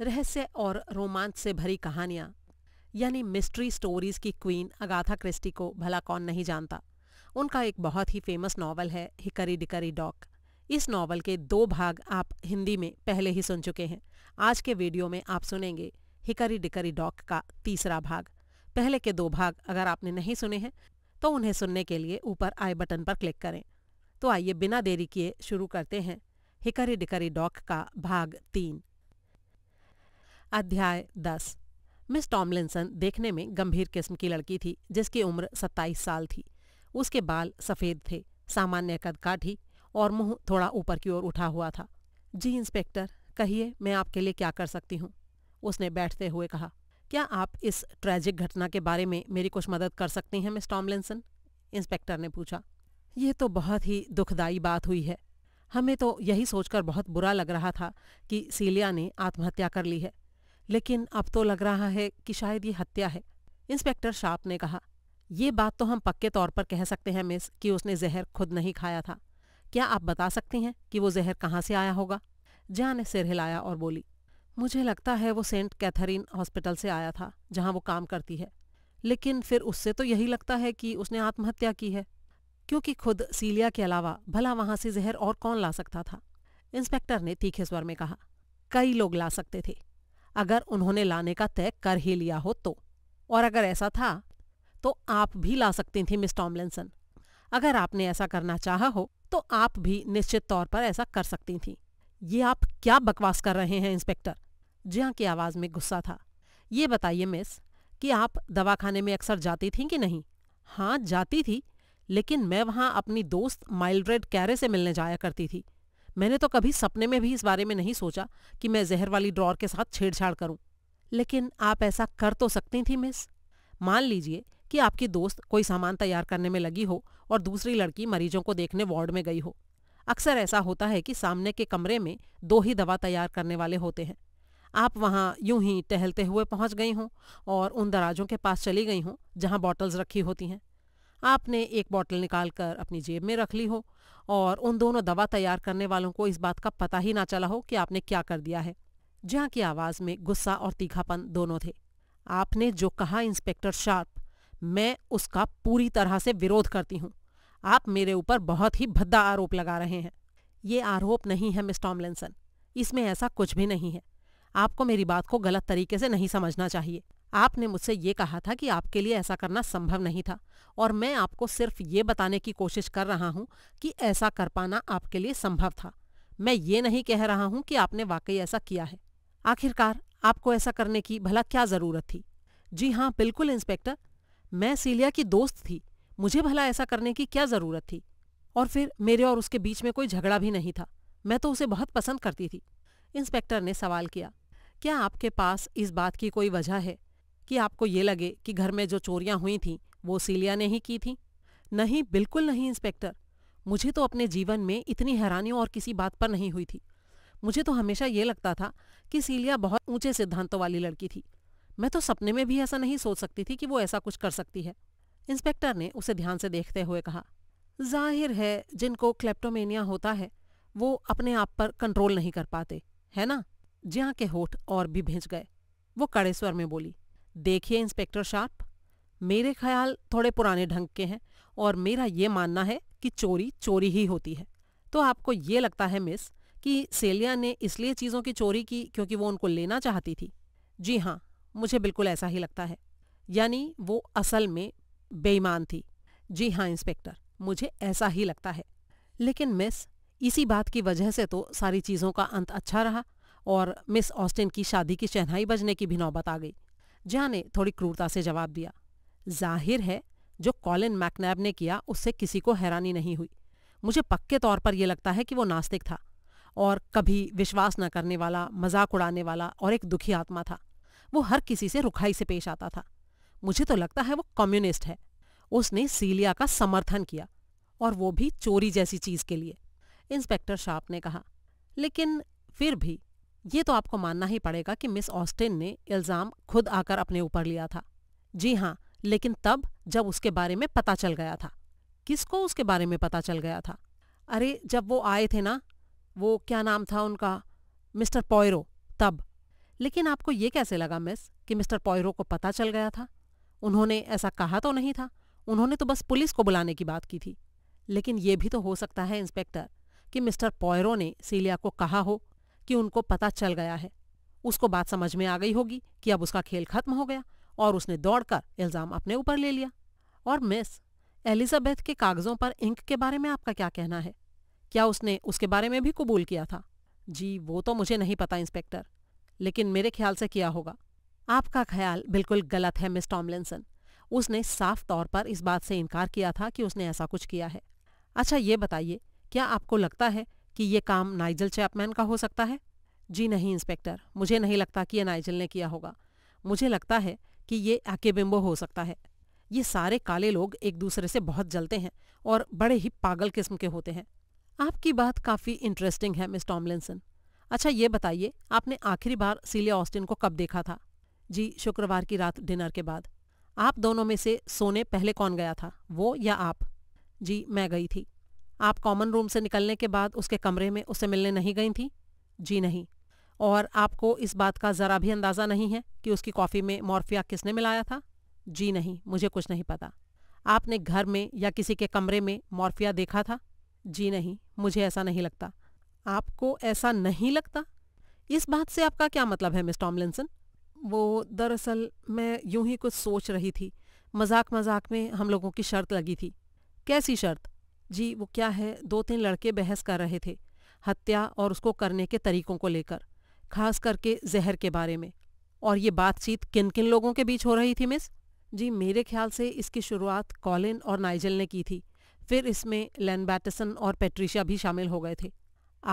रहस्य और रोमांच से भरी कहानियां यानी मिस्ट्री स्टोरीज की क्वीन अगाथा क्रिस्टी को भला कौन नहीं जानता उनका एक बहुत ही फेमस नॉवल है हिकरी डिकरी डॉक इस नॉवल के दो भाग आप हिंदी में पहले ही सुन चुके हैं आज के वीडियो में आप सुनेंगे हिकरी डिकरी डॉक का तीसरा भाग पहले के दो भाग अगर आपने नहीं सुने हैं तो उन्हें सुनने के लिए ऊपर आई बटन पर क्लिक करें तो आइए बिना देरी किए शुरू करते हैं हिकरी डिकरी डॉक का भाग तीन अध्याय दस मिस टॉमलिनसन देखने में गंभीर किस्म की लड़की थी जिसकी उम्र सत्ताईस साल थी उसके बाल सफ़ेद थे सामान्य कद काठी और मुंह थोड़ा ऊपर की ओर उठा हुआ था जी इंस्पेक्टर कहिए मैं आपके लिए क्या कर सकती हूँ उसने बैठते हुए कहा क्या आप इस ट्रैजिक घटना के बारे में मेरी कुछ मदद कर सकती हैं मिस टॉमलिनसन इंस्पेक्टर ने पूछा यह तो बहुत ही दुखदाई बात हुई है हमें तो यही सोचकर बहुत बुरा लग रहा था कि सीलिया ने आत्महत्या कर ली है लेकिन अब तो लग रहा है कि शायद ये हत्या है इंस्पेक्टर शार्प ने कहा ये बात तो हम पक्के तौर पर कह सकते हैं मिस कि उसने जहर खुद नहीं खाया था क्या आप बता सकती हैं कि वो जहर कहाँ से आया होगा जया ने सिर हिलाया और बोली मुझे लगता है वो सेंट कैथरीन हॉस्पिटल से आया था जहाँ वो काम करती है लेकिन फिर उससे तो यही लगता है कि उसने आत्महत्या की है क्योंकि खुद सीलिया के अलावा भला वहाँ से जहर और कौन ला सकता था इंस्पेक्टर ने तीखे स्वर में कहा कई लोग ला सकते थे अगर उन्होंने लाने का तय कर ही लिया हो तो और अगर ऐसा था तो आप भी ला सकती थी मिस टॉमलिनसन अगर आपने ऐसा करना चाहा हो तो आप भी निश्चित तौर पर ऐसा कर सकती थी ये आप क्या बकवास कर रहे हैं इंस्पेक्टर जिया की आवाज़ में गुस्सा था ये बताइए मिस कि आप दवाखाने में अक्सर जाती थीं कि नहीं हाँ जाती थी लेकिन मैं वहां अपनी दोस्त माइल्ड्रेड कैरे से मिलने जाया करती थी मैंने तो कभी सपने में भी इस बारे में नहीं सोचा कि मैं जहर वाली ड्रॉर के साथ छेड़छाड़ करूं लेकिन आप ऐसा कर तो सकती थी मिस मान लीजिए कि आपकी दोस्त कोई सामान तैयार करने में लगी हो और दूसरी लड़की मरीजों को देखने वार्ड में गई हो अक्सर ऐसा होता है कि सामने के कमरे में दो ही दवा तैयार करने वाले होते हैं आप वहाँ यूं ही टहलते हुए पहुँच गई हों और उन दराजों के पास चली गई हों जहाँ बॉटल्स रखी होती हैं आपने एक बॉटल निकालकर अपनी जेब में रख ली हो और उन दोनों दवा तैयार करने वालों को इस बात का पता ही ना चला हो कि आपने क्या कर दिया है जहाँ की आवाज में गुस्सा और तीखापन दोनों थे आपने जो कहा इंस्पेक्टर शार्प मैं उसका पूरी तरह से विरोध करती हूँ आप मेरे ऊपर बहुत ही भद्दा आरोप लगा रहे हैं ये आरोप नहीं है मिस टॉमलेंसन इसमें ऐसा कुछ भी नहीं है आपको मेरी बात को गलत तरीके से नहीं समझना चाहिए आपने मुझसे ये कहा था कि आपके लिए ऐसा करना संभव नहीं था और मैं आपको सिर्फ ये बताने की कोशिश कर रहा हूँ कि ऐसा कर पाना आपके लिए संभव था मैं ये नहीं कह रहा हूँ कि आपने वाकई ऐसा किया है आखिरकार आपको ऐसा करने की भला क्या ज़रूरत थी जी हाँ बिल्कुल इंस्पेक्टर मैं सीलिया की दोस्त थी मुझे भला ऐसा करने की क्या ज़रूरत थी और फिर मेरे और उसके बीच में कोई झगड़ा भी नहीं था मैं तो उसे बहुत पसंद करती थी इंस्पेक्टर ने सवाल किया क्या आपके पास इस बात की कोई वजह है कि आपको ये लगे कि घर में जो चोरियां हुई थी वो सीलिया ने ही की थी नहीं बिल्कुल नहीं इंस्पेक्टर मुझे तो अपने जीवन में इतनी हैरानियों और किसी बात पर नहीं हुई थी मुझे तो हमेशा ये लगता था कि सीलिया बहुत ऊंचे सिद्धांतों वाली लड़की थी मैं तो सपने में भी ऐसा नहीं सोच सकती थी कि वो ऐसा कुछ कर सकती है इंस्पेक्टर ने उसे ध्यान से देखते हुए कहा जाहिर है जिनको क्लेप्टोमेनिया होता है वो अपने आप पर कंट्रोल नहीं कर पाते है ना ज्या के होठ और भी भेज गए वो कड़े स्वर में बोली देखिए इंस्पेक्टर शार्प मेरे ख्याल थोड़े पुराने ढंग के हैं और मेरा ये मानना है कि चोरी चोरी ही होती है तो आपको ये लगता है मिस कि सेलिया ने इसलिए चीज़ों की चोरी की क्योंकि वो उनको लेना चाहती थी जी हाँ मुझे बिल्कुल ऐसा ही लगता है यानी वो असल में बेईमान थी जी हाँ इंस्पेक्टर मुझे ऐसा ही लगता है लेकिन मिस इसी बात की वजह से तो सारी चीज़ों का अंत अच्छा रहा और मिस ऑस्टिन की शादी की शहनाई बजने की भी नौबत आ गई जहाँ ने थोड़ी क्रूरता से जवाब दिया जाहिर है जो कॉलिन मैकनैब ने किया उससे किसी को हैरानी नहीं हुई मुझे पक्के तौर पर यह लगता है कि वो नास्तिक था और कभी विश्वास न करने वाला मजाक उड़ाने वाला और एक दुखी आत्मा था वो हर किसी से रुखाई से पेश आता था मुझे तो लगता है वो कम्युनिस्ट है उसने सीलिया का समर्थन किया और वो भी चोरी जैसी चीज के लिए इंस्पेक्टर शाप ने कहा लेकिन फिर भी ये तो आपको मानना ही पड़ेगा कि मिस ऑस्टिन ने इल्ज़ाम खुद आकर अपने ऊपर लिया था जी हाँ लेकिन तब जब उसके बारे में पता चल गया था किसको उसके बारे में पता चल गया था अरे जब वो आए थे ना वो क्या नाम था उनका मिस्टर पॉयरो तब लेकिन आपको ये कैसे लगा मिस कि मिस्टर पॉयरो को पता चल गया था उन्होंने ऐसा कहा तो नहीं था उन्होंने तो बस पुलिस को बुलाने की बात की थी लेकिन ये भी तो हो सकता है इंस्पेक्टर कि मिस्टर पॉयरो ने सीलिया को कहा हो कि उनको पता चल गया है उसको बात समझ में आ गई होगी कि अब उसका खेल खत्म हो गया और उसने दौड़कर इल्ज़ाम अपने ऊपर ले लिया और मिस एलिजाबेथ के कागज़ों पर इंक के बारे में आपका क्या कहना है क्या उसने उसके बारे में भी कबूल किया था जी वो तो मुझे नहीं पता इंस्पेक्टर लेकिन मेरे ख्याल से किया होगा आपका ख्याल बिल्कुल गलत है मिस टॉमलिनसन उसने साफ तौर पर इस बात से इनकार किया था कि उसने ऐसा कुछ किया है अच्छा ये बताइए क्या आपको लगता है कि ये काम नाइजल चैपमैन का हो सकता है जी नहीं इंस्पेक्टर मुझे नहीं लगता कि यह नाइजल ने किया होगा मुझे लगता है कि ये अकेबिम्बो हो सकता है ये सारे काले लोग एक दूसरे से बहुत जलते हैं और बड़े ही पागल किस्म के होते हैं आपकी बात काफ़ी इंटरेस्टिंग है मिस टॉमलिनसन अच्छा ये बताइए आपने आखिरी बार सीलिया ऑस्टिन को कब देखा था जी शुक्रवार की रात डिनर के बाद आप दोनों में से सोने पहले कौन गया था वो या आप जी मैं गई थी आप कॉमन रूम से निकलने के बाद उसके कमरे में उसे मिलने नहीं गई थी जी नहीं और आपको इस बात का ज़रा भी अंदाज़ा नहीं है कि उसकी कॉफ़ी में मॉर्फिया किसने मिलाया था जी नहीं मुझे कुछ नहीं पता आपने घर में या किसी के कमरे में मॉर्फिया देखा था जी नहीं मुझे ऐसा नहीं लगता आपको ऐसा नहीं लगता इस बात से आपका क्या मतलब है मिस टॉमलिनसन वो दरअसल मैं यूं ही कुछ सोच रही थी मजाक मजाक में हम लोगों की शर्त लगी थी कैसी शर्त जी वो क्या है दो तीन लड़के बहस कर रहे थे हत्या और उसको करने के तरीकों को लेकर खास करके जहर के बारे में और ये बातचीत किन किन लोगों के बीच हो रही थी मिस जी मेरे ख्याल से इसकी शुरुआत कॉलिन और नाइजल ने की थी फिर इसमें लैन बैटसन और पेट्रिशिया भी शामिल हो गए थे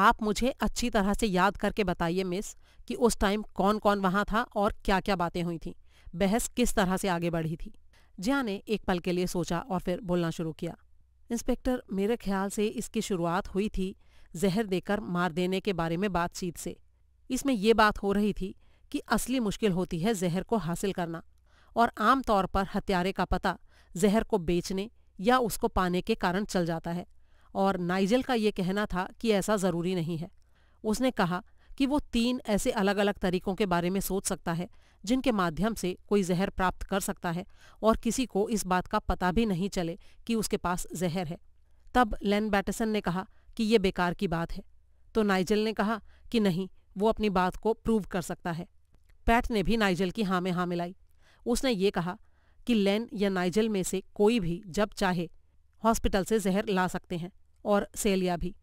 आप मुझे अच्छी तरह से याद करके बताइए मिस कि उस टाइम कौन कौन वहाँ था और क्या क्या बातें हुई थी बहस किस तरह से आगे बढ़ी थी जिया हाँ, ने एक पल के लिए सोचा और फिर बोलना शुरू किया इंस्पेक्टर मेरे ख्याल से इसकी शुरुआत हुई थी जहर देकर मार देने के बारे में बातचीत से इसमें यह बात हो रही थी कि असली मुश्किल होती है जहर को हासिल करना और आम तौर पर हत्यारे का पता जहर को बेचने या उसको पाने के कारण चल जाता है और नाइजल का ये कहना था कि ऐसा ज़रूरी नहीं है उसने कहा कि वो तीन ऐसे अलग अलग तरीकों के बारे में सोच सकता है जिनके माध्यम से कोई जहर प्राप्त कर सकता है और किसी को इस बात का पता भी नहीं चले कि उसके पास जहर है तब लेन बैटसन ने कहा कि ये बेकार की बात है तो नाइजल ने कहा कि नहीं वो अपनी बात को प्रूव कर सकता है पैट ने भी नाइजल की हाँ में हाँ मिलाई उसने ये कहा कि लेन या नाइजल में से कोई भी जब चाहे हॉस्पिटल से जहर ला सकते हैं और सेलिया भी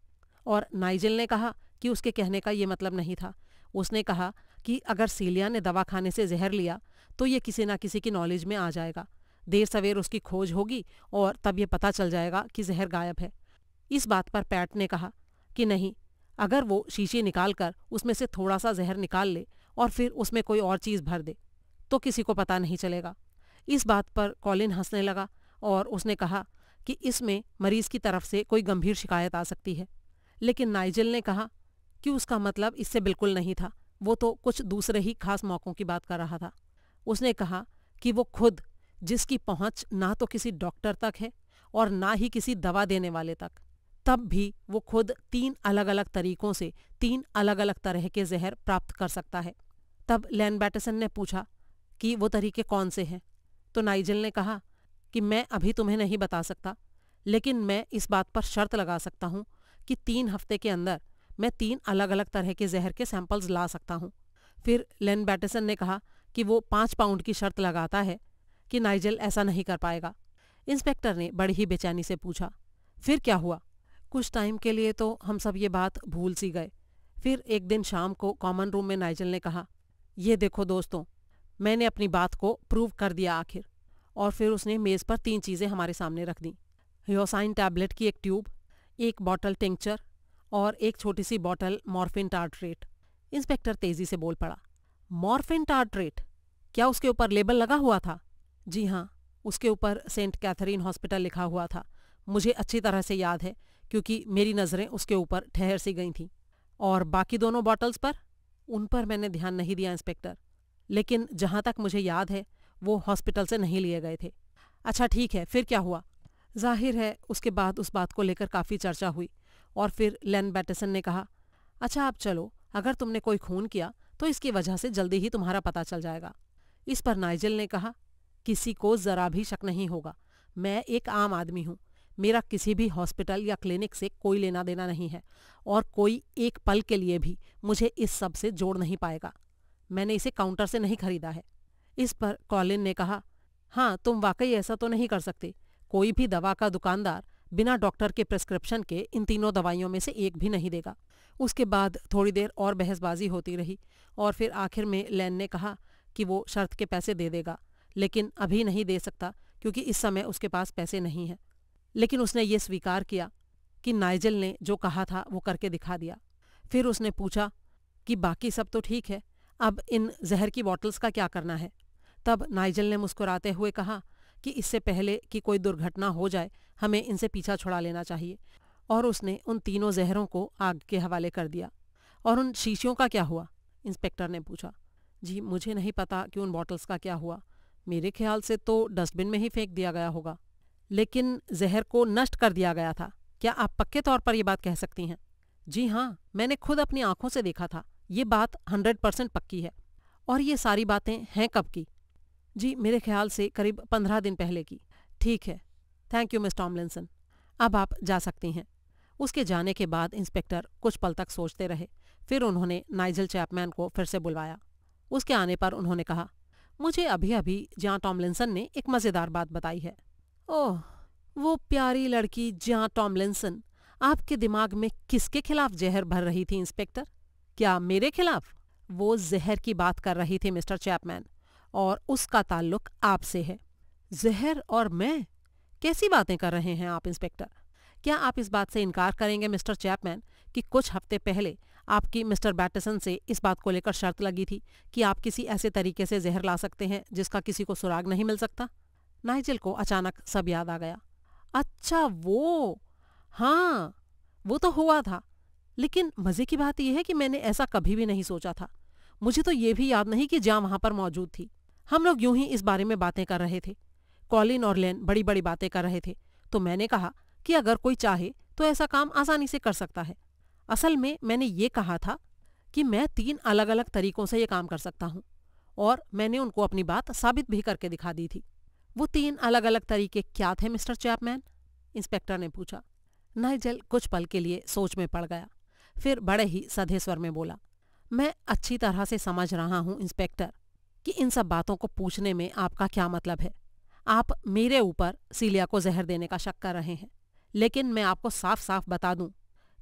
और नाइजल ने कहा कि उसके कहने का ये मतलब नहीं था उसने कहा कि अगर सीलिया ने दवा खाने से जहर लिया तो ये किसी ना किसी की नॉलेज में आ जाएगा देर सवेर उसकी खोज होगी और तब ये पता चल जाएगा कि जहर गायब है इस बात पर पैट ने कहा कि नहीं अगर वो शीशे निकालकर उसमें से थोड़ा सा जहर निकाल ले और फिर उसमें कोई और चीज़ भर दे तो किसी को पता नहीं चलेगा इस बात पर कॉलिन हंसने लगा और उसने कहा कि इसमें मरीज की तरफ से कोई गंभीर शिकायत आ सकती है लेकिन नाइजल ने कहा कि उसका मतलब इससे बिल्कुल नहीं था वो तो कुछ दूसरे ही खास मौक़ों की बात कर रहा था उसने कहा कि वो खुद जिसकी पहुंच ना तो किसी डॉक्टर तक है और ना ही किसी दवा देने वाले तक तब भी वो खुद तीन अलग अलग तरीकों से तीन अलग अलग तरह के जहर प्राप्त कर सकता है तब लैन बैटसन ने पूछा कि वो तरीके कौन से हैं तो नाइजल ने कहा कि मैं अभी तुम्हें नहीं बता सकता लेकिन मैं इस बात पर शर्त लगा सकता हूँ कि तीन हफ्ते के अंदर मैं तीन अलग अलग तरह के जहर के सैंपल्स ला सकता हूँ फिर लेन बैटसन ने कहा कि वो पाँच पाउंड की शर्त लगाता है कि नाइजल ऐसा नहीं कर पाएगा इंस्पेक्टर ने बड़ी ही बेचैनी से पूछा फिर क्या हुआ कुछ टाइम के लिए तो हम सब ये बात भूल सी गए फिर एक दिन शाम को कॉमन रूम में नाइजल ने कहा ये देखो दोस्तों मैंने अपनी बात को प्रूव कर दिया आखिर और फिर उसने मेज़ पर तीन चीज़ें हमारे सामने रख दी ह्योसाइन टैबलेट की एक ट्यूब एक बॉटल टिंक्चर और एक छोटी सी बॉटल मॉर्फिन टार्ट्रेट इंस्पेक्टर तेजी से बोल पड़ा मॉर्फिन टार्ट्रेट क्या उसके ऊपर लेबल लगा हुआ था जी हाँ उसके ऊपर सेंट कैथरीन हॉस्पिटल लिखा हुआ था मुझे अच्छी तरह से याद है क्योंकि मेरी नज़रें उसके ऊपर ठहर सी गई थीं और बाकी दोनों बॉटल्स पर उन पर मैंने ध्यान नहीं दिया इंस्पेक्टर लेकिन जहाँ तक मुझे याद है वो हॉस्पिटल से नहीं लिए गए थे अच्छा ठीक है फिर क्या हुआ जाहिर है उसके बाद उस बात को लेकर काफ़ी चर्चा हुई और फिर लेन बैटसन ने कहा अच्छा आप चलो अगर तुमने कोई खून किया तो इसकी वजह से जल्दी ही तुम्हारा पता चल जाएगा इस पर नाइजल ने कहा किसी को जरा भी शक नहीं होगा मैं एक आम आदमी हूँ मेरा किसी भी हॉस्पिटल या क्लिनिक से कोई लेना देना नहीं है और कोई एक पल के लिए भी मुझे इस सब से जोड़ नहीं पाएगा मैंने इसे काउंटर से नहीं खरीदा है इस पर कॉलिन ने कहा हाँ तुम वाकई ऐसा तो नहीं कर सकते कोई भी दवा का दुकानदार बिना डॉक्टर के प्रेस्क्रिप्शन के इन तीनों दवाइयों में से एक भी नहीं देगा उसके बाद थोड़ी देर और बहसबाजी होती रही और फिर आखिर में लैन ने कहा कि वो शर्त के पैसे दे देगा लेकिन अभी नहीं दे सकता क्योंकि इस समय उसके पास पैसे नहीं हैं लेकिन उसने ये स्वीकार किया कि नाइजल ने जो कहा था वो करके दिखा दिया फिर उसने पूछा कि बाकी सब तो ठीक है अब इन जहर की बॉटल्स का क्या करना है तब नाइजल ने मुस्कुराते हुए कहा कि इससे पहले कि कोई दुर्घटना हो जाए हमें इनसे पीछा छुड़ा लेना चाहिए और उसने उन तीनों जहरों को आग के हवाले कर दिया और उन शीशियों का क्या हुआ इंस्पेक्टर ने पूछा जी मुझे नहीं पता कि उन बॉटल्स का क्या हुआ मेरे ख्याल से तो डस्टबिन में ही फेंक दिया गया होगा लेकिन जहर को नष्ट कर दिया गया था क्या आप पक्के तौर पर यह बात कह सकती हैं जी हाँ मैंने खुद अपनी आंखों से देखा था ये बात हंड्रेड परसेंट पक्की है और ये सारी बातें हैं कब की जी मेरे ख्याल से करीब पंद्रह दिन पहले की ठीक है थैंक यू मिस टॉमलिनसन अब आप जा सकती हैं उसके जाने के बाद इंस्पेक्टर कुछ पल तक सोचते रहे फिर उन्होंने नाइजल चैपमैन को फिर से बुलवाया उसके आने पर उन्होंने कहा मुझे अभी अभी जहाँ टॉमलिनसन ने एक मज़ेदार बात बताई है ओह वो प्यारी लड़की जहाँ टॉमलिनसन आपके दिमाग में किसके खिलाफ जहर भर रही थी इंस्पेक्टर क्या मेरे खिलाफ वो जहर की बात कर रही थी मिस्टर चैपमैन और उसका ताल्लुक आपसे है जहर और मैं कैसी बातें कर रहे हैं आप इंस्पेक्टर क्या आप इस बात से इनकार करेंगे मिस्टर चैपमैन कि कुछ हफ्ते पहले आपकी मिस्टर बैटसन से इस बात को लेकर शर्त लगी थी कि आप किसी ऐसे तरीके से जहर ला सकते हैं जिसका किसी को सुराग नहीं मिल सकता नाइजिल को अचानक सब याद आ गया अच्छा वो हाँ वो तो हुआ था लेकिन मज़े की बात यह है कि मैंने ऐसा कभी भी नहीं सोचा था मुझे तो ये भी याद नहीं कि जहाँ वहाँ पर मौजूद थी हम लोग यूं ही इस बारे में बातें कर रहे थे कॉलिन और लेन बड़ी बड़ी बातें कर रहे थे तो मैंने कहा कि अगर कोई चाहे तो ऐसा काम आसानी से कर सकता है असल में मैंने ये कहा था कि मैं तीन अलग अलग तरीकों से ये काम कर सकता हूँ और मैंने उनको अपनी बात साबित भी करके दिखा दी थी वो तीन अलग अलग तरीके क्या थे मिस्टर चैपमैन इंस्पेक्टर ने पूछा नाइजल कुछ पल के लिए सोच में पड़ गया फिर बड़े ही सधे स्वर में बोला मैं अच्छी तरह से समझ रहा हूँ इंस्पेक्टर कि इन सब बातों को पूछने में आपका क्या मतलब है आप मेरे ऊपर सीलिया को जहर देने का शक कर रहे हैं लेकिन मैं आपको साफ साफ बता दूं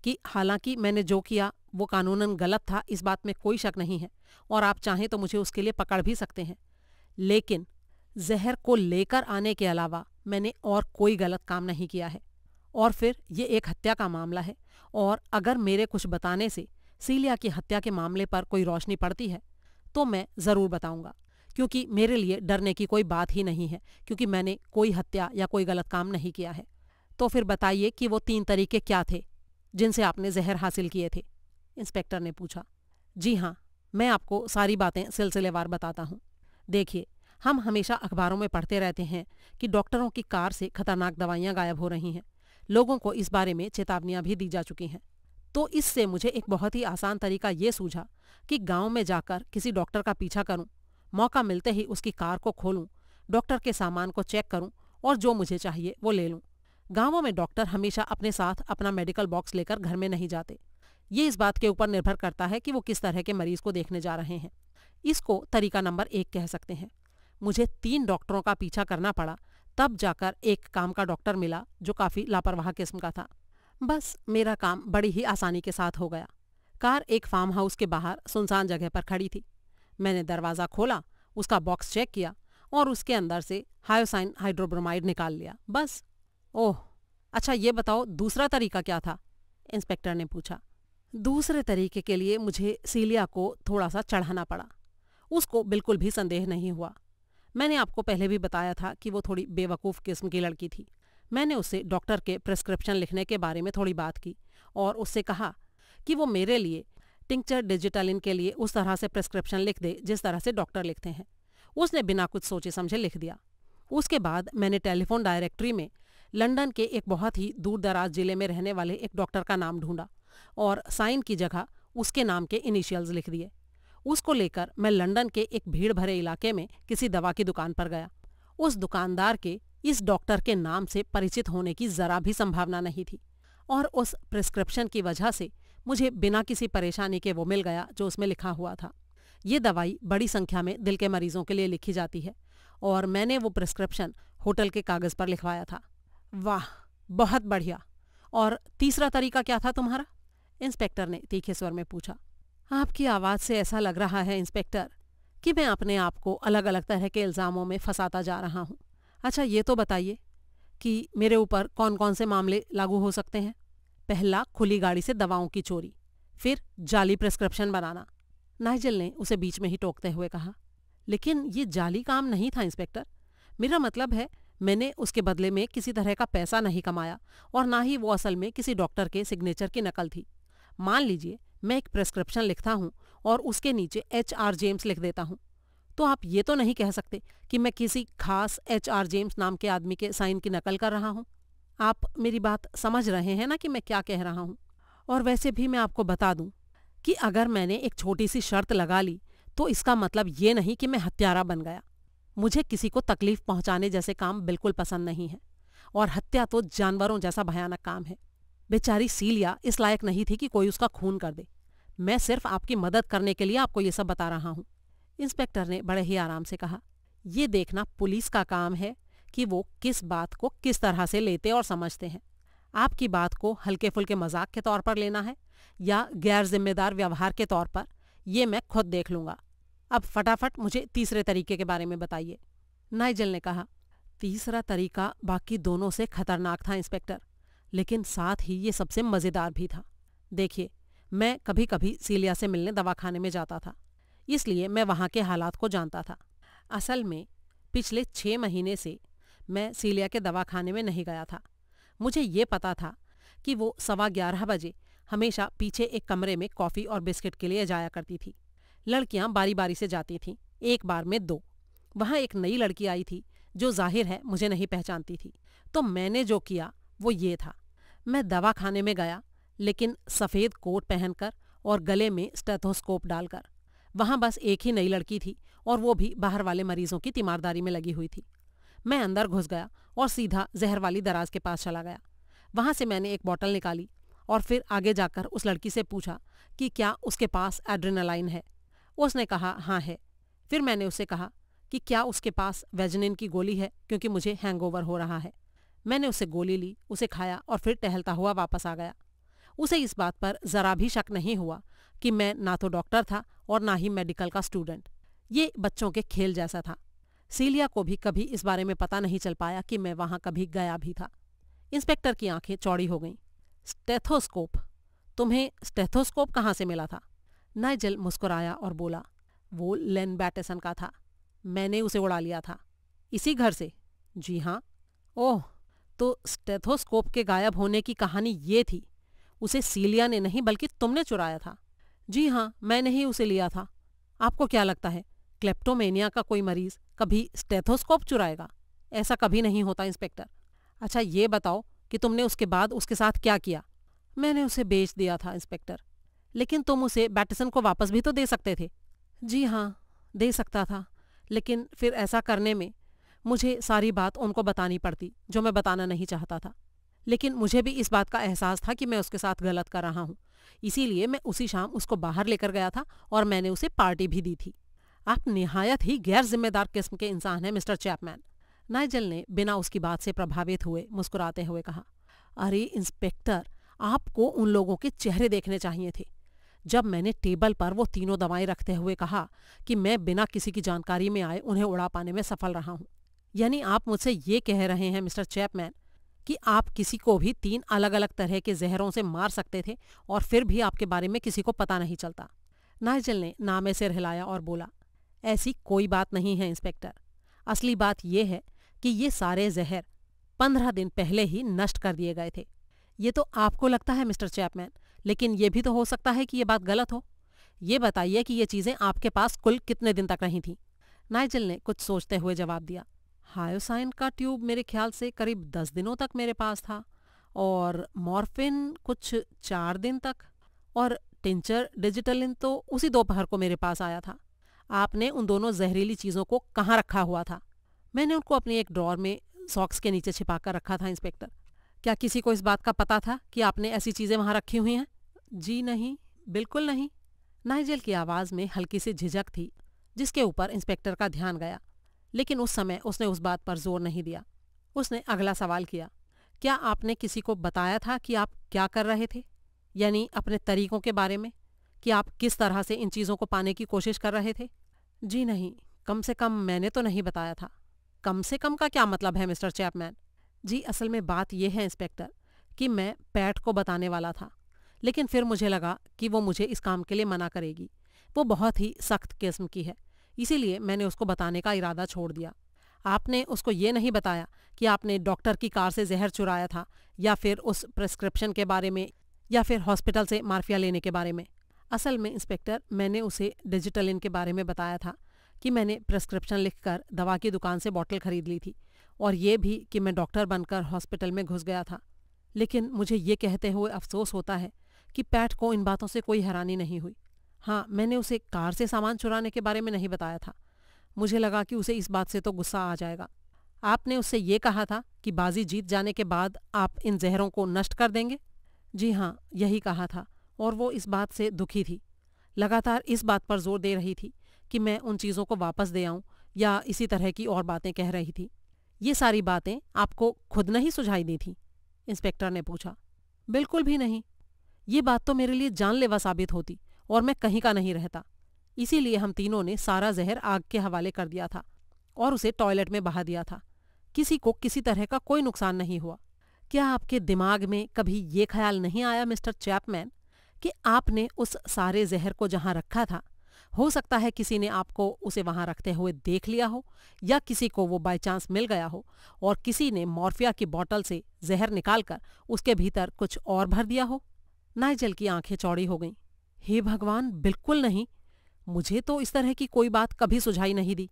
कि हालांकि मैंने जो किया वो कानूनन गलत था इस बात में कोई शक नहीं है और आप चाहें तो मुझे उसके लिए पकड़ भी सकते हैं लेकिन जहर को लेकर आने के अलावा मैंने और कोई गलत काम नहीं किया है और फिर ये एक हत्या का मामला है और अगर मेरे कुछ बताने से सीलिया की हत्या के मामले पर कोई रोशनी पड़ती है तो मैं ज़रूर बताऊंगा क्योंकि मेरे लिए डरने की कोई बात ही नहीं है क्योंकि मैंने कोई हत्या या कोई गलत काम नहीं किया है तो फिर बताइए कि वो तीन तरीके क्या थे जिनसे आपने जहर हासिल किए थे इंस्पेक्टर ने पूछा जी हाँ मैं आपको सारी बातें सिलसिलेवार बताता हूँ देखिए हम हमेशा अखबारों में पढ़ते रहते हैं कि डॉक्टरों की कार से खतरनाक दवाइयाँ गायब हो रही हैं लोगों को इस बारे में चेतावनियाँ भी दी जा चुकी हैं तो इससे मुझे एक बहुत ही आसान तरीका ये सूझा कि गांव में जाकर किसी डॉक्टर का पीछा करूं मौका मिलते ही उसकी कार को खोलूं डॉक्टर के सामान को चेक करूं और जो मुझे चाहिए वो ले लूं गांवों में डॉक्टर हमेशा अपने साथ अपना मेडिकल बॉक्स लेकर घर में नहीं जाते ये इस बात के ऊपर निर्भर करता है कि वो किस तरह के मरीज को देखने जा रहे हैं इसको तरीका नंबर एक कह सकते हैं मुझे तीन डॉक्टरों का पीछा करना पड़ा तब जाकर एक काम का डॉक्टर मिला जो काफ़ी लापरवाह किस्म का था बस मेरा काम बड़ी ही आसानी के साथ हो गया कार एक फार्म हाउस के बाहर सुनसान जगह पर खड़ी थी मैंने दरवाज़ा खोला उसका बॉक्स चेक किया और उसके अंदर से हायोसाइन हाइड्रोब्रोमाइड निकाल लिया बस ओह अच्छा ये बताओ दूसरा तरीका क्या था इंस्पेक्टर ने पूछा दूसरे तरीके के लिए मुझे सीलिया को थोड़ा सा चढ़ाना पड़ा उसको बिल्कुल भी संदेह नहीं हुआ मैंने आपको पहले भी बताया था कि वो थोड़ी बेवकूफ़ किस्म की लड़की थी मैंने उसे डॉक्टर के प्रिस्क्रिप्शन लिखने के बारे में थोड़ी बात की और उससे कहा कि वो मेरे लिए टिंक्चर डिजिटलिन के लिए उस तरह से प्रिस्क्रिप्शन लिख दे जिस तरह से डॉक्टर लिखते हैं उसने बिना कुछ सोचे समझे लिख दिया उसके बाद मैंने टेलीफोन डायरेक्टरी में लंदन के एक बहुत ही दूर दराज जिले में रहने वाले एक डॉक्टर का नाम ढूंढा और साइन की जगह उसके नाम के इनिशियल्स लिख दिए उसको लेकर मैं लंदन के एक भीड़ भरे इलाके में किसी दवा की दुकान पर गया उस दुकानदार के इस डॉक्टर के नाम से परिचित होने की जरा भी संभावना नहीं थी और उस प्रिस्क्रिप्शन की वजह से मुझे बिना किसी परेशानी के वो मिल गया जो उसमें लिखा हुआ था ये दवाई बड़ी संख्या में दिल के मरीजों के लिए लिखी जाती है और मैंने वो प्रिस्क्रिप्शन होटल के कागज़ पर लिखवाया था वाह बहुत बढ़िया और तीसरा तरीका क्या था तुम्हारा इंस्पेक्टर ने तीखे स्वर में पूछा आपकी आवाज़ से ऐसा लग रहा है इंस्पेक्टर कि मैं अपने आप को अलग अलग तरह के इल्ज़ामों में फंसाता जा रहा हूँ अच्छा ये तो बताइए कि मेरे ऊपर कौन कौन से मामले लागू हो सकते हैं पहला खुली गाड़ी से दवाओं की चोरी फिर जाली प्रेस्क्रिप्शन बनाना नाइजल ने उसे बीच में ही टोकते हुए कहा लेकिन ये जाली काम नहीं था इंस्पेक्टर मेरा मतलब है मैंने उसके बदले में किसी तरह का पैसा नहीं कमाया और ना ही वो असल में किसी डॉक्टर के सिग्नेचर की नकल थी मान लीजिए मैं एक प्रेस्क्रिप्शन लिखता हूँ और उसके नीचे एच आर जेम्स लिख देता हूँ तो आप ये तो नहीं कह सकते कि मैं किसी खास एच आर जेम्स नाम के आदमी के साइन की नकल कर रहा हूँ आप मेरी बात समझ रहे हैं ना कि मैं क्या कह रहा हूँ और वैसे भी मैं आपको बता दूँ कि अगर मैंने एक छोटी सी शर्त लगा ली तो इसका मतलब ये नहीं कि मैं हत्यारा बन गया मुझे किसी को तकलीफ पहुंचाने जैसे काम बिल्कुल पसंद नहीं है और हत्या तो जानवरों जैसा भयानक काम है बेचारी सीलिया इस लायक नहीं थी कि कोई उसका खून कर दे मैं सिर्फ आपकी मदद करने के लिए आपको ये सब बता रहा हूँ इंस्पेक्टर ने बड़े ही आराम से कहा ये देखना पुलिस का काम है कि वो किस बात को किस तरह से लेते और समझते हैं आपकी बात को हल्के फुल्के मजाक के तौर पर लेना है या गैर जिम्मेदार व्यवहार के तौर पर यह मैं खुद देख लूंगा अब फटाफट मुझे तीसरे तरीके के बारे में बताइए नाइजल ने कहा तीसरा तरीका बाकी दोनों से खतरनाक था इंस्पेक्टर लेकिन साथ ही ये सबसे मज़ेदार भी था देखिए मैं कभी कभी सीलिया से मिलने दवाखाने में जाता था इसलिए मैं वहाँ के हालात को जानता था असल में पिछले छः महीने से मैं सीलिया के दवाखाने में नहीं गया था मुझे ये पता था कि वो सवा ग्यारह बजे हमेशा पीछे एक कमरे में कॉफ़ी और बिस्किट के लिए जाया करती थी लड़कियां बारी बारी से जाती थीं एक बार में दो वहाँ एक नई लड़की आई थी जो जाहिर है मुझे नहीं पहचानती थी तो मैंने जो किया वो ये था मैं दवा खाने में गया लेकिन सफ़ेद कोट पहनकर और गले में स्टेथोस्कोप डालकर वहां बस एक ही नई लड़की थी और वो भी बाहर वाले मरीजों की तीमारदारी में लगी हुई थी मैं अंदर घुस गया और सीधा जहर वाली दराज के पास चला गया वहां से मैंने एक बॉटल निकाली और फिर आगे जाकर उस लड़की से पूछा कि क्या उसके पास एड्रेनालाइन है उसने कहा हाँ है फिर मैंने उसे कहा कि क्या उसके पास वेजनिन की गोली है क्योंकि मुझे हैंगओवर हो रहा है मैंने उसे गोली ली उसे खाया और फिर टहलता हुआ वापस आ गया उसे इस बात पर जरा भी शक नहीं हुआ कि मैं ना तो डॉक्टर था और ना ही मेडिकल का स्टूडेंट ये बच्चों के खेल जैसा था सीलिया को भी कभी इस बारे में पता नहीं चल पाया कि मैं वहां कभी गया भी था इंस्पेक्टर की आंखें चौड़ी हो गईं स्टेथोस्कोप तुम्हें स्टेथोस्कोप कहाँ से मिला था नाइजल मुस्कुराया और बोला वो लेन बैटेसन का था मैंने उसे उड़ा लिया था इसी घर से जी हाँ ओह तो स्टेथोस्कोप के गायब होने की कहानी ये थी उसे सीलिया ने नहीं बल्कि तुमने चुराया था जी हाँ मैंने ही उसे लिया था आपको क्या लगता है क्लेप्टोमेनिया का कोई मरीज कभी स्टेथोस्कोप चुराएगा ऐसा कभी नहीं होता इंस्पेक्टर अच्छा ये बताओ कि तुमने उसके बाद उसके साथ क्या किया मैंने उसे बेच दिया था इंस्पेक्टर लेकिन तुम उसे बैटसन को वापस भी तो दे सकते थे जी हाँ दे सकता था लेकिन फिर ऐसा करने में मुझे सारी बात उनको बतानी पड़ती जो मैं बताना नहीं चाहता था लेकिन मुझे भी इस बात का एहसास था कि मैं उसके साथ गलत कर रहा हूँ इसीलिए मैं उसी शाम उसको बाहर लेकर गया था और मैंने उसे पार्टी भी दी थी आप निहायत ही गैर जिम्मेदार किस्म के इंसान हैं मिस्टर चैपमैन नाइजल ने बिना उसकी बात से प्रभावित हुए मुस्कुराते हुए कहा अरे इंस्पेक्टर आपको उन लोगों के चेहरे देखने चाहिए थे जब मैंने टेबल पर वो तीनों दवाएं रखते हुए कहा कि मैं बिना किसी की जानकारी में आए उन्हें उड़ा पाने में सफल रहा हूं यानी आप मुझसे ये कह रहे हैं मिस्टर चैपमैन कि आप किसी को भी तीन अलग अलग तरह के जहरों से मार सकते थे और फिर भी आपके बारे में किसी को पता नहीं चलता नाइजल ने नामे सिर हिलाया और बोला ऐसी कोई बात नहीं है इंस्पेक्टर असली बात यह है कि ये सारे जहर पंद्रह दिन पहले ही नष्ट कर दिए गए थे ये तो आपको लगता है मिस्टर चैपमैन लेकिन ये भी तो हो सकता है कि ये बात गलत हो ये बताइए कि ये चीज़ें आपके पास कुल कितने दिन तक रही थीं नाइजल ने कुछ सोचते हुए जवाब दिया हायोसाइन का ट्यूब मेरे ख्याल से करीब दस दिनों तक मेरे पास था और मॉर्फिन कुछ चार दिन तक और टिंचर डिजिटलिन तो उसी दोपहर को मेरे पास आया था आपने उन दोनों जहरीली चीज़ों को कहाँ रखा हुआ था मैंने उनको अपनी एक ड्रॉर में सॉक्स के नीचे छिपा कर रखा था इंस्पेक्टर क्या किसी को इस बात का पता था कि आपने ऐसी चीज़ें वहाँ रखी हुई हैं जी नहीं बिल्कुल नहीं नाइजल की आवाज़ में हल्की सी झिझक थी जिसके ऊपर इंस्पेक्टर का ध्यान गया लेकिन उस समय उसने उस बात पर जोर नहीं दिया उसने अगला सवाल किया क्या आपने किसी को बताया था कि आप क्या कर रहे थे यानी अपने तरीकों के बारे में कि आप किस तरह से इन चीज़ों को पाने की कोशिश कर रहे थे जी नहीं कम से कम मैंने तो नहीं बताया था कम से कम का क्या मतलब है मिस्टर चैपमैन जी असल में बात यह है इंस्पेक्टर कि मैं पैट को बताने वाला था लेकिन फिर मुझे लगा कि वो मुझे इस काम के लिए मना करेगी वो बहुत ही सख्त किस्म की है इसीलिए मैंने उसको बताने का इरादा छोड़ दिया आपने उसको ये नहीं बताया कि आपने डॉक्टर की कार से जहर चुराया था या फिर उस प्रिस्क्रिप्शन के बारे में या फिर हॉस्पिटल से माफिया लेने के बारे में असल में इंस्पेक्टर मैंने उसे डिजिटल इन के बारे में बताया था कि मैंने प्रिस्क्रिप्शन लिखकर दवा की दुकान से बॉटल खरीद ली थी और ये भी कि मैं डॉक्टर बनकर हॉस्पिटल में घुस गया था लेकिन मुझे ये कहते हुए अफसोस होता है कि पैट को इन बातों से कोई हैरानी नहीं हुई हाँ मैंने उसे कार से सामान चुराने के बारे में नहीं बताया था मुझे लगा कि उसे इस बात से तो गुस्सा आ जाएगा आपने उससे ये कहा था कि बाजी जीत जाने के बाद आप इन जहरों को नष्ट कर देंगे जी हाँ यही कहा था और वो इस बात से दुखी थी लगातार इस बात पर जोर दे रही थी कि मैं उन चीज़ों को वापस दे आऊं या इसी तरह की और बातें कह रही थी ये सारी बातें आपको खुद नहीं सुझाई दी थी इंस्पेक्टर ने पूछा बिल्कुल भी नहीं ये बात तो मेरे लिए जानलेवा साबित होती और मैं कहीं का नहीं रहता इसीलिए हम तीनों ने सारा जहर आग के हवाले कर दिया था और उसे टॉयलेट में बहा दिया था किसी को किसी तरह का कोई नुकसान नहीं हुआ क्या आपके दिमाग में कभी ये ख्याल नहीं आया मिस्टर चैपमैन कि आपने उस सारे जहर को जहां रखा था हो सकता है किसी ने आपको उसे वहां रखते हुए देख लिया हो या किसी को वो बाय चांस मिल गया हो और किसी ने मॉर्फिया की बोतल से जहर निकालकर उसके भीतर कुछ और भर दिया हो नाइजल की आंखें चौड़ी हो गईं हे भगवान बिल्कुल नहीं मुझे तो इस तरह की कोई बात कभी सुझाई नहीं दी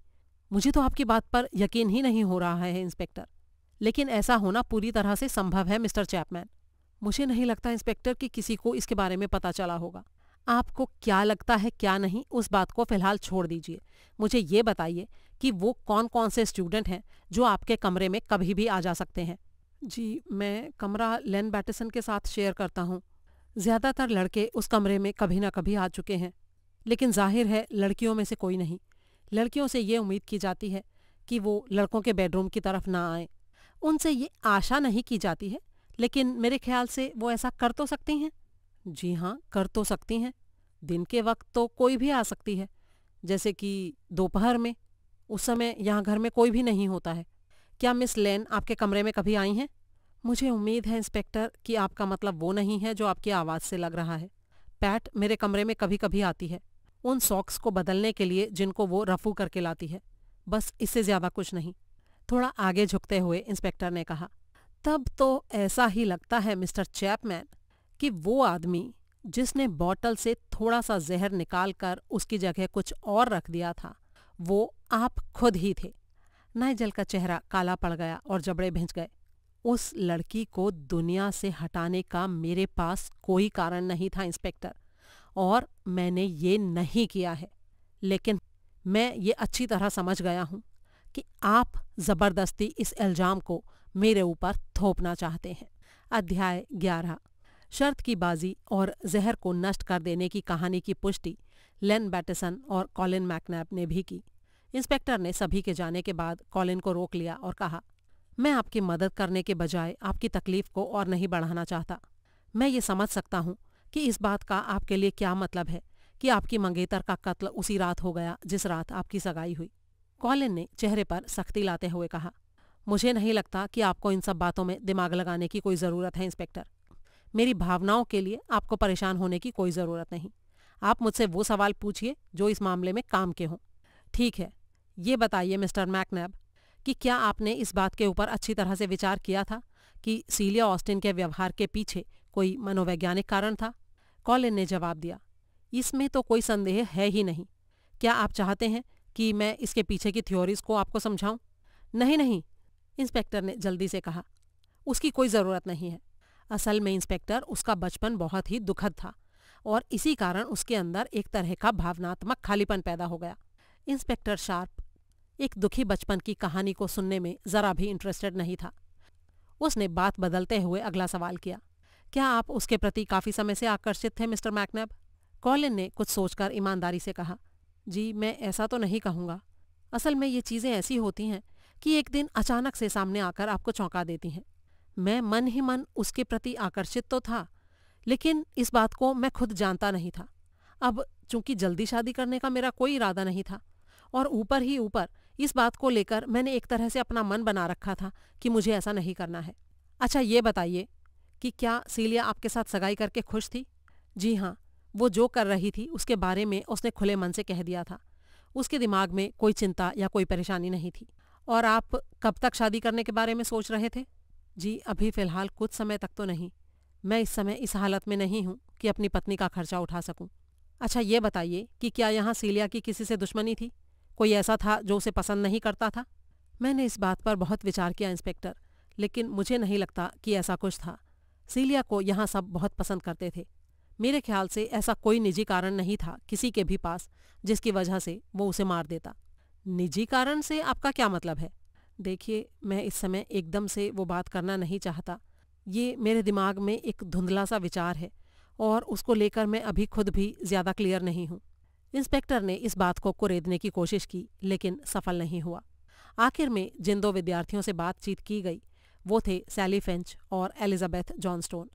मुझे तो आपकी बात पर यकीन ही नहीं हो रहा है इंस्पेक्टर लेकिन ऐसा होना पूरी तरह से संभव है मिस्टर चैपमैन मुझे नहीं लगता इंस्पेक्टर कि किसी को इसके बारे में पता चला होगा आपको क्या लगता है क्या नहीं उस बात को फिलहाल छोड़ दीजिए मुझे ये बताइए कि वो कौन कौन से स्टूडेंट हैं जो आपके कमरे में कभी भी आ जा सकते हैं जी मैं कमरा लेन बैटिसन के साथ शेयर करता हूँ ज्यादातर लड़के उस कमरे में कभी ना कभी आ चुके हैं लेकिन जाहिर है लड़कियों में से कोई नहीं लड़कियों से ये उम्मीद की जाती है कि वो लड़कों के बेडरूम की तरफ ना आए उनसे ये आशा नहीं की जाती है लेकिन मेरे ख्याल से वो ऐसा कर तो सकती हैं जी हाँ कर तो सकती हैं दिन के वक्त तो कोई भी आ सकती है जैसे कि दोपहर में उस समय यहाँ घर में कोई भी नहीं होता है क्या मिस लेन आपके कमरे में कभी आई हैं मुझे उम्मीद है इंस्पेक्टर कि आपका मतलब वो नहीं है जो आपकी आवाज़ से लग रहा है पैट मेरे कमरे में कभी कभी आती है उन सॉक्स को बदलने के लिए जिनको वो रफू करके लाती है बस इससे ज़्यादा कुछ नहीं थोड़ा आगे झुकते हुए इंस्पेक्टर ने कहा तब तो ऐसा ही लगता है मिस्टर चैपमैन कि वो आदमी जिसने बॉटल से थोड़ा सा जहर निकाल कर उसकी जगह कुछ और रख दिया था वो आप खुद ही थे नाइजल का चेहरा काला पड़ गया और जबड़े भिंच गए उस लड़की को दुनिया से हटाने का मेरे पास कोई कारण नहीं था इंस्पेक्टर और मैंने ये नहीं किया है लेकिन मैं ये अच्छी तरह समझ गया हूँ कि आप ज़बरदस्ती इस इल्ज़ाम को मेरे ऊपर थोपना चाहते हैं अध्याय ग्यारह शर्त की बाजी और जहर को नष्ट कर देने की कहानी की पुष्टि लेन बैटसन और कॉलिन मैकनैप ने भी की इंस्पेक्टर ने सभी के जाने के बाद कॉलिन को रोक लिया और कहा मैं आपकी मदद करने के बजाय आपकी तकलीफ को और नहीं बढ़ाना चाहता मैं ये समझ सकता हूँ कि इस बात का आपके लिए क्या मतलब है कि आपकी मंगेतर का कत्ल उसी रात हो गया जिस रात आपकी सगाई हुई कॉलिन ने चेहरे पर सख्ती लाते हुए कहा मुझे नहीं लगता कि आपको इन सब बातों में दिमाग लगाने की कोई ज़रूरत है इंस्पेक्टर मेरी भावनाओं के लिए आपको परेशान होने की कोई ज़रूरत नहीं आप मुझसे वो सवाल पूछिए जो इस मामले में काम के हों ठीक है ये बताइए मिस्टर मैकनैब कि क्या आपने इस बात के ऊपर अच्छी तरह से विचार किया था कि सीलिया ऑस्टिन के व्यवहार के पीछे कोई मनोवैज्ञानिक कारण था कॉलिन ने जवाब दिया इसमें तो कोई संदेह है ही नहीं क्या आप चाहते हैं कि मैं इसके पीछे की थ्योरीज को आपको समझाऊं नहीं नहीं इंस्पेक्टर ने जल्दी से कहा उसकी कोई ज़रूरत नहीं है असल में इंस्पेक्टर उसका बचपन बहुत ही दुखद था और इसी कारण उसके अंदर एक तरह का भावनात्मक खालीपन पैदा हो गया इंस्पेक्टर शार्प एक दुखी बचपन की कहानी को सुनने में जरा भी इंटरेस्टेड नहीं था उसने बात बदलते हुए अगला सवाल किया क्या आप उसके प्रति काफी समय से आकर्षित थे मिस्टर मैकनेब कॉलिन ने कुछ सोचकर ईमानदारी से कहा जी मैं ऐसा तो नहीं कहूँगा असल में ये चीज़ें ऐसी होती हैं कि एक दिन अचानक से सामने आकर आपको चौंका देती हैं मैं मन ही मन उसके प्रति आकर्षित तो था लेकिन इस बात को मैं खुद जानता नहीं था अब चूंकि जल्दी शादी करने का मेरा कोई इरादा नहीं था और ऊपर ही ऊपर इस बात को लेकर मैंने एक तरह से अपना मन बना रखा था कि मुझे ऐसा नहीं करना है अच्छा ये बताइए कि क्या सीलिया आपके साथ सगाई करके खुश थी जी हाँ वो जो कर रही थी उसके बारे में उसने खुले मन से कह दिया था उसके दिमाग में कोई चिंता या कोई परेशानी नहीं थी और आप कब तक शादी करने के बारे में सोच रहे थे जी अभी फ़िलहाल कुछ समय तक तो नहीं मैं इस समय इस हालत में नहीं हूँ कि अपनी पत्नी का खर्चा उठा सकूँ अच्छा ये बताइए कि क्या यहाँ सीलिया की किसी से दुश्मनी थी कोई ऐसा था जो उसे पसंद नहीं करता था मैंने इस बात पर बहुत विचार किया इंस्पेक्टर लेकिन मुझे नहीं लगता कि ऐसा कुछ था सीलिया को यहाँ सब बहुत पसंद करते थे मेरे ख्याल से ऐसा कोई निजी कारण नहीं था किसी के भी पास जिसकी वजह से वो उसे मार देता निजी कारण से आपका क्या मतलब है देखिए मैं इस समय एकदम से वो बात करना नहीं चाहता ये मेरे दिमाग में एक धुंधला सा विचार है और उसको लेकर मैं अभी खुद भी ज़्यादा क्लियर नहीं हूँ इंस्पेक्टर ने इस बात को कुरेदने की कोशिश की लेकिन सफल नहीं हुआ आखिर में जिन दो विद्यार्थियों से बातचीत की गई वो थे सैली फेंच और एलिजाबेथ जॉनस्टोन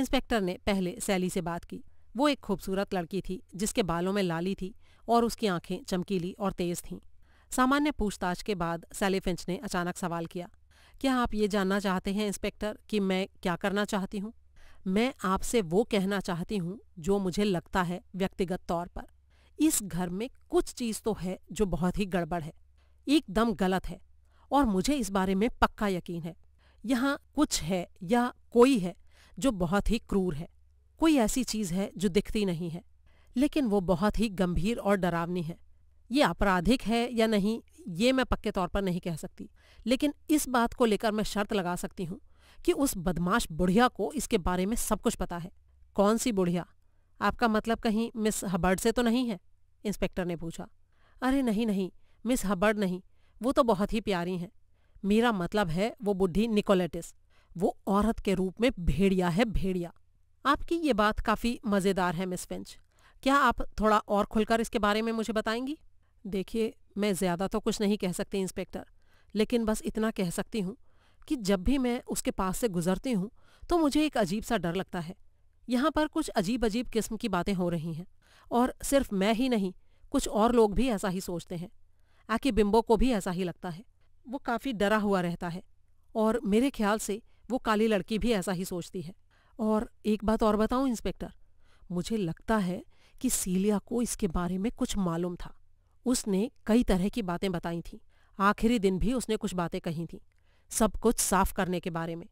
इंस्पेक्टर ने पहले सैली से बात की वो एक खूबसूरत लड़की थी जिसके बालों में लाली थी और उसकी आंखें चमकीली और तेज थीं सामान्य पूछताछ के बाद सैली फिंच ने अचानक सवाल किया क्या आप ये जानना चाहते हैं इंस्पेक्टर कि मैं क्या करना चाहती हूँ मैं आपसे वो कहना चाहती हूँ जो मुझे लगता है व्यक्तिगत तौर पर इस घर में कुछ चीज तो है जो बहुत ही गड़बड़ है एकदम गलत है और मुझे इस बारे में पक्का यकीन है यहाँ कुछ है या कोई है जो बहुत ही क्रूर है कोई ऐसी चीज है जो दिखती नहीं है लेकिन वो बहुत ही गंभीर और डरावनी है ये आपराधिक है या नहीं ये मैं पक्के तौर पर नहीं कह सकती लेकिन इस बात को लेकर मैं शर्त लगा सकती हूँ कि उस बदमाश बुढ़िया को इसके बारे में सब कुछ पता है कौन सी बुढ़िया आपका मतलब कहीं मिस हबर्ड से तो नहीं है इंस्पेक्टर ने पूछा अरे नहीं नहीं मिस हबर्ड नहीं वो तो बहुत ही प्यारी हैं मेरा मतलब है वो बुढ़ी निकोलेटिस वो औरत के रूप में भेड़िया है भेड़िया आपकी ये बात काफ़ी मज़ेदार है मिस फिंच क्या आप थोड़ा और खुलकर इसके बारे में मुझे बताएंगी देखिए मैं ज़्यादा तो कुछ नहीं कह सकती इंस्पेक्टर लेकिन बस इतना कह सकती हूँ कि जब भी मैं उसके पास से गुजरती हूँ तो मुझे एक अजीब सा डर लगता है यहाँ पर कुछ अजीब अजीब किस्म की बातें हो रही हैं और सिर्फ मैं ही नहीं कुछ और लोग भी ऐसा ही सोचते हैं आके बिम्बो को भी ऐसा ही लगता है वो काफ़ी डरा हुआ रहता है और मेरे ख्याल से वो काली लड़की भी ऐसा ही सोचती है और एक बात और बताऊं इंस्पेक्टर मुझे लगता है कि सीलिया को इसके बारे में कुछ मालूम था उसने कई तरह की बातें बताई थीं आखिरी दिन भी उसने कुछ बातें कही थीं सब कुछ साफ करने के बारे में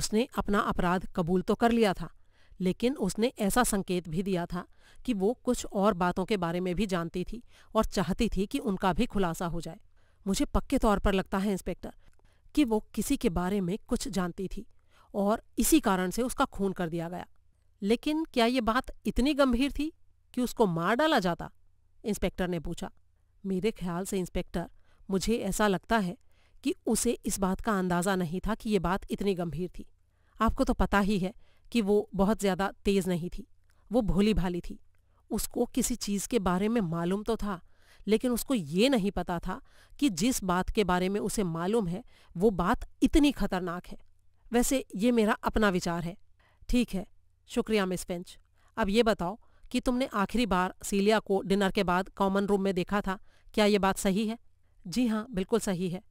उसने अपना अपराध कबूल तो कर लिया था लेकिन उसने ऐसा संकेत भी दिया था कि वो कुछ और बातों के बारे में भी जानती थी और चाहती थी कि उनका भी खुलासा हो जाए मुझे पक्के तौर पर लगता है इंस्पेक्टर कि वो किसी के बारे में कुछ जानती थी और इसी कारण से उसका खून कर दिया गया लेकिन क्या ये बात इतनी गंभीर थी कि उसको मार डाला जाता इंस्पेक्टर ने पूछा मेरे ख्याल से इंस्पेक्टर मुझे ऐसा लगता है कि उसे इस बात का अंदाज़ा नहीं था कि ये बात इतनी गंभीर थी आपको तो पता ही है कि वो बहुत ज़्यादा तेज़ नहीं थी वो भोली भाली थी उसको किसी चीज के बारे में मालूम तो था लेकिन उसको ये नहीं पता था कि जिस बात के बारे में उसे मालूम है वो बात इतनी खतरनाक है वैसे ये मेरा अपना विचार है ठीक है शुक्रिया मिस पेंच अब ये बताओ कि तुमने आखिरी बार सीलिया को डिनर के बाद कॉमन रूम में देखा था क्या ये बात सही है जी हाँ बिल्कुल सही है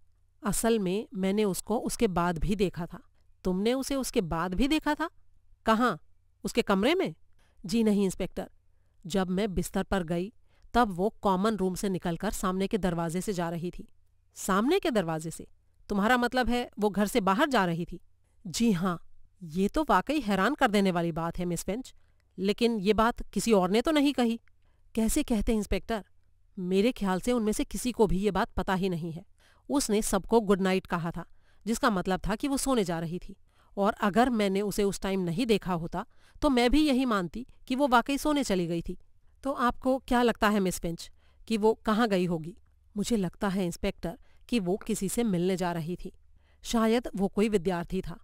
असल में मैंने उसको उसके बाद भी देखा था तुमने उसे उसके बाद भी देखा था कहाँ उसके कमरे में जी नहीं इंस्पेक्टर जब मैं बिस्तर पर गई तब वो कॉमन रूम से निकलकर सामने के दरवाजे से जा रही थी सामने के दरवाजे से तुम्हारा मतलब है वो घर से बाहर जा रही थी जी हाँ ये तो वाकई हैरान कर देने वाली बात है मिस फिंच लेकिन ये बात किसी और ने तो नहीं कही कैसे कहते इंस्पेक्टर मेरे ख्याल से उनमें से किसी को भी ये बात पता ही नहीं है उसने सबको गुड नाइट कहा था जिसका मतलब था कि वो सोने जा रही थी और अगर मैंने उसे उस टाइम नहीं देखा होता तो मैं भी यही मानती कि वो वाकई सोने चली गई थी तो आपको क्या लगता है मिस पिंच कि वो कहाँ गई होगी मुझे लगता है इंस्पेक्टर कि वो किसी से मिलने जा रही थी शायद वो कोई विद्यार्थी था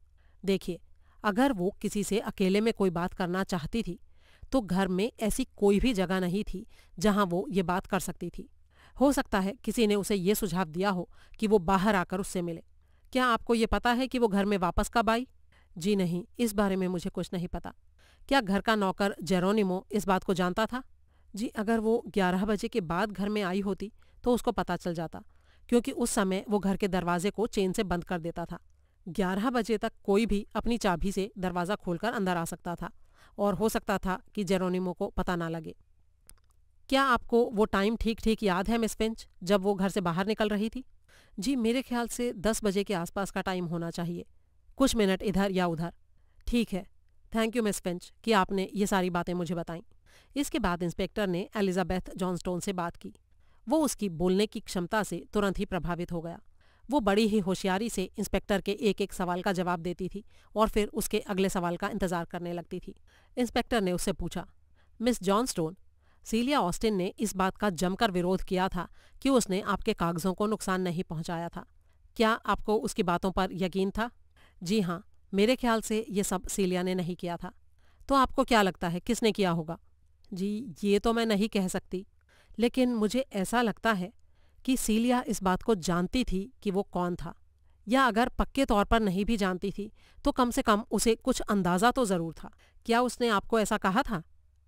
देखिए अगर वो किसी से अकेले में कोई बात करना चाहती थी तो घर में ऐसी कोई भी जगह नहीं थी जहां वो ये बात कर सकती थी हो सकता है किसी ने उसे ये सुझाव दिया हो कि वो बाहर आकर उससे मिले क्या आपको ये पता है कि वो घर में वापस कब आई जी नहीं इस बारे में मुझे कुछ नहीं पता क्या घर का नौकर जेरोनिमो इस बात को जानता था जी अगर वो ग्यारह बजे के बाद घर में आई होती तो उसको पता चल जाता क्योंकि उस समय वो घर के दरवाजे को चेन से बंद कर देता था ग्यारह बजे तक कोई भी अपनी चाबी से दरवाज़ा खोलकर अंदर आ सकता था और हो सकता था कि जेरोनिमो को पता ना लगे क्या आपको वो टाइम ठीक ठीक याद है मिस पिंच जब वो घर से बाहर निकल रही थी जी मेरे ख्याल से दस बजे के आसपास का टाइम होना चाहिए कुछ मिनट इधर या उधर ठीक है थैंक यू मिस फिंच कि आपने ये सारी बातें मुझे बताई इसके बाद इंस्पेक्टर ने एलिजाबेथ जॉनस्टोन से बात की वो उसकी बोलने की क्षमता से तुरंत ही प्रभावित हो गया वो बड़ी ही होशियारी से इंस्पेक्टर के एक एक सवाल का जवाब देती थी और फिर उसके अगले सवाल का इंतजार करने लगती थी इंस्पेक्टर ने उससे पूछा मिस जॉनस्टोन सीलिया ऑस्टिन ने इस बात का जमकर विरोध किया था कि उसने आपके कागजों को नुकसान नहीं पहुंचाया था क्या आपको उसकी बातों पर यकीन था जी हाँ मेरे ख्याल से ये सब सीलिया ने नहीं किया था तो आपको क्या लगता है किसने किया होगा जी ये तो मैं नहीं कह सकती लेकिन मुझे ऐसा लगता है कि सीलिया इस बात को जानती थी कि वो कौन था या अगर पक्के तौर पर नहीं भी जानती थी तो कम से कम उसे कुछ अंदाज़ा तो ज़रूर था क्या उसने आपको ऐसा कहा था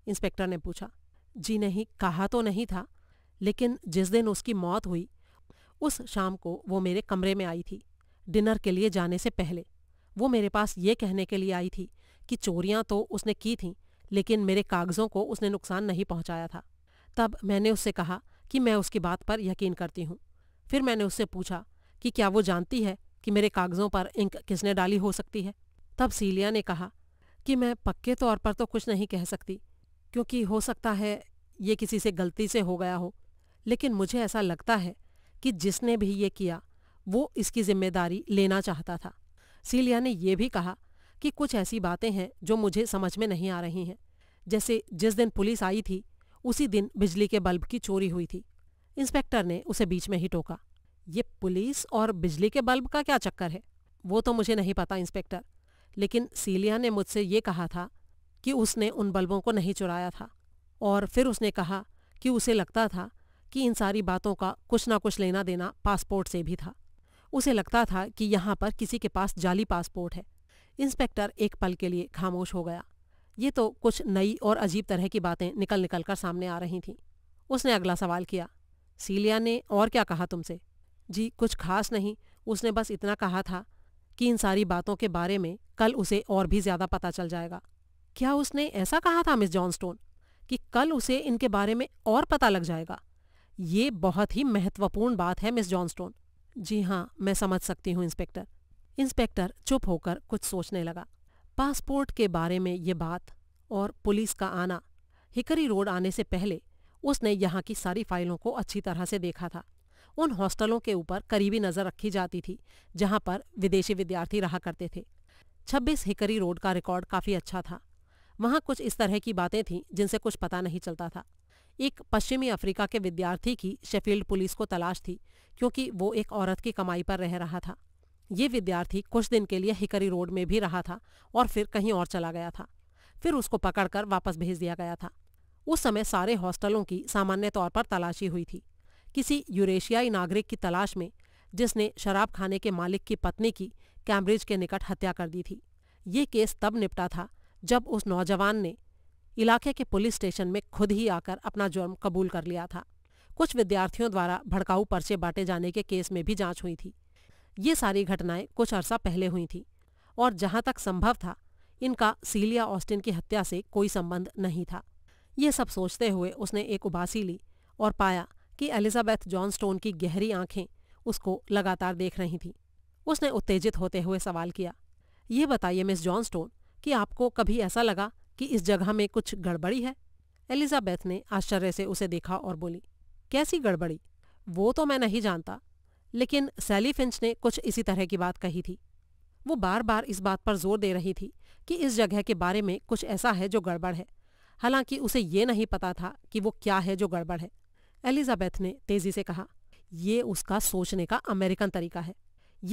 इंस्पेक्टर ने पूछा जी नहीं कहा तो नहीं था लेकिन जिस दिन उसकी मौत हुई उस शाम को वो मेरे कमरे में आई थी डिनर के लिए जाने से पहले वो मेरे पास ये कहने के लिए आई थी कि चोरियां तो उसने की थीं लेकिन मेरे कागजों को उसने नुकसान नहीं पहुंचाया था तब मैंने उससे कहा कि मैं उसकी बात पर यकीन करती हूँ फिर मैंने उससे पूछा कि क्या वो जानती है कि मेरे कागजों पर इंक किसने डाली हो सकती है तब सीलिया ने कहा कि मैं पक्के तौर पर तो कुछ नहीं कह सकती क्योंकि हो सकता है ये किसी से गलती से हो गया हो लेकिन मुझे ऐसा लगता है कि जिसने भी ये किया वो इसकी जिम्मेदारी लेना चाहता था सीलिया ने यह भी कहा कि कुछ ऐसी बातें हैं जो मुझे समझ में नहीं आ रही हैं जैसे जिस दिन पुलिस आई थी उसी दिन बिजली के बल्ब की चोरी हुई थी इंस्पेक्टर ने उसे बीच में ही टोका ये पुलिस और बिजली के बल्ब का क्या चक्कर है वो तो मुझे नहीं पता इंस्पेक्टर लेकिन सीलिया ने मुझसे ये कहा था कि उसने उन बल्बों को नहीं चुराया था और फिर उसने कहा कि उसे लगता था कि इन सारी बातों का कुछ ना कुछ लेना देना पासपोर्ट से भी था उसे लगता था कि यहाँ पर किसी के पास जाली पासपोर्ट है इंस्पेक्टर एक पल के लिए खामोश हो गया ये तो कुछ नई और अजीब तरह की बातें निकल निकल कर सामने आ रही थीं उसने अगला सवाल किया सीलिया ने और क्या कहा तुमसे जी कुछ खास नहीं उसने बस इतना कहा था कि इन सारी बातों के बारे में कल उसे और भी ज्यादा पता चल जाएगा क्या उसने ऐसा कहा था मिस जॉनस्टोन कि कल उसे इनके बारे में और पता लग जाएगा ये बहुत ही महत्वपूर्ण बात है मिस जॉनस्टोन जी हाँ मैं समझ सकती हूँ इंस्पेक्टर इंस्पेक्टर चुप होकर कुछ सोचने लगा पासपोर्ट के बारे में ये बात और पुलिस का आना हिकरी रोड आने से पहले उसने यहाँ की सारी फाइलों को अच्छी तरह से देखा था उन हॉस्टलों के ऊपर करीबी नज़र रखी जाती थी जहाँ पर विदेशी विद्यार्थी रहा करते थे 26 हिकरी रोड का रिकॉर्ड काफ़ी अच्छा था वहाँ कुछ इस तरह की बातें थीं जिनसे कुछ पता नहीं चलता था एक पश्चिमी अफ्रीका के विद्यार्थी की शेफील्ड पुलिस को तलाश थी क्योंकि वो एक औरत की कमाई पर रह रहा था ये विद्यार्थी कुछ दिन के लिए हिकरी रोड में भी रहा था और फिर कहीं और चला गया था फिर उसको पकड़कर वापस भेज दिया गया था उस समय सारे हॉस्टलों की सामान्य तौर पर तलाशी हुई थी किसी यूरेशियाई नागरिक की तलाश में जिसने शराब खाने के मालिक की पत्नी की कैम्ब्रिज के निकट हत्या कर दी थी ये केस तब निपटा था जब उस नौजवान ने इलाके के पुलिस स्टेशन में खुद ही आकर अपना जुर्म कबूल कर लिया था कुछ विद्यार्थियों द्वारा भड़काऊ पर्चे बांटे जाने के केस में भी जांच हुई थी ये सारी घटनाएं कुछ अरसा पहले हुई थी और जहां तक संभव था इनका सीलिया ऑस्टिन की हत्या से कोई संबंध नहीं था ये सब सोचते हुए उसने एक उबासी ली और पाया कि एलिजाबेथ जॉनस्टोन की गहरी आंखें उसको लगातार देख रही थीं उसने उत्तेजित होते हुए सवाल किया ये बताइए मिस जॉनस्टोन कि आपको कभी ऐसा लगा कि इस जगह में कुछ गड़बड़ी है एलिजाबेथ ने आश्चर्य से उसे देखा और बोली कैसी गड़बड़ी वो तो मैं नहीं जानता लेकिन सैली फिंच ने कुछ इसी तरह की बात कही थी वो बार बार इस बात पर जोर दे रही थी कि इस जगह के बारे में कुछ ऐसा है जो गड़बड़ है हालांकि उसे ये नहीं पता था कि वो क्या है जो गड़बड़ है एलिजाबेथ ने तेजी से कहा ये उसका सोचने का अमेरिकन तरीका है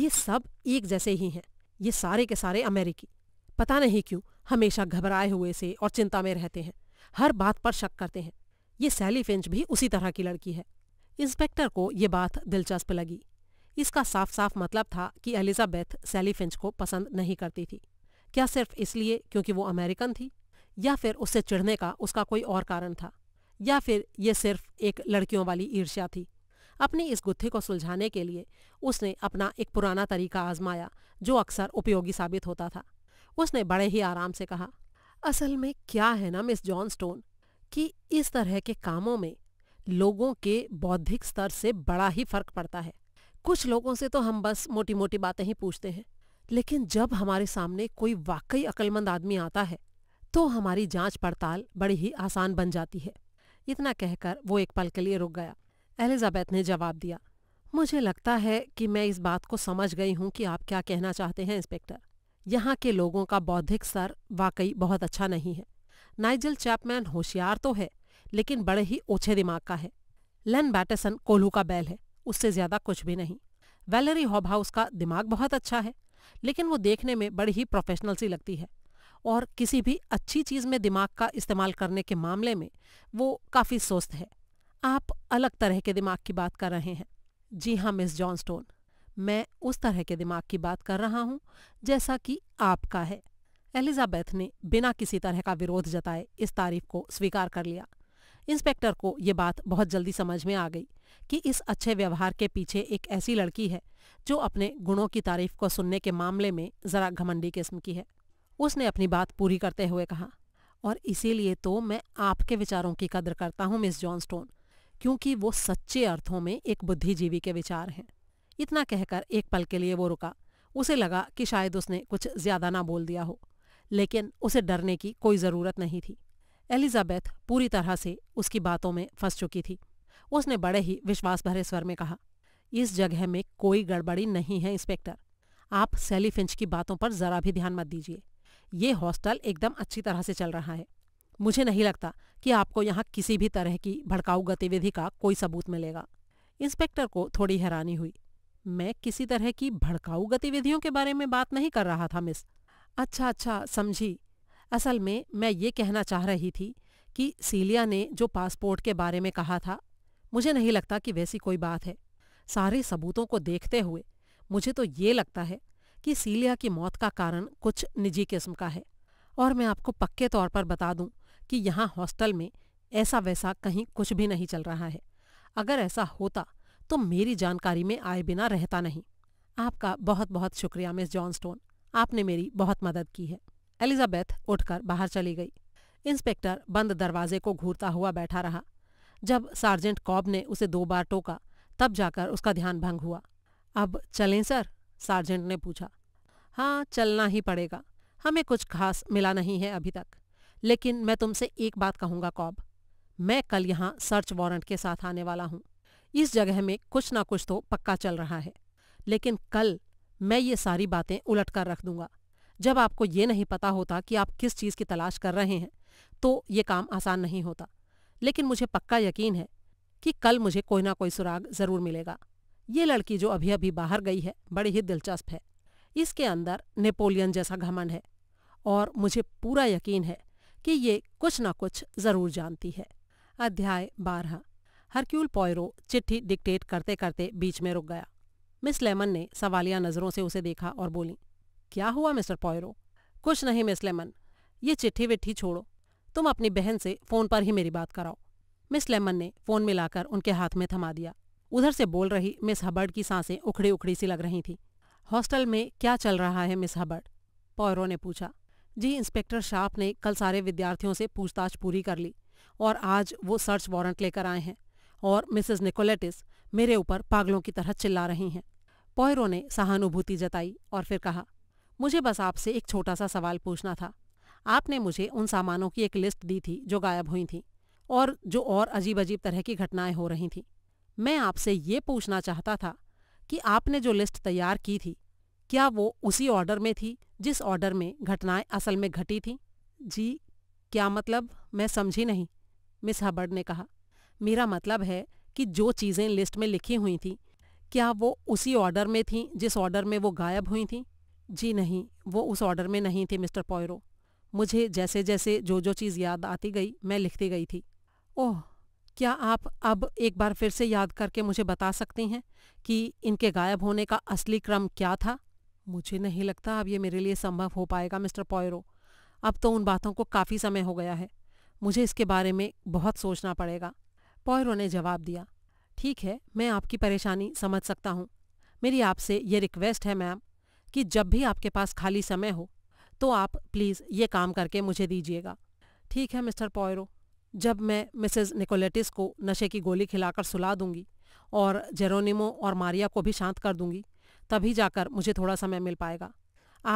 ये सब एक जैसे ही हैं ये सारे के सारे अमेरिकी पता नहीं क्यों हमेशा घबराए हुए से और चिंता में रहते हैं हर बात पर शक करते हैं ये सैली फिंच भी उसी तरह की लड़की है इंस्पेक्टर को ये बात दिलचस्प लगी इसका साफ साफ मतलब था कि एलिजाबेथ सैली फिंच को पसंद नहीं करती थी क्या सिर्फ इसलिए क्योंकि वो अमेरिकन थी या फिर उससे चिढ़ने का उसका कोई और कारण था या फिर ये सिर्फ एक लड़कियों वाली ईर्ष्या थी अपने इस गुत्थे को सुलझाने के लिए उसने अपना एक पुराना तरीका आजमाया जो अक्सर उपयोगी साबित होता था उसने बड़े ही आराम से कहा असल में क्या है ना मिस जॉन स्टोन कि इस तरह के कामों में लोगों के बौद्धिक स्तर से बड़ा ही फर्क पड़ता है कुछ लोगों से तो हम बस मोटी मोटी बातें ही पूछते हैं लेकिन जब हमारे सामने कोई वाकई अक्लमंद आदमी आता है तो हमारी जांच पड़ताल बड़ी ही आसान बन जाती है इतना कहकर वो एक पल के लिए रुक गया एलिजाबेथ ने जवाब दिया मुझे लगता है कि मैं इस बात को समझ गई हूँ कि आप क्या कहना चाहते हैं इंस्पेक्टर यहाँ के लोगों का बौद्धिक स्तर वाकई बहुत अच्छा नहीं है नाइजल चैपमैन होशियार तो है लेकिन बड़े ही ओछे दिमाग का है लेन बैटेसन कोल्हू का बैल है उससे ज्यादा कुछ भी नहीं वैलरी हॉबहाउस का दिमाग बहुत अच्छा है लेकिन वो देखने में बड़ी ही प्रोफेशनल सी लगती है और किसी भी अच्छी चीज़ में दिमाग का इस्तेमाल करने के मामले में वो काफ़ी सुस्त है आप अलग तरह के दिमाग की बात कर रहे हैं जी हाँ मिस स्टोन मैं उस तरह के दिमाग की बात कर रहा हूं जैसा कि आपका है एलिजाबेथ ने बिना किसी तरह का विरोध जताए इस तारीफ को स्वीकार कर लिया इंस्पेक्टर को ये बात बहुत जल्दी समझ में आ गई कि इस अच्छे व्यवहार के पीछे एक ऐसी लड़की है जो अपने गुणों की तारीफ को सुनने के मामले में जरा घमंडी किस्म की है उसने अपनी बात पूरी करते हुए कहा और इसीलिए तो मैं आपके विचारों की कद्र करता हूँ मिस जॉनस्टोन क्योंकि वो सच्चे अर्थों में एक बुद्धिजीवी के विचार हैं इतना कहकर एक पल के लिए वो रुका उसे लगा कि शायद उसने कुछ ज्यादा ना बोल दिया हो लेकिन उसे डरने की कोई ज़रूरत नहीं थी एलिजाबेथ पूरी तरह से उसकी बातों में फंस चुकी थी उसने बड़े ही विश्वास भरे स्वर में कहा इस जगह में कोई गड़बड़ी नहीं है इंस्पेक्टर आप सैली फिंच की बातों पर ज़रा भी ध्यान मत दीजिए ये हॉस्टल एकदम अच्छी तरह से चल रहा है मुझे नहीं लगता कि आपको यहाँ किसी भी तरह की भड़काऊ गतिविधि का कोई सबूत मिलेगा इंस्पेक्टर को थोड़ी हैरानी हुई मैं किसी तरह की भड़काऊ गतिविधियों के बारे में बात नहीं कर रहा था मिस अच्छा अच्छा समझी असल में मैं ये कहना चाह रही थी कि सीलिया ने जो पासपोर्ट के बारे में कहा था मुझे नहीं लगता कि वैसी कोई बात है सारे सबूतों को देखते हुए मुझे तो ये लगता है कि सीलिया की मौत का कारण कुछ निजी किस्म का है और मैं आपको पक्के तौर पर बता दूं कि यहाँ हॉस्टल में ऐसा वैसा कहीं कुछ भी नहीं चल रहा है अगर ऐसा होता तो मेरी जानकारी में आए बिना रहता नहीं आपका बहुत बहुत शुक्रिया मिस जॉनस्टोन आपने मेरी बहुत मदद की है एलिजाबेथ उठकर बाहर चली गई इंस्पेक्टर बंद दरवाजे को घूरता हुआ बैठा रहा जब सार्जेंट कॉब ने उसे दो बार टोका तब जाकर उसका ध्यान भंग हुआ अब चलें सर सार्जेंट ने पूछा हाँ चलना ही पड़ेगा हमें कुछ खास मिला नहीं है अभी तक लेकिन मैं तुमसे एक बात कहूँगा कॉब मैं कल यहाँ सर्च वारंट के साथ आने वाला हूँ इस जगह में कुछ ना कुछ तो पक्का चल रहा है लेकिन कल मैं ये सारी बातें उलट कर रख दूंगा जब आपको ये नहीं पता होता कि आप किस चीज़ की तलाश कर रहे हैं तो ये काम आसान नहीं होता लेकिन मुझे पक्का यकीन है कि कल मुझे कोई ना कोई सुराग ज़रूर मिलेगा ये लड़की जो अभी अभी बाहर गई है बड़ी ही दिलचस्प है इसके अंदर नेपोलियन जैसा घमंड है और मुझे पूरा यकीन है कि ये कुछ ना कुछ ज़रूर जानती है अध्याय बारह हरक्यूल पॉयरो चिट्ठी डिक्टेट करते करते बीच में रुक गया मिस लेमन ने सवालिया नज़रों से उसे देखा और बोली क्या हुआ मिस्टर पॉयरो कुछ नहीं मिस लेमन ये चिट्ठी विट्ठी छोड़ो तुम अपनी बहन से फ़ोन पर ही मेरी बात कराओ मिस लेमन ने फ़ोन मिलाकर उनके हाथ में थमा दिया उधर से बोल रही मिस हबर्ड की सांसें उखड़ी उखड़ी सी लग रही थी हॉस्टल में क्या चल रहा है मिस हबर्ड पॉयरो ने पूछा जी इंस्पेक्टर शाप ने कल सारे विद्यार्थियों से पूछताछ पूरी कर ली और आज वो सर्च वारंट लेकर आए हैं और मिसेस निकोलेटिस मेरे ऊपर पागलों की तरह चिल्ला रही हैं पोयरो ने सहानुभूति जताई और फिर कहा मुझे बस आपसे एक छोटा सा सवाल पूछना था आपने मुझे उन सामानों की एक लिस्ट दी थी जो गायब हुई थी और जो और अजीब अजीब तरह की घटनाएं हो रही थी मैं आपसे ये पूछना चाहता था कि आपने जो लिस्ट तैयार की थी क्या वो उसी ऑर्डर में थी जिस ऑर्डर में घटनाएं असल में घटी थीं जी क्या मतलब मैं समझी नहीं मिस हबर्ड ने कहा मेरा मतलब है कि जो चीज़ें लिस्ट में लिखी हुई थीं क्या वो उसी ऑर्डर में थीं जिस ऑर्डर में वो गायब हुई थी जी नहीं वो उस ऑर्डर में नहीं थी मिस्टर पॉयरो मुझे जैसे जैसे जो जो चीज़ याद आती गई मैं लिखती गई थी ओह क्या आप अब एक बार फिर से याद करके मुझे बता सकती हैं कि इनके गायब होने का असली क्रम क्या था मुझे नहीं लगता अब ये मेरे लिए संभव हो पाएगा मिस्टर पॉयरो अब तो उन बातों को काफ़ी समय हो गया है मुझे इसके बारे में बहुत सोचना पड़ेगा पौरो ने जवाब दिया ठीक है मैं आपकी परेशानी समझ सकता हूँ मेरी आपसे ये रिक्वेस्ट है मैम कि जब भी आपके पास खाली समय हो तो आप प्लीज़ ये काम करके मुझे दीजिएगा ठीक है मिस्टर पॉयरो जब मैं मिसेस निकोलेटिस को नशे की गोली खिलाकर सुला दूंगी और जेरोनिमो और मारिया को भी शांत कर दूंगी तभी जाकर मुझे थोड़ा समय मिल पाएगा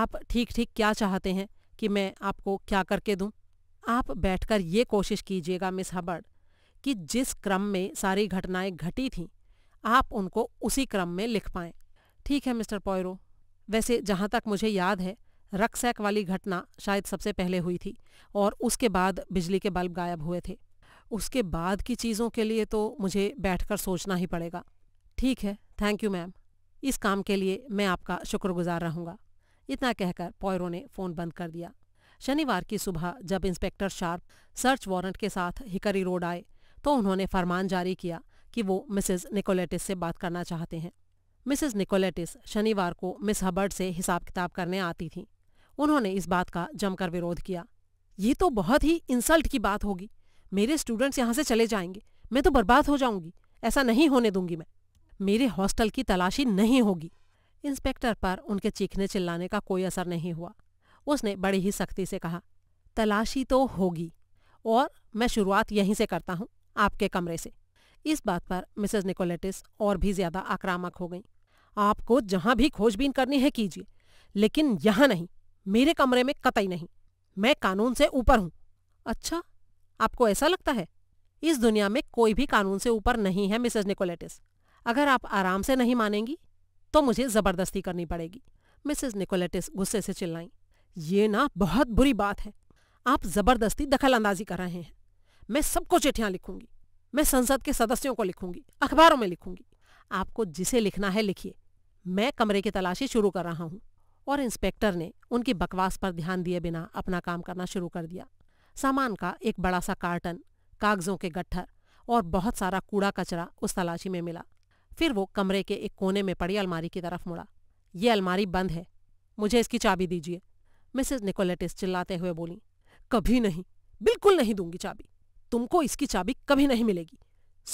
आप ठीक ठीक क्या चाहते हैं कि मैं आपको क्या करके दूँ आप बैठकर ये कोशिश कीजिएगा मिस हबर्ड कि जिस क्रम में सारी घटनाएं घटी थीं आप उनको उसी क्रम में लिख पाएं ठीक है मिस्टर पॉयरो वैसे जहां तक मुझे याद है रक्सैक वाली घटना शायद सबसे पहले हुई थी और उसके बाद बिजली के बल्ब गायब हुए थे उसके बाद की चीज़ों के लिए तो मुझे बैठकर सोचना ही पड़ेगा ठीक है थैंक यू मैम इस काम के लिए मैं आपका शुक्रगुजार रहूँगा इतना कहकर पॉयरो ने फ़ोन बंद कर दिया शनिवार की सुबह जब इंस्पेक्टर शार्प सर्च वारंट के साथ हिकरी रोड आए तो उन्होंने फरमान जारी किया कि वो मिसेज निकोलेटिस से बात करना चाहते हैं मिसेज निकोलेटिस शनिवार को मिस हबर्ड से हिसाब किताब करने आती थीं उन्होंने इस बात का जमकर विरोध किया ये तो बहुत ही इंसल्ट की बात होगी मेरे स्टूडेंट्स यहाँ से चले जाएंगे मैं तो बर्बाद हो जाऊंगी ऐसा नहीं होने दूंगी मैं मेरे हॉस्टल की तलाशी नहीं होगी इंस्पेक्टर पर उनके चीखने चिल्लाने का कोई असर नहीं हुआ उसने बड़ी ही सख्ती से कहा तलाशी तो होगी और मैं शुरुआत यहीं से करता हूँ आपके कमरे से इस बात पर मिसेस निकोलेटिस और भी ज्यादा आक्रामक हो गई आपको जहां भी खोजबीन करनी है कीजिए लेकिन यहां नहीं मेरे कमरे में कतई नहीं मैं कानून से ऊपर हूं अच्छा आपको ऐसा लगता है इस दुनिया में कोई भी कानून से ऊपर नहीं है मिसेस निकोलेटिस अगर आप आराम से नहीं मानेंगी तो मुझे जबरदस्ती करनी पड़ेगी मिसेस निकोलेटिस गुस्से से चिल्लाई ये ना बहुत बुरी बात है आप जबरदस्ती दखल अंदाजी कर रहे हैं मैं सबको चिट्ठियां लिखूंगी मैं संसद के सदस्यों को लिखूंगी अखबारों में लिखूंगी आपको जिसे लिखना है लिखिए मैं कमरे की तलाशी शुरू कर रहा हूँ और इंस्पेक्टर ने उनकी बकवास पर ध्यान दिए बिना अपना काम करना शुरू कर दिया सामान का एक बड़ा सा कार्टन कागजों के गट्ठर और बहुत सारा कूड़ा कचरा उस तलाशी में मिला फिर वो कमरे के एक कोने में पड़ी अलमारी की तरफ मुड़ा ये अलमारी बंद है मुझे इसकी चाबी दीजिए मिसेस निकोलेटिस चिल्लाते हुए बोली कभी नहीं बिल्कुल नहीं दूंगी चाबी तुमको इसकी चाबी कभी नहीं मिलेगी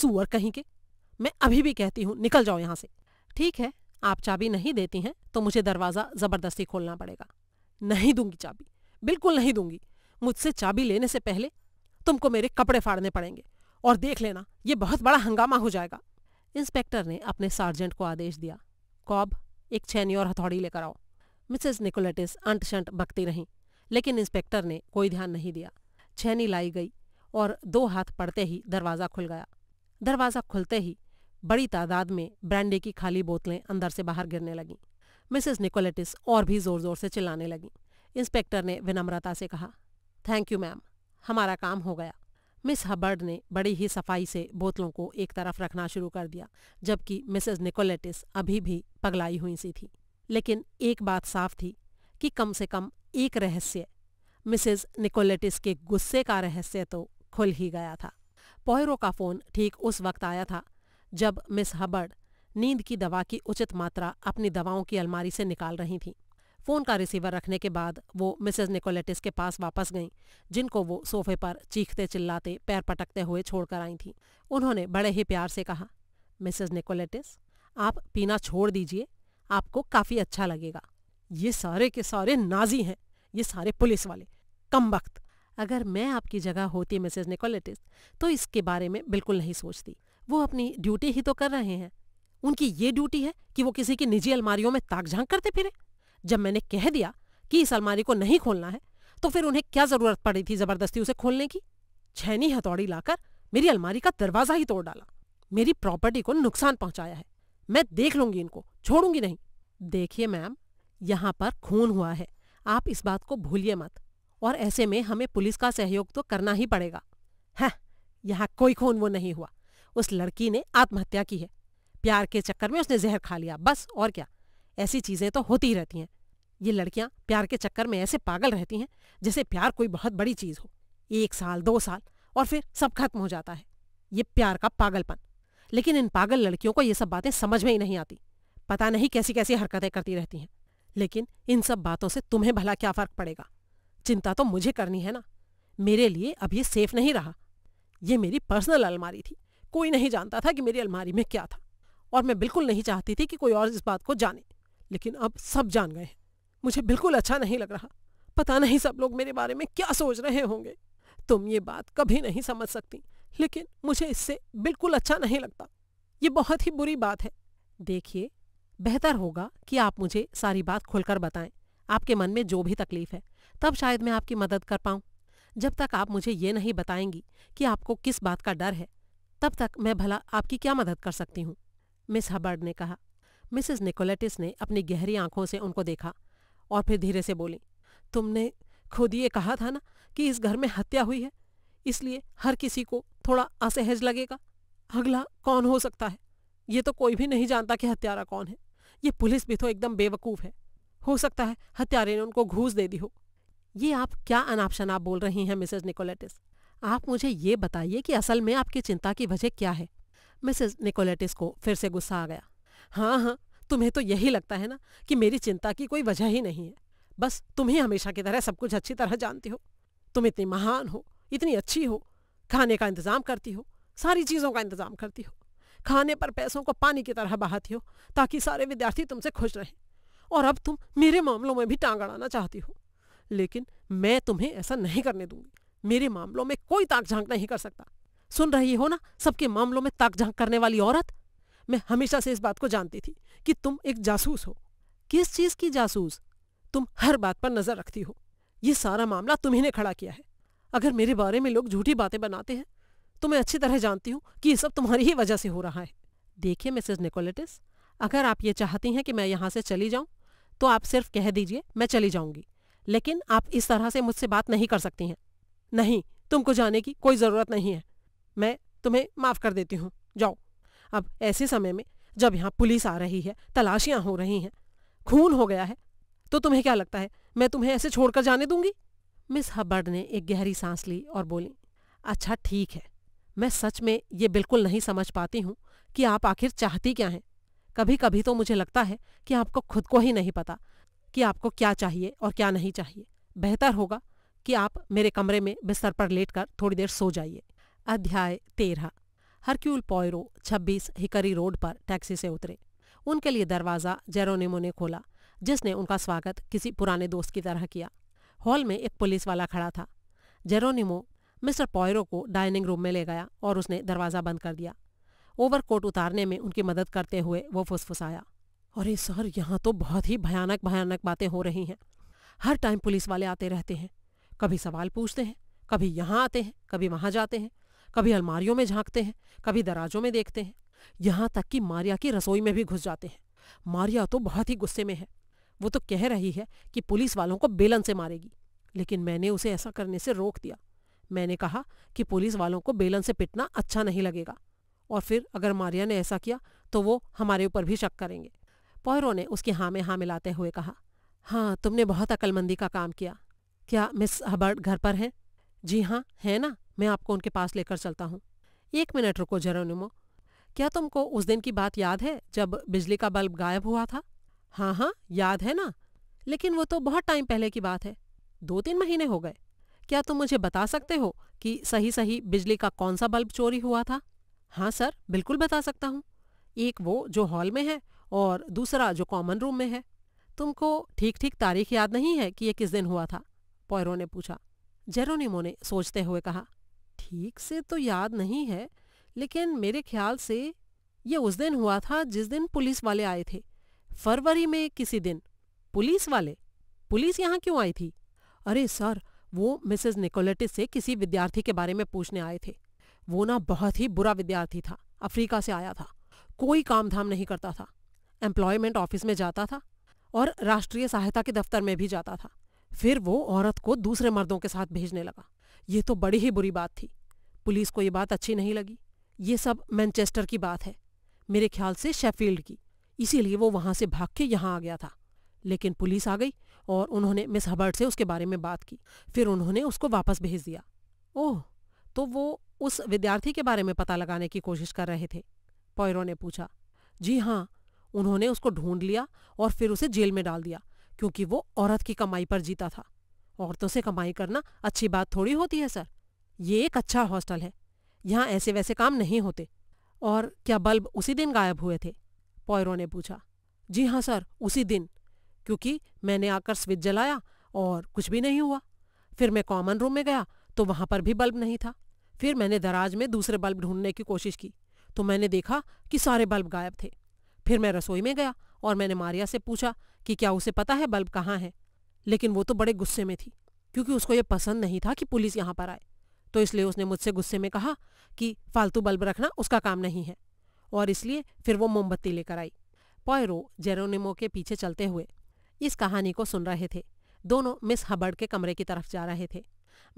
सुअर कहीं के मैं अभी भी कहती हूँ निकल जाओ यहाँ से ठीक है आप चाबी नहीं देती हैं तो मुझे दरवाज़ा ज़बरदस्ती खोलना पड़ेगा नहीं दूंगी चाबी बिल्कुल नहीं दूंगी मुझसे चाबी लेने से पहले तुमको मेरे कपड़े फाड़ने पड़ेंगे और देख लेना ये बहुत बड़ा हंगामा हो जाएगा इंस्पेक्टर ने अपने सार्जेंट को आदेश दिया कॉब एक छैनी और हथौड़ी लेकर आओ मिसेस निकोलेटिस अंट शंट बकती रहीं लेकिन इंस्पेक्टर ने कोई ध्यान नहीं दिया छैनी लाई गई और दो हाथ पड़ते ही दरवाज़ा खुल गया दरवाज़ा खुलते ही बड़ी तादाद में ब्रांडे की खाली बोतलें अंदर से बाहर गिरने लगीं मिसेस निकोलेटिस और भी ज़ोर ज़ोर से चिल्लाने लगीं इंस्पेक्टर ने विनम्रता से कहा थैंक यू मैम हमारा काम हो गया मिस हबर्ड ने बड़ी ही सफाई से बोतलों को एक तरफ रखना शुरू कर दिया जबकि मिसेस निकोलेटिस अभी भी पगलाई हुई सी थी लेकिन एक बात साफ थी कि कम से कम एक रहस्य मिसेस निकोलेटिस के गुस्से का रहस्य तो खुल ही गया था पोहरों का फोन ठीक उस वक्त आया था जब मिस हबर्ड नींद की दवा की उचित मात्रा अपनी दवाओं की अलमारी से निकाल रही थी फोन का रिसीवर रखने के बाद वो मिसेज निकोलेटिस के पास वापस गई जिनको वो सोफे पर चीखते चिल्लाते पैर पटकते हुए छोड़कर आई थी उन्होंने बड़े ही प्यार से कहा मिसेज निकोलेटिस आप पीना छोड़ दीजिए आपको काफ़ी अच्छा लगेगा ये सारे के सारे नाजी हैं ये सारे पुलिस वाले कम वक्त अगर मैं आपकी जगह होती मिसेज निकोलेटिस तो इसके बारे में बिल्कुल नहीं सोचती वो अपनी ड्यूटी ही तो कर रहे हैं उनकी ये ड्यूटी है कि वो किसी की निजी अलमारियों में ताक झांक करते फिरे जब मैंने कह दिया कि इस अलमारी को नहीं खोलना है तो फिर उन्हें क्या जरूरत पड़ी थी जबरदस्ती उसे खोलने की छैनी हथौड़ी लाकर मेरी अलमारी का दरवाजा ही तोड़ डाला मेरी प्रॉपर्टी को नुकसान पहुंचाया है मैं देख लूंगी इनको छोड़ूंगी नहीं देखिए मैम यहां पर खून हुआ है आप इस बात को भूलिए मत और ऐसे में हमें पुलिस का सहयोग तो करना ही पड़ेगा है यहाँ कोई खून वो नहीं हुआ उस लड़की ने आत्महत्या की है प्यार के चक्कर में उसने जहर खा लिया बस और क्या ऐसी चीज़ें तो होती ही रहती हैं ये लड़कियां प्यार के चक्कर में ऐसे पागल रहती हैं जैसे प्यार कोई बहुत बड़ी चीज़ हो एक साल दो साल और फिर सब खत्म हो जाता है ये प्यार का पागलपन लेकिन इन पागल लड़कियों को ये सब बातें समझ में ही नहीं आती पता नहीं कैसी कैसी हरकतें करती रहती हैं लेकिन इन सब बातों से तुम्हें भला क्या फ़र्क पड़ेगा चिंता तो मुझे करनी है ना मेरे लिए अब ये सेफ नहीं रहा ये मेरी पर्सनल अलमारी थी कोई नहीं जानता था कि मेरी अलमारी में क्या था और मैं बिल्कुल नहीं चाहती थी कि कोई और इस बात को जाने लेकिन अब सब जान गए हैं मुझे बिल्कुल अच्छा नहीं लग रहा पता नहीं सब लोग मेरे बारे में क्या सोच रहे होंगे तुम ये बात कभी नहीं समझ सकती लेकिन मुझे इससे बिल्कुल अच्छा नहीं लगता ये बहुत ही बुरी बात है देखिए बेहतर होगा कि आप मुझे सारी बात खुलकर बताएं आपके मन में जो भी तकलीफ है तब शायद मैं आपकी मदद कर पाऊं जब तक आप मुझे ये नहीं बताएंगी कि आपको किस बात का डर है तब तक मैं भला आपकी क्या मदद कर सकती हूं मिस हबर्ड ने कहा मिसेस निकोलेटिस ने अपनी गहरी आंखों से उनको देखा और फिर धीरे से बोली तुमने खुद ये कहा था ना कि इस घर में हत्या हुई है इसलिए हर किसी को थोड़ा असहज लगेगा अगला कौन हो सकता है ये तो कोई भी नहीं जानता कि हत्यारा कौन है ये पुलिस भी तो एकदम बेवकूफ़ है हो सकता है हत्यारे ने उनको घूस दे दी हो ये आप क्या शनाप बोल रही हैं मिसेज निकोलेटिस आप मुझे ये बताइए कि असल में आपकी चिंता की वजह क्या है मिसेज निकोलेटिस को फिर से गुस्सा आ गया हाँ हाँ तुम्हें तो यही लगता है ना कि मेरी चिंता की कोई वजह ही नहीं है बस तुम ही हमेशा की तरह सब कुछ अच्छी तरह जानती हो तुम इतनी महान हो इतनी अच्छी हो खाने का इंतज़ाम करती हो सारी चीज़ों का इंतज़ाम करती हो खाने पर पैसों को पानी की तरह बहाती हो ताकि सारे विद्यार्थी तुमसे खुश रहें और अब तुम मेरे मामलों में भी टांग अड़ाना चाहती हो लेकिन मैं तुम्हें ऐसा नहीं करने दूंगी मेरे मामलों में कोई ताक झांक नहीं कर सकता सुन रही हो ना सबके मामलों में ताक झांक करने वाली औरत मैं हमेशा से इस बात को जानती थी कि तुम एक जासूस हो किस चीज की जासूस तुम हर बात पर नजर रखती हो ये सारा मामला तुम्ही ने खड़ा किया है अगर मेरे बारे में लोग झूठी बातें बनाते हैं तो मैं अच्छी तरह जानती हूँ कि ये सब तुम्हारी ही वजह से हो रहा है देखिए मिसेज निकोलेटिस अगर आप ये चाहती हैं कि मैं यहाँ से चली जाऊँ तो आप सिर्फ कह दीजिए मैं चली जाऊँगी लेकिन आप इस तरह से मुझसे बात नहीं कर सकती हैं नहीं तुमको जाने की कोई ज़रूरत नहीं है मैं तुम्हें माफ़ कर देती हूँ जाओ अब ऐसे समय में जब यहाँ पुलिस आ रही है तलाशियाँ हो रही हैं खून हो गया है तो तुम्हें क्या लगता है मैं तुम्हें ऐसे छोड़कर जाने दूंगी मिस हबर्ड ने एक गहरी सांस ली और बोली अच्छा ठीक है मैं सच में ये बिल्कुल नहीं समझ पाती हूँ कि आप आखिर चाहती क्या हैं कभी कभी तो मुझे लगता है कि आपको खुद को ही नहीं पता कि आपको क्या चाहिए और क्या नहीं चाहिए बेहतर होगा कि आप मेरे कमरे में बिस्तर पर लेटकर थोड़ी देर सो जाइए अध्याय तेरह हरक्यूल पॉयरो 26 हिकरी रोड पर टैक्सी से उतरे उनके लिए दरवाज़ा जेरोनिमो ने खोला जिसने उनका स्वागत किसी पुराने दोस्त की तरह किया हॉल में एक पुलिस वाला खड़ा था जेरोनिमो मिस्टर पॉयरो को डाइनिंग रूम में ले गया और उसने दरवाज़ा बंद कर दिया ओवरकोट उतारने में उनकी मदद करते हुए वो फुसफुसाया अरे सर यहाँ तो बहुत ही भयानक भयानक बातें हो रही हैं हर टाइम पुलिस वाले आते रहते हैं कभी सवाल पूछते हैं कभी यहाँ आते हैं कभी वहाँ जाते हैं कभी अलमारियों में झांकते हैं कभी दराजों में देखते हैं यहाँ तक कि मारिया की रसोई में भी घुस जाते हैं मारिया तो बहुत ही गुस्से में है वो तो कह रही है कि पुलिस वालों को बेलन से मारेगी लेकिन मैंने उसे ऐसा करने से रोक दिया मैंने कहा कि पुलिस वालों को बेलन से पिटना अच्छा नहीं लगेगा और फिर अगर मारिया ने ऐसा किया तो वो हमारे ऊपर भी शक करेंगे पौरो ने उसकी हाँ में हाँ मिलाते हुए कहा हाँ तुमने बहुत अकलमंदी का काम किया क्या मिस हबर्ड घर पर हैं जी हाँ है ना मैं आपको उनके पास लेकर चलता हूँ एक मिनट रुको जरोनिमो क्या तुमको उस दिन की बात याद है जब बिजली का बल्ब गायब हुआ था हाँ हाँ याद है ना लेकिन वो तो बहुत टाइम पहले की बात है दो तीन महीने हो गए क्या तुम मुझे बता सकते हो कि सही सही बिजली का कौन सा बल्ब चोरी हुआ था हाँ सर बिल्कुल बता सकता हूँ एक वो जो हॉल में है और दूसरा जो कॉमन रूम में है तुमको ठीक ठीक तारीख याद नहीं है कि यह किस दिन हुआ था पॉयरो ने पूछा जेरोनिमो ने सोचते हुए कहा ठीक से तो याद नहीं है लेकिन मेरे ख्याल से ये उस दिन हुआ था जिस दिन पुलिस वाले आए थे फरवरी में किसी दिन पुलिस वाले पुलिस यहाँ क्यों आई थी अरे सर वो मिसेस निकोलेटिस से किसी विद्यार्थी के बारे में पूछने आए थे वो ना बहुत ही बुरा विद्यार्थी था अफ्रीका से आया था कोई काम धाम नहीं करता था एम्प्लॉयमेंट ऑफिस में जाता था और राष्ट्रीय सहायता के दफ्तर में भी जाता था फिर वो औरत को दूसरे मर्दों के साथ भेजने लगा ये तो बड़ी ही बुरी बात थी पुलिस को ये बात अच्छी नहीं लगी ये सब मैनचेस्टर की बात है मेरे ख्याल से शेफील्ड की इसीलिए वो वहां से भाग के यहाँ आ गया था लेकिन पुलिस आ गई और उन्होंने मिस हबर्ट से उसके बारे में बात की फिर उन्होंने उसको वापस भेज दिया ओह तो वो उस विद्यार्थी के बारे में पता लगाने की कोशिश कर रहे थे पॉयरो ने पूछा जी हाँ उन्होंने उसको ढूंढ लिया और फिर उसे जेल में डाल दिया क्योंकि वो औरत की कमाई पर जीता था औरतों से कमाई करना अच्छी बात थोड़ी होती है सर ये एक अच्छा हॉस्टल है यहाँ ऐसे वैसे काम नहीं होते और क्या बल्ब उसी दिन गायब हुए थे पॉयरो ने पूछा जी हाँ सर उसी दिन क्योंकि मैंने आकर स्विच जलाया और कुछ भी नहीं हुआ फिर मैं कॉमन रूम में गया तो वहाँ पर भी बल्ब नहीं था फिर मैंने दराज में दूसरे बल्ब ढूंढने की कोशिश की तो मैंने देखा कि सारे बल्ब गायब थे फिर मैं रसोई में गया और मैंने मारिया से पूछा कि क्या उसे पता है बल्ब कहाँ है लेकिन वो तो बड़े गुस्से में थी क्योंकि उसको ये पसंद नहीं था कि पुलिस यहाँ पर आए तो इसलिए उसने मुझसे गुस्से में कहा कि फालतू बल्ब रखना उसका काम नहीं है और इसलिए फिर वो मोमबत्ती लेकर आई पॉयरो जेरोनिमो के पीछे चलते हुए इस कहानी को सुन रहे थे दोनों मिस हबर्ड के कमरे की तरफ जा रहे थे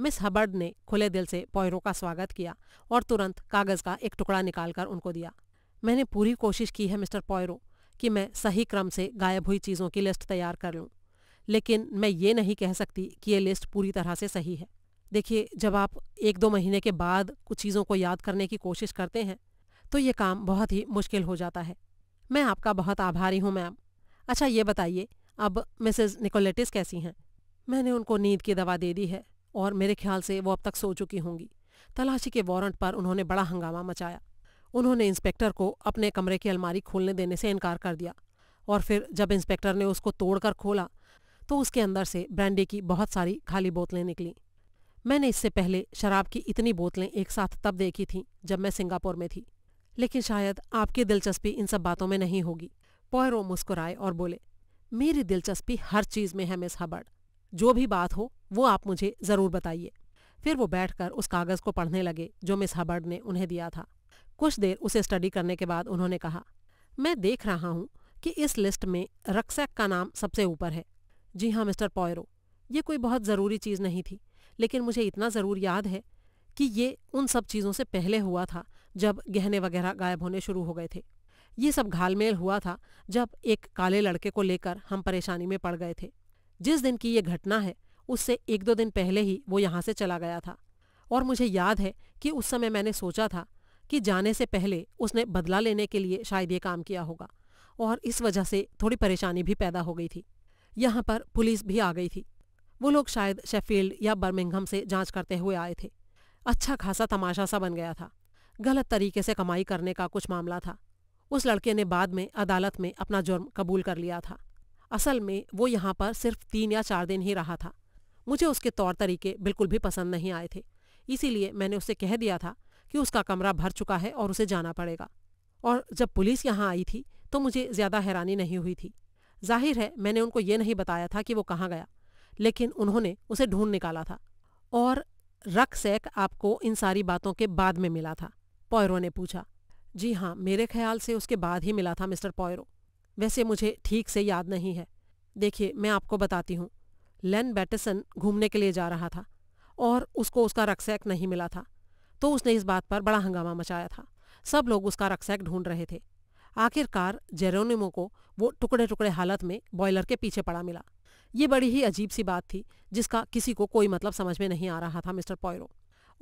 मिस हबर्ड ने खुले दिल से पॉयरो का स्वागत किया और तुरंत कागज का एक टुकड़ा निकालकर उनको दिया मैंने पूरी कोशिश की है मिस्टर पॉयरो कि मैं सही क्रम से गायब हुई चीज़ों की लिस्ट तैयार कर लूँ लेकिन मैं ये नहीं कह सकती कि ये लिस्ट पूरी तरह से सही है देखिए जब आप एक दो महीने के बाद कुछ चीज़ों को याद करने की कोशिश करते हैं तो ये काम बहुत ही मुश्किल हो जाता है मैं आपका बहुत आभारी हूँ मैम अच्छा ये बताइए अब मिसेज निकोलेटिस कैसी हैं मैंने उनको नींद की दवा दे दी है और मेरे ख्याल से वो अब तक सो चुकी होंगी तलाशी के वारंट पर उन्होंने बड़ा हंगामा मचाया उन्होंने इंस्पेक्टर को अपने कमरे की अलमारी खोलने देने से इनकार कर दिया और फिर जब इंस्पेक्टर ने उसको तोड़कर खोला तो उसके अंदर से ब्रांडी की बहुत सारी खाली बोतलें निकलीं मैंने इससे पहले शराब की इतनी बोतलें एक साथ तब देखी थीं जब मैं सिंगापुर में थी लेकिन शायद आपकी दिलचस्पी इन सब बातों में नहीं होगी पोयरो मुस्कुराए और बोले मेरी दिलचस्पी हर चीज में है मिस हबर्ड जो भी बात हो वो आप मुझे जरूर बताइए फिर वो बैठकर उस कागज को पढ़ने लगे जो मिस हबर्ड ने उन्हें दिया था कुछ देर उसे स्टडी करने के बाद उन्होंने कहा मैं देख रहा हूं कि इस लिस्ट में रक्सैक का नाम सबसे ऊपर है जी हाँ मिस्टर पॉयरो ये कोई बहुत ज़रूरी चीज़ नहीं थी लेकिन मुझे इतना ज़रूर याद है कि ये उन सब चीज़ों से पहले हुआ था जब गहने वगैरह गायब होने शुरू हो गए थे ये सब घालमेल हुआ था जब एक काले लड़के को लेकर हम परेशानी में पड़ गए थे जिस दिन की ये घटना है उससे एक दो दिन पहले ही वो यहाँ से चला गया था और मुझे याद है कि उस समय मैंने सोचा था कि जाने से पहले उसने बदला लेने के लिए शायद ये काम किया होगा और इस वजह से थोड़ी परेशानी भी पैदा हो गई थी यहाँ पर पुलिस भी आ गई थी वो लोग शायद शेफील्ड या बर्मिंगहम से जांच करते हुए आए थे अच्छा खासा तमाशा सा बन गया था गलत तरीके से कमाई करने का कुछ मामला था उस लड़के ने बाद में अदालत में अपना जुर्म कबूल कर लिया था असल में वो यहाँ पर सिर्फ तीन या चार दिन ही रहा था मुझे उसके तौर तरीके बिल्कुल भी पसंद नहीं आए थे इसीलिए मैंने उससे कह दिया था कि उसका कमरा भर चुका है और उसे जाना पड़ेगा और जब पुलिस यहाँ आई थी तो मुझे ज़्यादा हैरानी नहीं हुई थी जाहिर है मैंने उनको ये नहीं बताया था कि वो कहाँ गया लेकिन उन्होंने उसे ढूंढ निकाला था और रक सैक आपको इन सारी बातों के बाद में मिला था पॉयरो ने पूछा जी हाँ मेरे ख्याल से उसके बाद ही मिला था मिस्टर पॉयरो वैसे मुझे ठीक से याद नहीं है देखिए मैं आपको बताती हूँ लेन बैटसन घूमने के लिए जा रहा था और उसको उसका रक्सैक नहीं मिला था तो उसने इस बात पर बड़ा हंगामा मचाया था सब लोग उसका रक्सैक ढूंढ रहे थे आखिरकार जेरोनिमो को वो टुकड़े टुकड़े हालत में बॉयलर के पीछे पड़ा मिला ये बड़ी ही अजीब सी बात थी जिसका किसी को कोई मतलब समझ में नहीं आ रहा था मिस्टर पॉयरो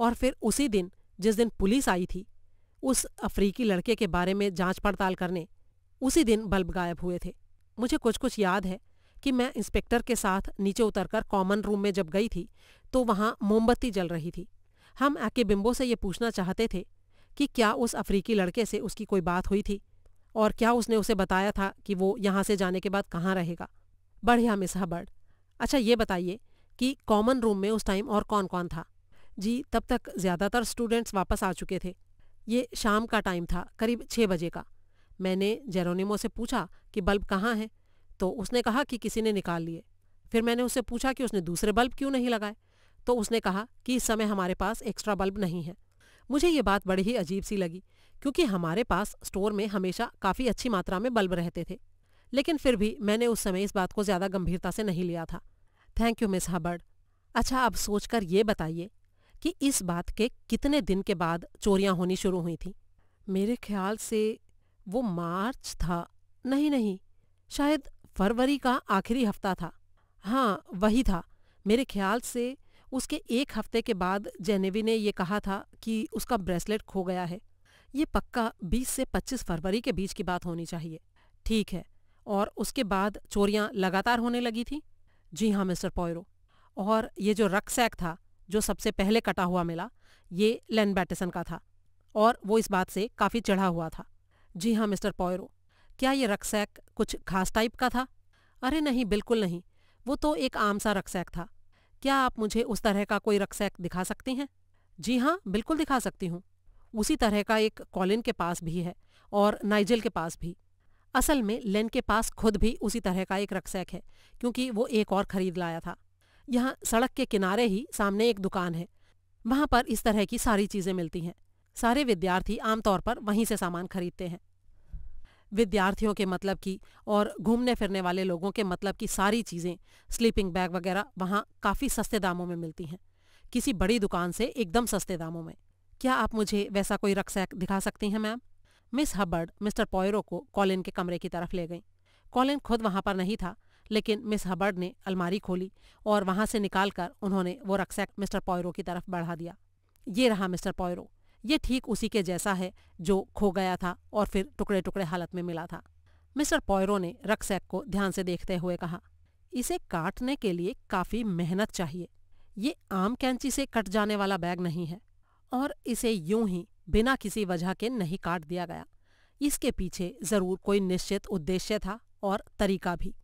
और फिर उसी दिन जिस दिन पुलिस आई थी उस अफ्रीकी लड़के के बारे में जांच पड़ताल करने उसी दिन बल्ब गायब हुए थे मुझे कुछ कुछ याद है कि मैं इंस्पेक्टर के साथ नीचे उतरकर कॉमन रूम में जब गई थी तो वहाँ मोमबत्ती जल रही थी हम आके बिम्बो से ये पूछना चाहते थे कि क्या उस अफ्रीकी लड़के से उसकी कोई बात हुई थी और क्या उसने उसे बताया था कि वो यहाँ से जाने के बाद कहाँ रहेगा बढ़िया मिस हबर्ड अच्छा ये बताइए कि कॉमन रूम में उस टाइम और कौन कौन था जी तब तक ज़्यादातर स्टूडेंट्स वापस आ चुके थे ये शाम का टाइम था करीब छः बजे का मैंने जेरोनिमो से पूछा कि बल्ब कहाँ है तो उसने कहा कि किसी ने निकाल लिए फिर मैंने उससे पूछा कि उसने दूसरे बल्ब क्यों नहीं लगाए तो उसने कहा कि इस समय हमारे पास एक्स्ट्रा बल्ब नहीं है मुझे ये बात बड़ी ही अजीब सी लगी क्योंकि हमारे पास स्टोर में हमेशा काफ़ी अच्छी मात्रा में बल्ब रहते थे लेकिन फिर भी मैंने उस समय इस बात को ज़्यादा गंभीरता से नहीं लिया था थैंक यू मिस हबर्ड अच्छा अब सोचकर ये बताइए कि इस बात के कितने दिन के बाद चोरियां होनी शुरू हुई थी मेरे ख्याल से वो मार्च था नहीं नहीं शायद फरवरी का आखिरी हफ्ता था हाँ वही था मेरे ख्याल से उसके एक हफ्ते के बाद जेनेवी ने यह कहा था कि उसका ब्रेसलेट खो गया है ये पक्का 20 से 25 फरवरी के बीच की बात होनी चाहिए ठीक है और उसके बाद चोरियां लगातार होने लगी थी जी हाँ मिस्टर पॉयरो और ये जो रक्सैक था जो सबसे पहले कटा हुआ मिला ये लेन बैटसन का था और वो इस बात से काफ़ी चढ़ा हुआ था जी हाँ मिस्टर पॉयरो क्या ये रक्सैक कुछ खास टाइप का था अरे नहीं बिल्कुल नहीं वो तो एक आम सा रक्सैक था क्या आप मुझे उस तरह का कोई रक्सैक दिखा सकती हैं जी हाँ बिल्कुल दिखा सकती हूँ उसी तरह का एक कॉलिन के पास भी है और नाइजल के पास भी असल में लेन के पास खुद भी उसी तरह का एक रक्सैक है क्योंकि वो एक और खरीद लाया था यहाँ सड़क के किनारे ही सामने एक दुकान है वहाँ पर इस तरह की सारी चीज़ें मिलती हैं सारे विद्यार्थी आमतौर पर वहीं से सामान खरीदते हैं विद्यार्थियों के मतलब की और घूमने फिरने वाले लोगों के मतलब की सारी चीज़ें स्लीपिंग बैग वगैरह वहाँ काफ़ी सस्ते दामों में मिलती हैं किसी बड़ी दुकान से एकदम सस्ते दामों में क्या आप मुझे वैसा कोई रक्सैक दिखा सकती हैं ma'am Miss Hubbard Mister Poirot को कॉलिन के कमरे की तरफ ले गई कॉलिन खुद वहाँ पर नहीं था लेकिन मिस हबर्ड ने अलमारी खोली और वहाँ से निकालकर उन्होंने वो रक्सैक मिस्टर पॉयरो की तरफ बढ़ा दिया ये रहा मिस्टर पॉयरो ये ठीक उसी के जैसा है जो खो गया था और फिर टुकड़े टुकड़े हालत में मिला था मिस्टर पॉयरो ने रक्सैक को ध्यान से देखते हुए कहा इसे काटने के लिए काफी मेहनत चाहिए ये आम कैंची से कट जाने वाला बैग नहीं है और इसे यूं ही बिना किसी वजह के नहीं काट दिया गया इसके पीछे जरूर कोई निश्चित उद्देश्य था और तरीका भी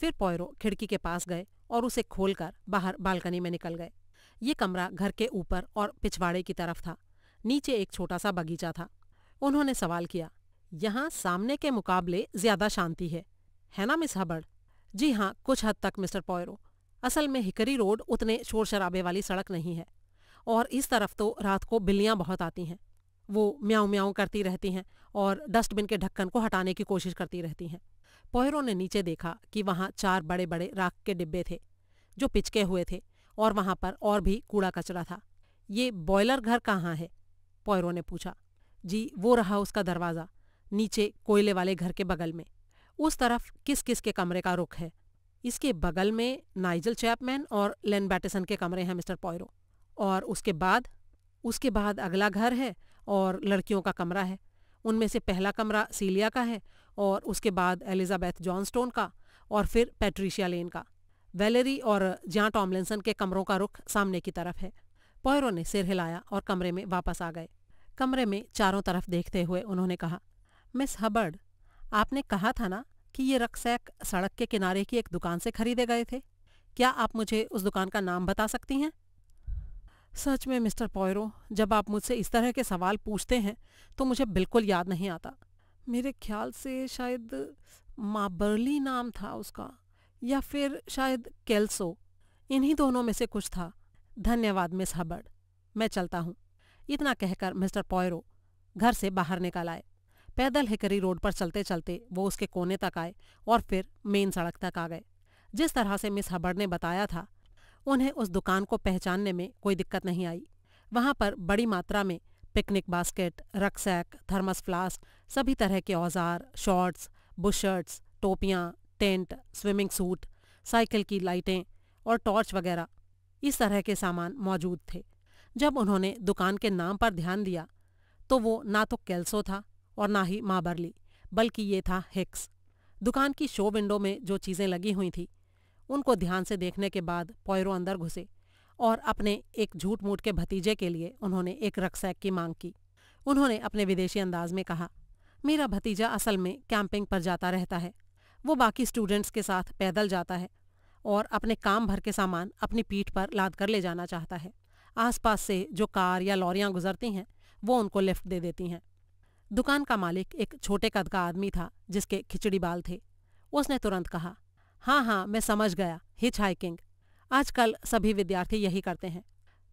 फिर पॉयरो खिड़की के पास गए और उसे खोलकर बाहर बालकनी में निकल गए ये कमरा घर के ऊपर और पिछवाड़े की तरफ था नीचे एक छोटा सा बगीचा था उन्होंने सवाल किया यहाँ सामने के मुकाबले ज्यादा शांति है है ना मिस हबर्ड जी हाँ कुछ हद तक मिस्टर पॉयरो असल में हिकरी रोड उतने शोर शराबे वाली सड़क नहीं है और इस तरफ तो रात को बिल्लियाँ बहुत आती हैं वो म्याऊं म्याऊं करती रहती हैं और डस्टबिन के ढक्कन को हटाने की कोशिश करती रहती हैं पोहरों ने नीचे देखा कि वहाँ चार बड़े बड़े राख के डिब्बे थे जो पिचके हुए थे और वहाँ पर और भी कूड़ा कचरा था ये बॉयलर घर कहाँ है पोयरो ने पूछा जी वो रहा उसका दरवाज़ा नीचे कोयले वाले घर के बगल में उस तरफ किस किस के कमरे का रुख है इसके बगल में नाइजल चैपमैन और लेन बैटिसन के कमरे हैं मिस्टर पॉयरो और उसके बाद उसके बाद अगला घर है और लड़कियों का कमरा है उनमें से पहला कमरा सीलिया का है और उसके बाद एलिजाबैथ जॉनस्टोन का और फिर पैट्रीशिया लेन का वेलेरी और जहाँ टॉमलिनसन के कमरों का रुख सामने की तरफ है पॉयरो ने सिर हिलाया और कमरे में वापस आ गए कमरे में चारों तरफ देखते हुए उन्होंने कहा मिस हबर्ड आपने कहा था ना कि ये रक्सैक सड़क के किनारे की एक दुकान से खरीदे गए थे क्या आप मुझे उस दुकान का नाम बता सकती हैं सच में मिस्टर पॉयरो जब आप मुझसे इस तरह के सवाल पूछते हैं तो मुझे बिल्कुल याद नहीं आता मेरे ख्याल से शायद माबर्ली नाम था उसका या फिर शायद केल्सो इन्हीं दोनों में से कुछ था धन्यवाद मिस हबर्ड मैं चलता हूँ इतना कहकर मिस्टर पॉयरो घर से बाहर निकल आए पैदल हिकरी रोड पर चलते चलते वो उसके कोने तक आए और फिर मेन सड़क तक आ गए जिस तरह से मिस हबर्ड ने बताया था उन्हें उस दुकान को पहचानने में कोई दिक्कत नहीं आई वहां पर बड़ी मात्रा में picnic basket rucksack thermos flask सभी तरह के औजार शॉर्ट्स बुशर्ट्स टोपियाँ टेंट स्विमिंग सूट साइकिल की लाइटें और टॉर्च वगैरह इस तरह के सामान मौजूद थे जब उन्होंने दुकान के नाम पर ध्यान दिया तो वो ना तो कैल्सो था और ना ही माबरली बल्कि ये था हिक्स दुकान की शो विंडो में जो चीज़ें लगी हुई थी उनको ध्यान से देखने के बाद पॉयरो अंदर घुसे और अपने एक झूठ मूठ के भतीजे के लिए उन्होंने एक रक्सैक की मांग की उन्होंने अपने विदेशी अंदाज में कहा मेरा भतीजा असल में कैंपिंग पर जाता रहता है वो बाकी स्टूडेंट्स के साथ पैदल जाता है और अपने काम भर के सामान अपनी पीठ पर लाद कर ले जाना चाहता है आसपास से जो कार या लॉरियां गुजरती हैं वो उनको लिफ्ट दे देती हैं दुकान का मालिक एक छोटे कद का आदमी था जिसके खिचड़ी बाल थे उसने तुरंत कहा हाँ हाँ मैं समझ गया हिच हाइकिंग आजकल सभी विद्यार्थी यही करते हैं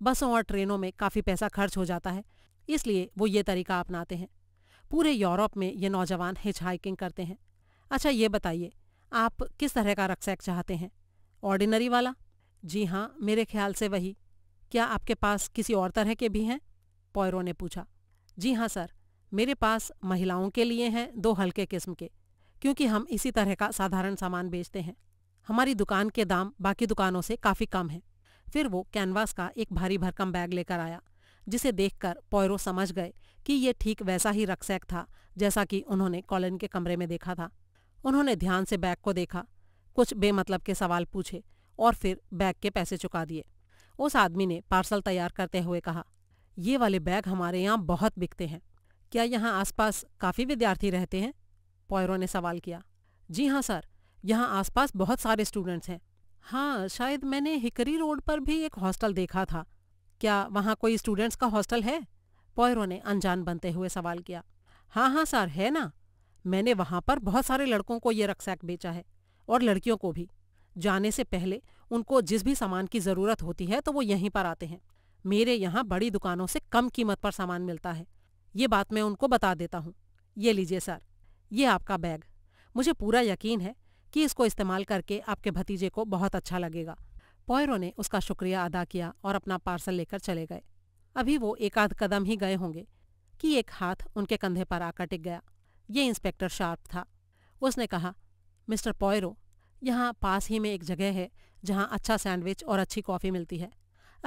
बसों और ट्रेनों में काफ़ी पैसा खर्च हो जाता है इसलिए वो ये तरीका अपनाते हैं पूरे यूरोप में ये नौजवान हिच हाइकिंग करते हैं अच्छा ये बताइए आप किस तरह का रक्सैक चाहते हैं ऑर्डिनरी वाला जी हाँ मेरे ख्याल से वही क्या आपके पास किसी और तरह के भी हैं पॉयरो ने पूछा जी हाँ सर मेरे पास महिलाओं के लिए हैं दो हल्के किस्म के क्योंकि हम इसी तरह का साधारण सामान बेचते हैं हमारी दुकान के दाम बाकी दुकानों से काफ़ी कम हैं फिर वो कैनवास का एक भारी भरकम बैग लेकर आया जिसे देखकर पॉयरो समझ गए कि ये ठीक वैसा ही रक्सैक था जैसा कि उन्होंने कॉलन के कमरे में देखा था उन्होंने ध्यान से बैग को देखा कुछ बेमतलब के सवाल पूछे और फिर बैग के पैसे चुका दिए उस आदमी ने पार्सल तैयार करते हुए कहा ये वाले बैग हमारे यहाँ बहुत बिकते हैं क्या यहाँ आसपास काफ़ी विद्यार्थी रहते हैं पॉयरो ने सवाल किया जी हाँ सर यहाँ आसपास बहुत सारे स्टूडेंट्स हैं हाँ शायद मैंने हिकरी रोड पर भी एक हॉस्टल देखा था क्या वहाँ कोई स्टूडेंट्स का हॉस्टल है पॉयरो ने अनजान बनते हुए सवाल किया हाँ हाँ सर है ना मैंने वहाँ पर बहुत सारे लड़कों को ये रक्सैक बेचा है और लड़कियों को भी जाने से पहले उनको जिस भी सामान की ज़रूरत होती है तो वो यहीं पर आते हैं मेरे यहाँ बड़ी दुकानों से कम कीमत पर सामान मिलता है ये बात मैं उनको बता देता हूँ ये लीजिए सर ये आपका बैग मुझे पूरा यकीन है कि इसको इस्तेमाल करके आपके भतीजे को बहुत अच्छा लगेगा पॉयरो ने उसका शुक्रिया अदा किया और अपना पार्सल लेकर चले गए अभी वो एक आध कदम ही गए होंगे कि एक हाथ उनके कंधे पर आकर टिक गया ये इंस्पेक्टर शार्प था उसने कहा मिस्टर पॉयरो यहाँ पास ही में एक जगह है जहाँ अच्छा सैंडविच और अच्छी कॉफ़ी मिलती है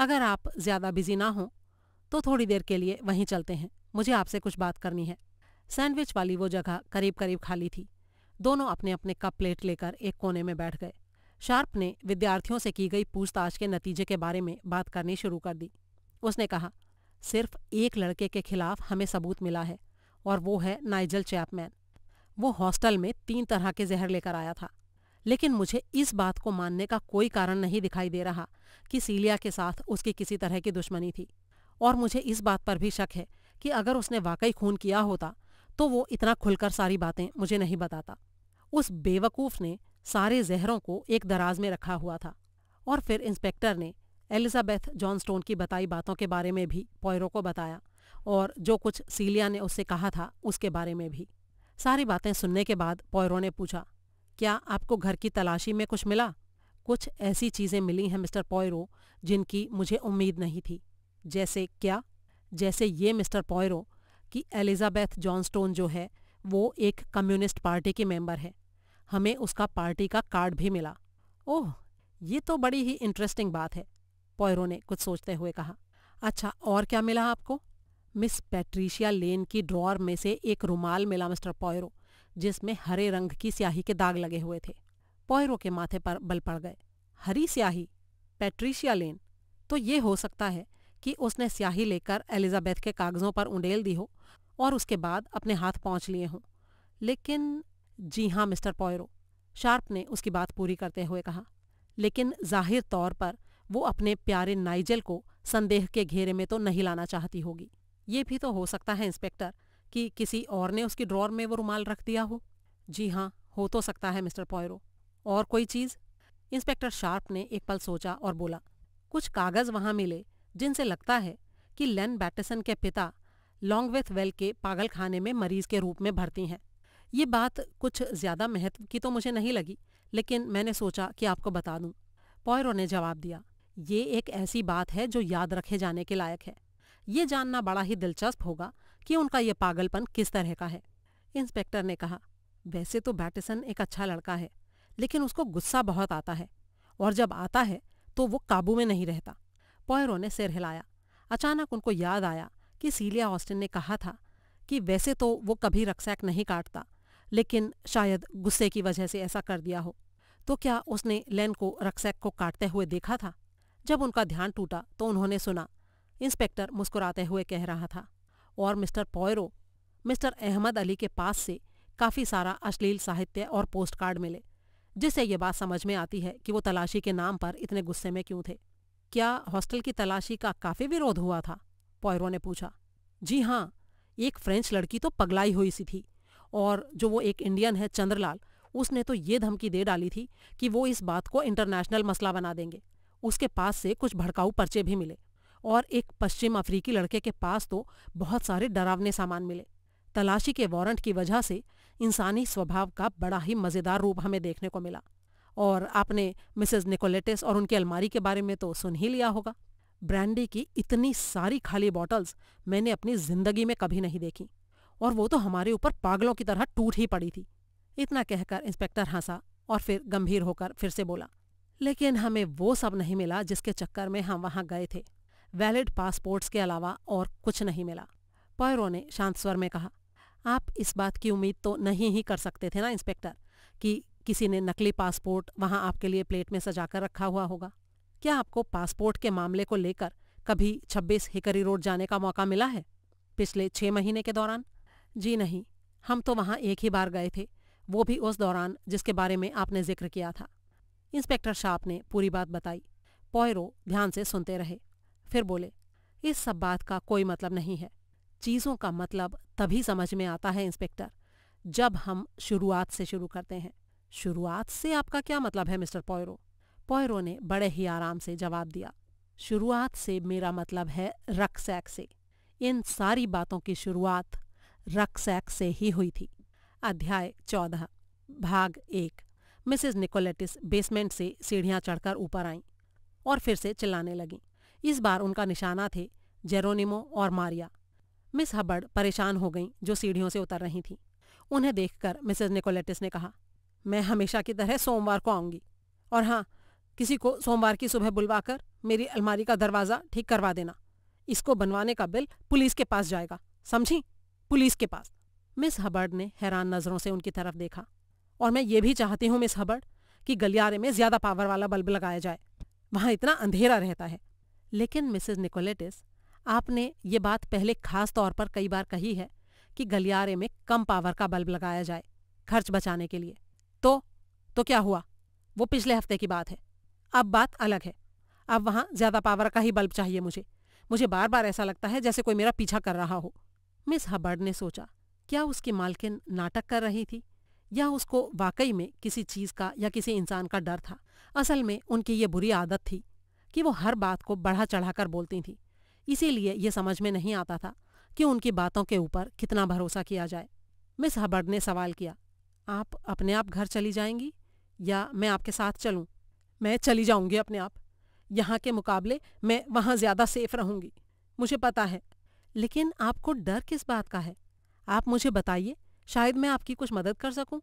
अगर आप ज़्यादा बिजी ना हों तो थोड़ी देर के लिए वहीं चलते हैं मुझे आपसे कुछ बात करनी है सैंडविच वाली वो जगह करीब करीब खाली थी दोनों अपने अपने कप प्लेट लेकर एक कोने में बैठ गए शार्प ने विद्यार्थियों से की गई पूछताछ के नतीजे के बारे में बात करनी शुरू कर दी उसने कहा सिर्फ एक लड़के के खिलाफ हमें सबूत मिला है और वो है नाइजल चैपमैन वो हॉस्टल में तीन तरह के जहर लेकर आया था लेकिन मुझे इस बात को मानने का कोई कारण नहीं दिखाई दे रहा कि सीलिया के साथ उसकी किसी तरह की दुश्मनी थी और मुझे इस बात पर भी शक है कि अगर उसने वाकई खून किया होता तो वो इतना खुलकर सारी बातें मुझे नहीं बताता उस बेवकूफ ने सारे जहरों को एक दराज में रखा हुआ था और फिर इंस्पेक्टर ने एलिजाबेथ जॉनस्टोन की बताई बातों के बारे में भी पॉयरो को बताया और जो कुछ सीलिया ने उससे कहा था उसके बारे में भी सारी बातें सुनने के बाद पॉयरो ने पूछा क्या आपको घर की तलाशी में कुछ मिला कुछ ऐसी चीजें मिली हैं मिस्टर पॉयरो जिनकी मुझे उम्मीद नहीं थी जैसे क्या जैसे ये मिस्टर पॉयरो कि एलिजाबेथ जॉनस्टोन जो है वो एक कम्युनिस्ट पार्टी की मेंबर है हमें उसका पार्टी का कार्ड भी मिला ओह ये तो बड़ी ही इंटरेस्टिंग बात है पॉयरो ने कुछ सोचते हुए कहा अच्छा और क्या मिला आपको मिस पैट्रीशिया लेन की ड्रॉर में से एक रुमाल मिला मिस्टर पॉयरो जिसमें हरे रंग की स्याही के दाग लगे हुए थे पोयरो के माथे पर बल पड़ गए हरी स्याही पैट्रिशिया लेन तो ये हो सकता है कि उसने स्याही लेकर एलिजाबेथ के कागजों पर उंडेल दी हो और उसके बाद अपने हाथ पहुंच लिए हों लेकिन जी हाँ मिस्टर पॉयरो शार्प ने उसकी बात पूरी करते हुए कहा लेकिन जाहिर तौर पर वो अपने प्यारे नाइजल को संदेह के घेरे में तो नहीं लाना चाहती होगी ये भी तो हो सकता है इंस्पेक्टर कि किसी और ने उसकी ड्रॉर में वो रुमाल रख दिया हो जी हाँ हो तो सकता है मिस्टर पॉयरो और कोई चीज़ इंस्पेक्टर शार्प ने एक पल सोचा और बोला कुछ कागज़ वहाँ मिले जिनसे लगता है कि लेन बैटसन के पिता लॉन्गवेथ वेल के पागल खाने में मरीज के रूप में भर्ती हैं ये बात कुछ ज़्यादा महत्व की तो मुझे नहीं लगी लेकिन मैंने सोचा कि आपको बता दूं पॉयरो ने जवाब दिया ये एक ऐसी बात है जो याद रखे जाने के लायक है ये जानना बड़ा ही दिलचस्प होगा कि उनका यह पागलपन किस तरह का है इंस्पेक्टर ने कहा वैसे तो बैटिसन एक अच्छा लड़का है लेकिन उसको गुस्सा बहुत आता है और जब आता है तो वो काबू में नहीं रहता पॉयरो ने सिर हिलाया अचानक उनको याद आया कि सीलिया ऑस्टिन ने कहा था कि वैसे तो वो कभी रक्सैक नहीं काटता लेकिन शायद गुस्से की वजह से ऐसा कर दिया हो तो क्या उसने लेन को रक्सैक को काटते हुए देखा था जब उनका ध्यान टूटा तो उन्होंने सुना इंस्पेक्टर मुस्कुराते हुए कह रहा था और Mister Poirot Mister Ahmad Ali के पास से काफ़ी सारा अश्लील साहित्य और पोस्ट कार्ड मिले जिससे ये बात समझ में आती है कि वो तलाशी के नाम पर इतने गुस्से में क्यों थे क्या हॉस्टल की तलाशी का काफ़ी विरोध हुआ था पॉयरो ने पूछा जी हाँ एक फ्रेंच लड़की तो पगलाई हुई सी थी और जो वो एक इंडियन है चंद्रलाल उसने तो ये धमकी दे डाली थी कि वो इस बात को इंटरनेशनल मसला बना देंगे उसके पास से कुछ भड़काऊ पर्चे भी मिले और एक पश्चिम अफ्रीकी लड़के के पास तो बहुत सारे डरावने सामान मिले तलाशी के वारंट की वजह से इंसानी स्वभाव का बड़ा ही मज़ेदार रूप हमें देखने को मिला और आपने मिसेज निकोलेटिस और उनकी अलमारी के बारे में तो सुन ही लिया होगा ब्रांडी की इतनी सारी खाली बॉटल्स मैंने अपनी जिंदगी में कभी नहीं देखी और वो तो हमारे ऊपर पागलों की तरह टूट ही पड़ी थी इतना कहकर इंस्पेक्टर हंसा और फिर गंभीर होकर फिर से बोला लेकिन हमें वो सब नहीं मिला जिसके चक्कर में हम वहां गए थे वैलिड पासपोर्ट्स के अलावा और कुछ नहीं मिला पैरो ने शांत स्वर में कहा आप इस बात की उम्मीद तो नहीं ही कर सकते थे ना इंस्पेक्टर कि किसी ने नकली पासपोर्ट वहां आपके लिए प्लेट में सजा कर रखा हुआ होगा क्या आपको पासपोर्ट के मामले को लेकर कभी 26 हिकरी रोड जाने का मौका मिला है पिछले छह महीने के दौरान जी नहीं हम तो वहां एक ही बार गए थे वो भी उस दौरान जिसके बारे में आपने जिक्र किया था इंस्पेक्टर शाह ने पूरी बात बताई पॉयरो ध्यान से सुनते रहे फिर बोले इस सब बात का कोई मतलब नहीं है चीज़ों का मतलब तभी समझ में आता है इंस्पेक्टर जब हम शुरुआत से शुरू करते हैं शुरुआत से आपका क्या मतलब है मिस्टर पॉयरो पॉयरो ने बड़े ही आराम से जवाब दिया शुरुआत से मेरा मतलब है रक्सैक से इन सारी बातों की शुरुआत रक्सैक से ही हुई थी अध्याय चौदह भाग एक मिसेज निकोलेटिस बेसमेंट से सीढ़ियां चढ़कर ऊपर आईं और फिर से चिल्लाने लगीं इस बार उनका निशाना थे जेरोनिमो और मारिया मिस हबर्ड परेशान हो गईं जो सीढ़ियों से उतर रही थीं उन्हें देखकर मिसेस निकोलेटिस ने कहा मैं हमेशा की तरह सोमवार को आऊंगी और हाँ किसी को सोमवार की सुबह बुलवाकर मेरी अलमारी का दरवाज़ा ठीक करवा देना इसको बनवाने का बिल पुलिस के पास जाएगा समझी पुलिस के पास मिस हबर्ड ने हैरान नज़रों से उनकी तरफ देखा और मैं ये भी चाहती हूँ मिस हबर्ड कि गलियारे में ज़्यादा पावर वाला बल्ब लगाया जाए वहाँ इतना अंधेरा रहता है लेकिन मिसेस निकोलेटिस आपने ये बात पहले खास तौर पर कई बार कही है कि गलियारे में कम पावर का बल्ब लगाया जाए खर्च बचाने के लिए तो तो क्या हुआ वो पिछले हफ्ते की बात है अब बात अलग है अब वहाँ ज़्यादा पावर का ही बल्ब चाहिए मुझे मुझे बार बार ऐसा लगता है जैसे कोई मेरा पीछा कर रहा हो मिस हबर्ड ने सोचा क्या उसकी मालकिन नाटक कर रही थी या उसको वाकई में किसी चीज़ का या किसी इंसान का डर था असल में उनकी ये बुरी आदत थी कि वो हर बात को बढ़ा चढ़ाकर बोलती थी इसीलिए ये समझ में नहीं आता था कि उनकी बातों के ऊपर कितना भरोसा किया जाए मिस हबर्ड ने सवाल किया आप अपने आप घर चली जाएंगी या मैं आपके साथ चलूं? मैं चली जाऊंगी अपने आप यहाँ के मुकाबले मैं वहाँ ज़्यादा सेफ रहूंगी मुझे पता है लेकिन आपको डर किस बात का है आप मुझे बताइए शायद मैं आपकी कुछ मदद कर सकूं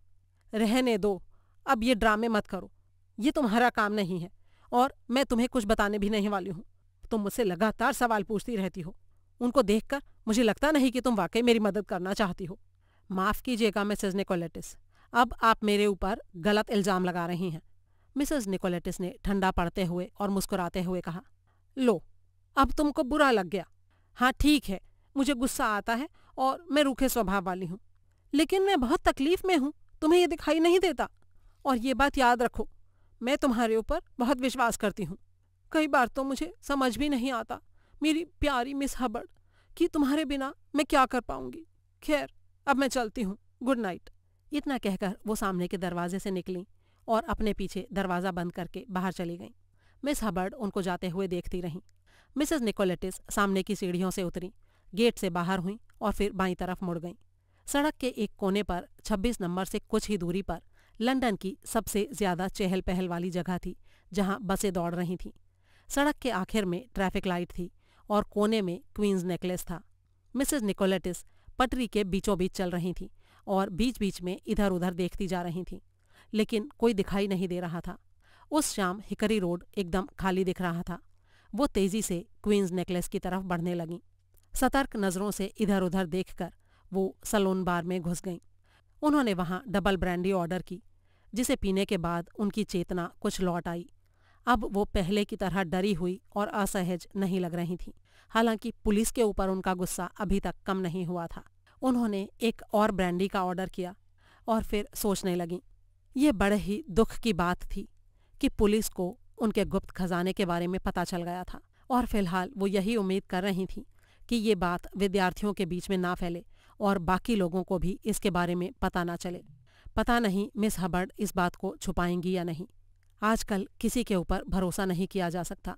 रहने दो अब ये ड्रामे मत करो ये तुम्हारा काम नहीं है और मैं तुम्हें कुछ बताने भी नहीं वाली हूँ तुम मुझसे लगातार सवाल पूछती रहती हो उनको देखकर मुझे लगता नहीं कि तुम वाकई मेरी मदद करना चाहती हो माफ़ कीजिएगा मिसेज निकोलेटिस अब आप मेरे ऊपर गलत इल्ज़ाम लगा रही हैं मिसेज निकोलेटिस ने ठंडा पड़ते हुए और मुस्कुराते हुए कहा लो अब तुमको बुरा लग गया हाँ ठीक है मुझे गुस्सा आता है और मैं रूखे स्वभाव वाली हूँ लेकिन मैं बहुत तकलीफ में हूँ तुम्हें ये दिखाई नहीं देता और ये बात याद रखो मैं तुम्हारे ऊपर बहुत विश्वास करती हूँ कई बार तो मुझे समझ भी नहीं आता मेरी प्यारी मिस हबर्ड कि तुम्हारे बिना मैं क्या कर पाऊंगी खैर अब मैं चलती हूँ गुड नाइट इतना कहकर वो सामने के दरवाजे से निकली और अपने पीछे दरवाज़ा बंद करके बाहर चली गई मिस हबर्ड उनको जाते हुए देखती रहीं मिसेस निकोलेटिस सामने की सीढ़ियों से उतरी गेट से बाहर हुई और फिर बाई तरफ मुड़ गई सड़क के एक कोने पर 26 नंबर से कुछ ही दूरी पर लंदन की सबसे ज्यादा चहल पहल वाली जगह थी जहां बसें दौड़ रही थीं सड़क के आखिर में ट्रैफिक लाइट थी और कोने में क्वींस नेकलेस था मिसेज निकोलेटिस पटरी के बीचों बीच चल रही थीं और बीच बीच में इधर उधर देखती जा रही थीं लेकिन कोई दिखाई नहीं दे रहा था उस शाम हिकरी रोड एकदम खाली दिख रहा था वो तेजी से क्वींस नेकलेस की तरफ बढ़ने लगीं सतर्क नज़रों से इधर उधर देखकर वो सलोन बार में घुस गईं उन्होंने वहां डबल ब्रांडी ऑर्डर की जिसे पीने के बाद उनकी चेतना कुछ लौट आई अब वो पहले की तरह डरी हुई और असहज नहीं लग रही थी हालांकि पुलिस के ऊपर उनका गुस्सा अभी तक कम नहीं हुआ था उन्होंने एक और ब्रांडी का ऑर्डर किया और फिर सोचने लगी ये बड़े ही दुख की बात थी कि पुलिस को उनके गुप्त खजाने के बारे में पता चल गया था और फिलहाल वो यही उम्मीद कर रही थी कि ये बात विद्यार्थियों के बीच में ना फैले और बाकी लोगों को भी इसके बारे में पता ना चले पता नहीं मिस हबर्ड इस बात को छुपाएंगी या नहीं आजकल किसी के ऊपर भरोसा नहीं किया जा सकता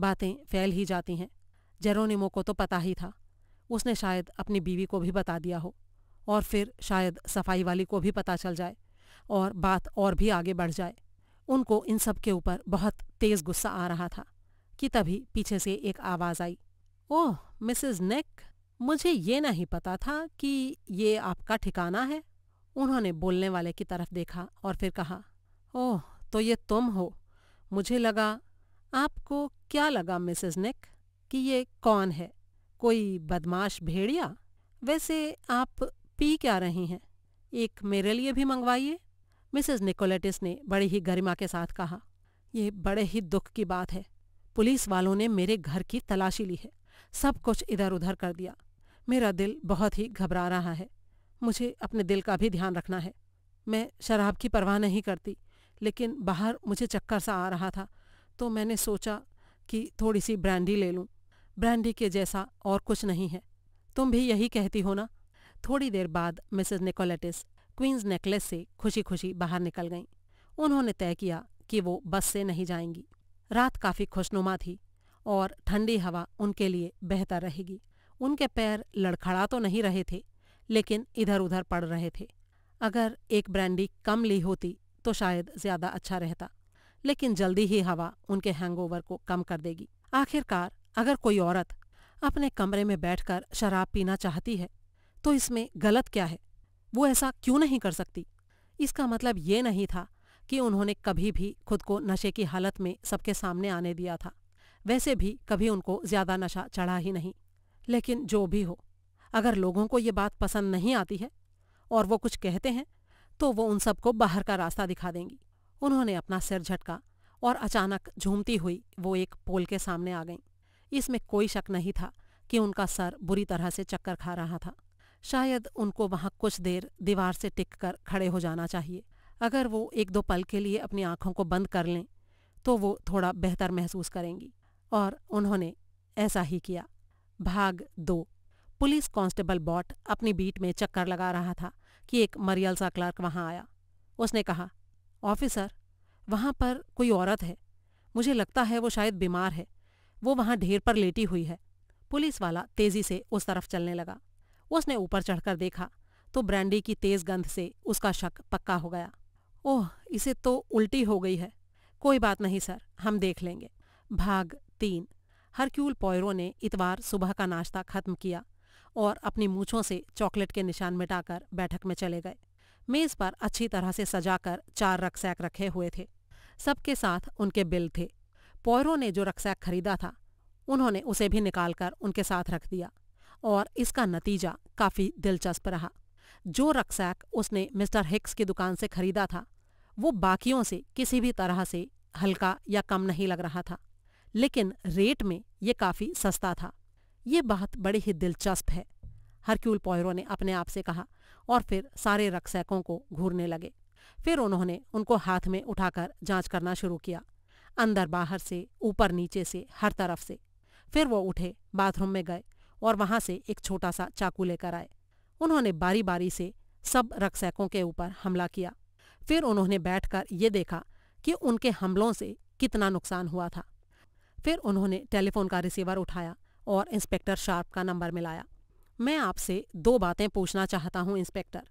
बातें फैल ही जाती हैं जेरोनिमो को तो पता ही था उसने शायद अपनी बीवी को भी बता दिया हो और फिर शायद सफाई वाली को भी पता चल जाए और बात और भी आगे बढ़ जाए उनको इन सब के ऊपर बहुत तेज गुस्सा आ रहा था कि तभी पीछे से एक आवाज़ आई ओह मिसेस नेक मुझे ये नहीं पता था कि ये आपका ठिकाना है उन्होंने बोलने वाले की तरफ देखा और फिर कहा ओह तो ये तुम हो मुझे लगा आपको क्या लगा मिसेस निक कि ये कौन है कोई बदमाश भेड़िया वैसे आप पी क्या रही हैं एक मेरे लिए भी मंगवाइए मिसेस निकोलेटिस ने बड़ी ही गरिमा के साथ कहा ये बड़े ही दुख की बात है पुलिस वालों ने मेरे घर की तलाशी ली है सब कुछ इधर उधर कर दिया मेरा दिल बहुत ही घबरा रहा है मुझे अपने दिल का भी ध्यान रखना है मैं शराब की परवाह नहीं करती लेकिन बाहर मुझे चक्कर सा आ रहा था तो मैंने सोचा कि थोड़ी सी ब्रांडी ले लूँ ब्रांडी के जैसा और कुछ नहीं है तुम भी यही कहती हो ना थोड़ी देर बाद मिसेस निकोलेटिस क्वींस नेकलेस से खुशी खुशी बाहर निकल गईं उन्होंने तय किया कि वो बस से नहीं जाएंगी रात काफ़ी खुशनुमा थी और ठंडी हवा उनके लिए बेहतर रहेगी उनके पैर लड़खड़ा तो नहीं रहे थे लेकिन इधर उधर पड़ रहे थे अगर एक ब्रांडी कम ली होती तो शायद ज्यादा अच्छा रहता लेकिन जल्दी ही हवा उनके हैंगओवर को कम कर देगी आखिरकार अगर कोई औरत अपने कमरे में बैठकर शराब पीना चाहती है तो इसमें गलत क्या है वो ऐसा क्यों नहीं कर सकती इसका मतलब ये नहीं था कि उन्होंने कभी भी खुद को नशे की हालत में सबके सामने आने दिया था वैसे भी कभी उनको ज्यादा नशा चढ़ा ही नहीं लेकिन जो भी हो अगर लोगों को ये बात पसंद नहीं आती है और वो कुछ कहते हैं तो वो उन सबको बाहर का रास्ता दिखा देंगी उन्होंने अपना सिर झटका और अचानक झूमती हुई वो एक पोल के सामने आ गईं इसमें कोई शक नहीं था कि उनका सर बुरी तरह से चक्कर खा रहा था शायद उनको वहां कुछ देर दीवार से टिक कर खड़े हो जाना चाहिए अगर वो एक दो पल के लिए अपनी आंखों को बंद कर लें तो वो थोड़ा बेहतर महसूस करेंगी और उन्होंने ऐसा ही किया भाग दो पुलिस कांस्टेबल बॉट अपनी बीट में चक्कर लगा रहा था कि एक मरियल सा क्लर्क वहां आया उसने कहा ऑफिसर वहां पर कोई औरत है मुझे लगता है वो शायद बीमार है वो वहां ढेर पर लेटी हुई है पुलिस वाला तेजी से उस तरफ चलने लगा उसने ऊपर चढ़कर देखा तो ब्रांडी की तेज गंध से उसका शक पक्का हो गया ओह इसे तो उल्टी हो गई है कोई बात नहीं सर हम देख लेंगे भाग तीन हरक्यूल पॉयरो ने इतवार सुबह का नाश्ता खत्म किया और अपनी मूछों से चॉकलेट के निशान मिटाकर बैठक में चले गए मेज पर अच्छी तरह से सजाकर चार रक्सैक रखे हुए थे सबके साथ उनके बिल थे पौरो ने जो रक्सैक खरीदा था उन्होंने उसे भी निकालकर उनके साथ रख दिया और इसका नतीजा काफी दिलचस्प रहा जो रक्सैक उसने मिस्टर हिक्स की दुकान से खरीदा था वो बाकियों से किसी भी तरह से हल्का या कम नहीं लग रहा था लेकिन रेट में ये काफी सस्ता था ये बात बड़ी ही दिलचस्प है हरक्यूल पॉयरो ने अपने आप से कहा और फिर सारे रक्षकों को घूरने लगे फिर उन्होंने उनको हाथ में उठाकर जांच करना शुरू किया अंदर बाहर से ऊपर नीचे से हर तरफ से फिर वो उठे बाथरूम में गए और वहां से एक छोटा सा चाकू लेकर आए उन्होंने बारी बारी से सब रक्षकों के ऊपर हमला किया फिर उन्होंने बैठकर ये देखा कि उनके हमलों से कितना नुकसान हुआ था फिर उन्होंने टेलीफोन का रिसीवर उठाया और इंस्पेक्टर शार्प का नंबर मिलाया मैं आपसे दो बातें पूछना चाहता हूँ इंस्पेक्टर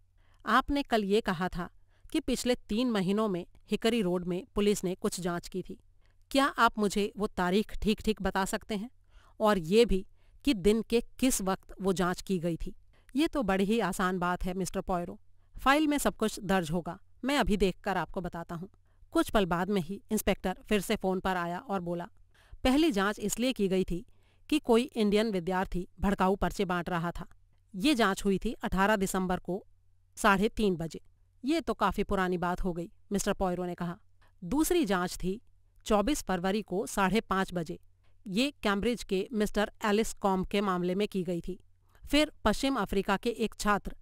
आपने कल ये कहा था कि पिछले तीन महीनों में हिकरी रोड में पुलिस ने कुछ जांच की थी क्या आप मुझे वो तारीख ठीक ठीक बता सकते हैं और ये भी कि दिन के किस वक्त वो जांच की गई थी ये तो बड़ी ही आसान बात है मिस्टर पॉयरो फाइल में सब कुछ दर्ज होगा मैं अभी देखकर आपको बताता हूँ कुछ पल बाद में ही इंस्पेक्टर फिर से फ़ोन पर आया और बोला पहली जांच इसलिए की गई थी कि कोई इंडियन विद्यार्थी भड़काऊ पर्चे बांट रहा था ये जांच हुई थी 18 दिसंबर को साढ़े तीन बजे ये तो काफी पुरानी बात हो गई मिस्टर पॉयरो ने कहा दूसरी जांच थी 24 फरवरी को साढ़े पाँच बजे ये कैम्ब्रिज के मिस्टर एलिस कॉम के मामले में की गई थी फिर पश्चिम अफ्रीका के एक छात्र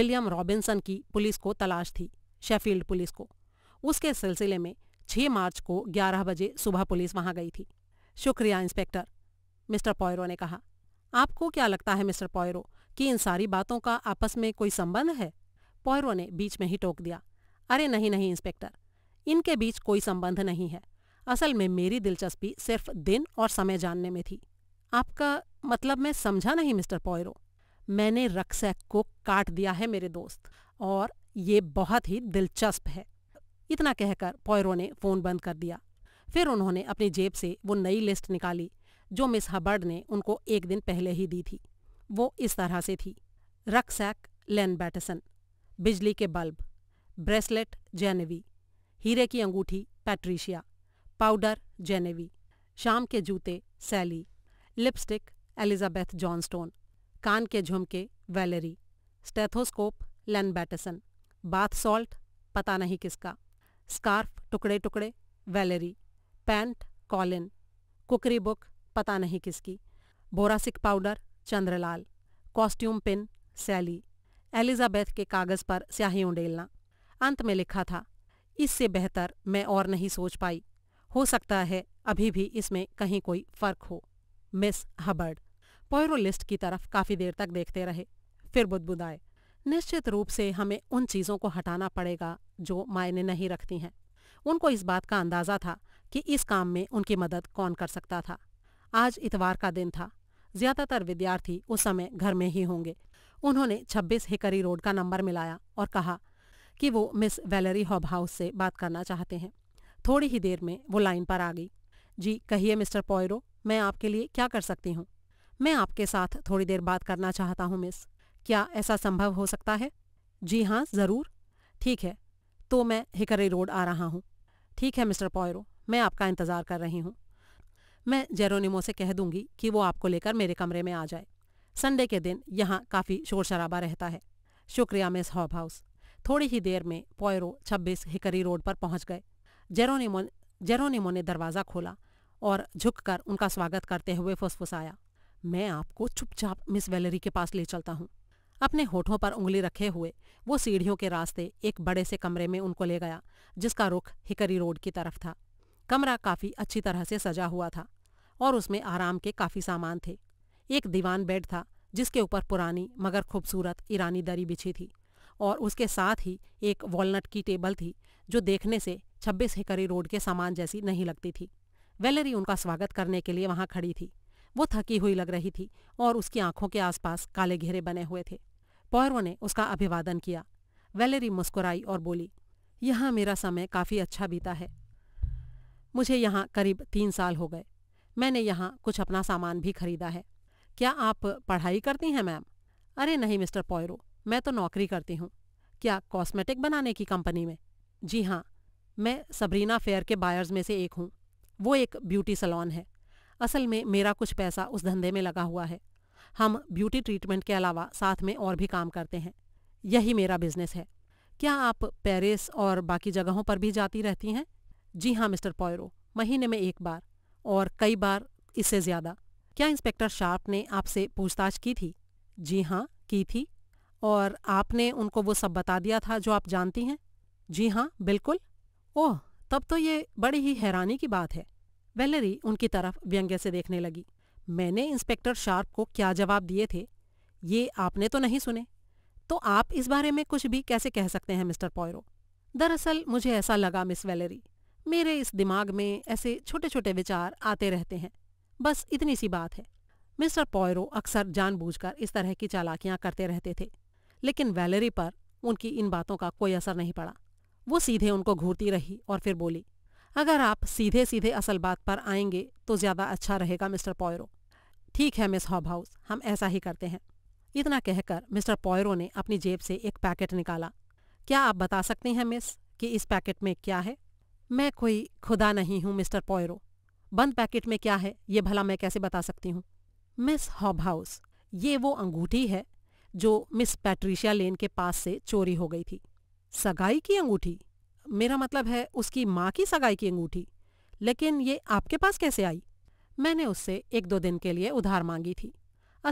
विलियम रॉबिन्सन की पुलिस को तलाश थी शेफील्ड पुलिस को उसके सिलसिले में 6 मार्च को 11 बजे सुबह पुलिस वहां गई थी शुक्रिया इंस्पेक्टर मिस्टर पॉयरो ने कहा आपको क्या लगता है मिस्टर पॉयरो कि इन सारी बातों का आपस में कोई संबंध है पॉयरो ने बीच में ही टोक दिया अरे नहीं नहीं इंस्पेक्टर इनके बीच कोई संबंध नहीं है असल में मेरी दिलचस्पी सिर्फ दिन और समय जानने में थी आपका मतलब मैं समझा नहीं मिस्टर पॉयरो मैंने रक्सैक को काट दिया है मेरे दोस्त और ये बहुत ही दिलचस्प है इतना कहकर पॉयरो ने फोन बंद कर दिया फिर उन्होंने अपनी जेब से वो नई लिस्ट निकाली जो मिस हबर्ड ने उनको एक दिन पहले ही दी थी वो इस तरह से थी रक्सैक लेन बैटसन बिजली के बल्ब ब्रेसलेट जेनेवी हीरे की अंगूठी पैट्रिशिया पाउडर जेनेवी शाम के जूते सैली लिपस्टिक एलिजाबेथ जॉनस्टोन कान के झुमके Valerie stethoscope Len Bateson bath salt पता नहीं किसका स्कार्फ टुकड़े टुकड़े Valerie pant Colin cookery book पता नहीं किसकी boracic powder Chandralal costume pin Sally Elizabeth के कागज पर स्याही उंडेलना अंत में लिखा था इससे बेहतर मैं और नहीं सोच पाई हो सकता है अभी भी इसमें कहीं कोई फर्क हो मिस हबर्ड पोयरो लिस्ट की तरफ काफी देर तक देखते रहे फिर बुदबुदाए निश्चित रूप से हमें उन चीजों को हटाना पड़ेगा जो मायने नहीं रखती हैं उनको इस बात का अंदाजा था कि इस काम में उनकी मदद कौन कर सकता था आज इतवार का दिन था ज्यादातर विद्यार्थी उस समय घर में ही होंगे उन्होंने 26 हिकरी रोड का नंबर मिलाया और कहा कि वो मिस वैलरी हॉब हाउस से बात करना चाहते हैं थोड़ी ही देर में वो लाइन पर आ गई जी कहिए मिस्टर पॉयरो मैं आपके लिए क्या कर सकती हूँ मैं आपके साथ थोड़ी देर बात करना चाहता हूँ मिस क्या ऐसा संभव हो सकता है जी हाँ ज़रूर ठीक है तो मैं हिकरी रोड आ रहा हूँ ठीक है मिस्टर पॉयरो मैं आपका इंतज़ार कर रही हूँ मैं जेरोनिमो से कह दूंगी कि वो आपको लेकर मेरे कमरे में आ जाए संडे के दिन यहाँ काफ़ी शोर शराबा रहता है शुक्रिया मिस हॉब हाउस थोड़ी ही देर में पॉयरो 26 हिकरी रोड पर पहुंच गए जेरोनिमो जेरोनिमो ने दरवाज़ा खोला और झुककर उनका स्वागत करते हुए फुसफुसाया मैं आपको चुपचाप मिस वेलरी के पास ले चलता हूँ अपने होठों पर उंगली रखे हुए वो सीढ़ियों के रास्ते एक बड़े से कमरे में उनको ले गया जिसका रुख हिकरी रोड की तरफ था कमरा काफ़ी अच्छी तरह से सजा हुआ था और उसमें आराम के काफ़ी सामान थे एक दीवान बेड था जिसके ऊपर पुरानी मगर खूबसूरत ईरानी दरी बिछी थी और उसके साथ ही एक वॉलनट की टेबल थी जो देखने से छब्बीस हेकरी रोड के सामान जैसी नहीं लगती थी वेलरी उनका स्वागत करने के लिए वहां खड़ी थी वो थकी हुई लग रही थी और उसकी आंखों के आसपास काले घेरे बने हुए थे पौरवों ने उसका अभिवादन किया वेलरी मुस्कुराई और बोली यहाँ मेरा समय काफ़ी अच्छा बीता है मुझे यहाँ करीब तीन साल हो गए मैंने यहाँ कुछ अपना सामान भी खरीदा है क्या आप पढ़ाई करती हैं मैम अरे नहीं मिस्टर पॉयरो मैं तो नौकरी करती हूँ क्या कॉस्मेटिक बनाने की कंपनी में जी हाँ मैं सबरीना फेयर के बायर्स में से एक हूँ वो एक ब्यूटी सलोन है असल में मेरा कुछ पैसा उस धंधे में लगा हुआ है हम ब्यूटी ट्रीटमेंट के अलावा साथ में और भी काम करते हैं यही मेरा बिजनेस है क्या आप पेरिस और बाकी जगहों पर भी जाती रहती हैं जी हाँ मिस्टर पॉयरो महीने में एक बार और कई बार इससे ज्यादा क्या इंस्पेक्टर शार्प ने आपसे पूछताछ की थी जी हाँ की थी और आपने उनको वो सब बता दिया था जो आप जानती हैं जी हाँ बिल्कुल ओह तब तो ये बड़ी ही हैरानी की बात है वेलरी उनकी तरफ व्यंग्य से देखने लगी मैंने इंस्पेक्टर शार्प को क्या जवाब दिए थे ये आपने तो नहीं सुने तो आप इस बारे में कुछ भी कैसे कह सकते हैं मिस्टर पॉयरो दरअसल मुझे ऐसा लगा मिस वेलरी मेरे इस दिमाग में ऐसे छोटे छोटे विचार आते रहते हैं बस इतनी सी बात है मिस्टर पॉयरो अक्सर जानबूझकर इस तरह की चालाकियां करते रहते थे लेकिन वैलरी पर उनकी इन बातों का कोई असर नहीं पड़ा वो सीधे उनको घूरती रही और फिर बोली अगर आप सीधे सीधे असल बात पर आएंगे तो ज्यादा अच्छा रहेगा मिस्टर पॉयरो ठीक है मिस हॉब हाउस हम ऐसा ही करते हैं इतना कहकर मिस्टर पॉयरो ने अपनी जेब से एक पैकेट निकाला क्या आप बता सकते हैं मिस कि इस पैकेट में क्या है मैं कोई खुदा नहीं हूं मिस्टर पॉयरो बंद पैकेट में क्या है ये भला मैं कैसे बता सकती हूँ मिस हॉब हाउस ये वो अंगूठी है जो मिस पैट्रिशिया लेन के पास से चोरी हो गई थी सगाई की अंगूठी मेरा मतलब है उसकी माँ की सगाई की अंगूठी लेकिन ये आपके पास कैसे आई मैंने उससे एक दो दिन के लिए उधार मांगी थी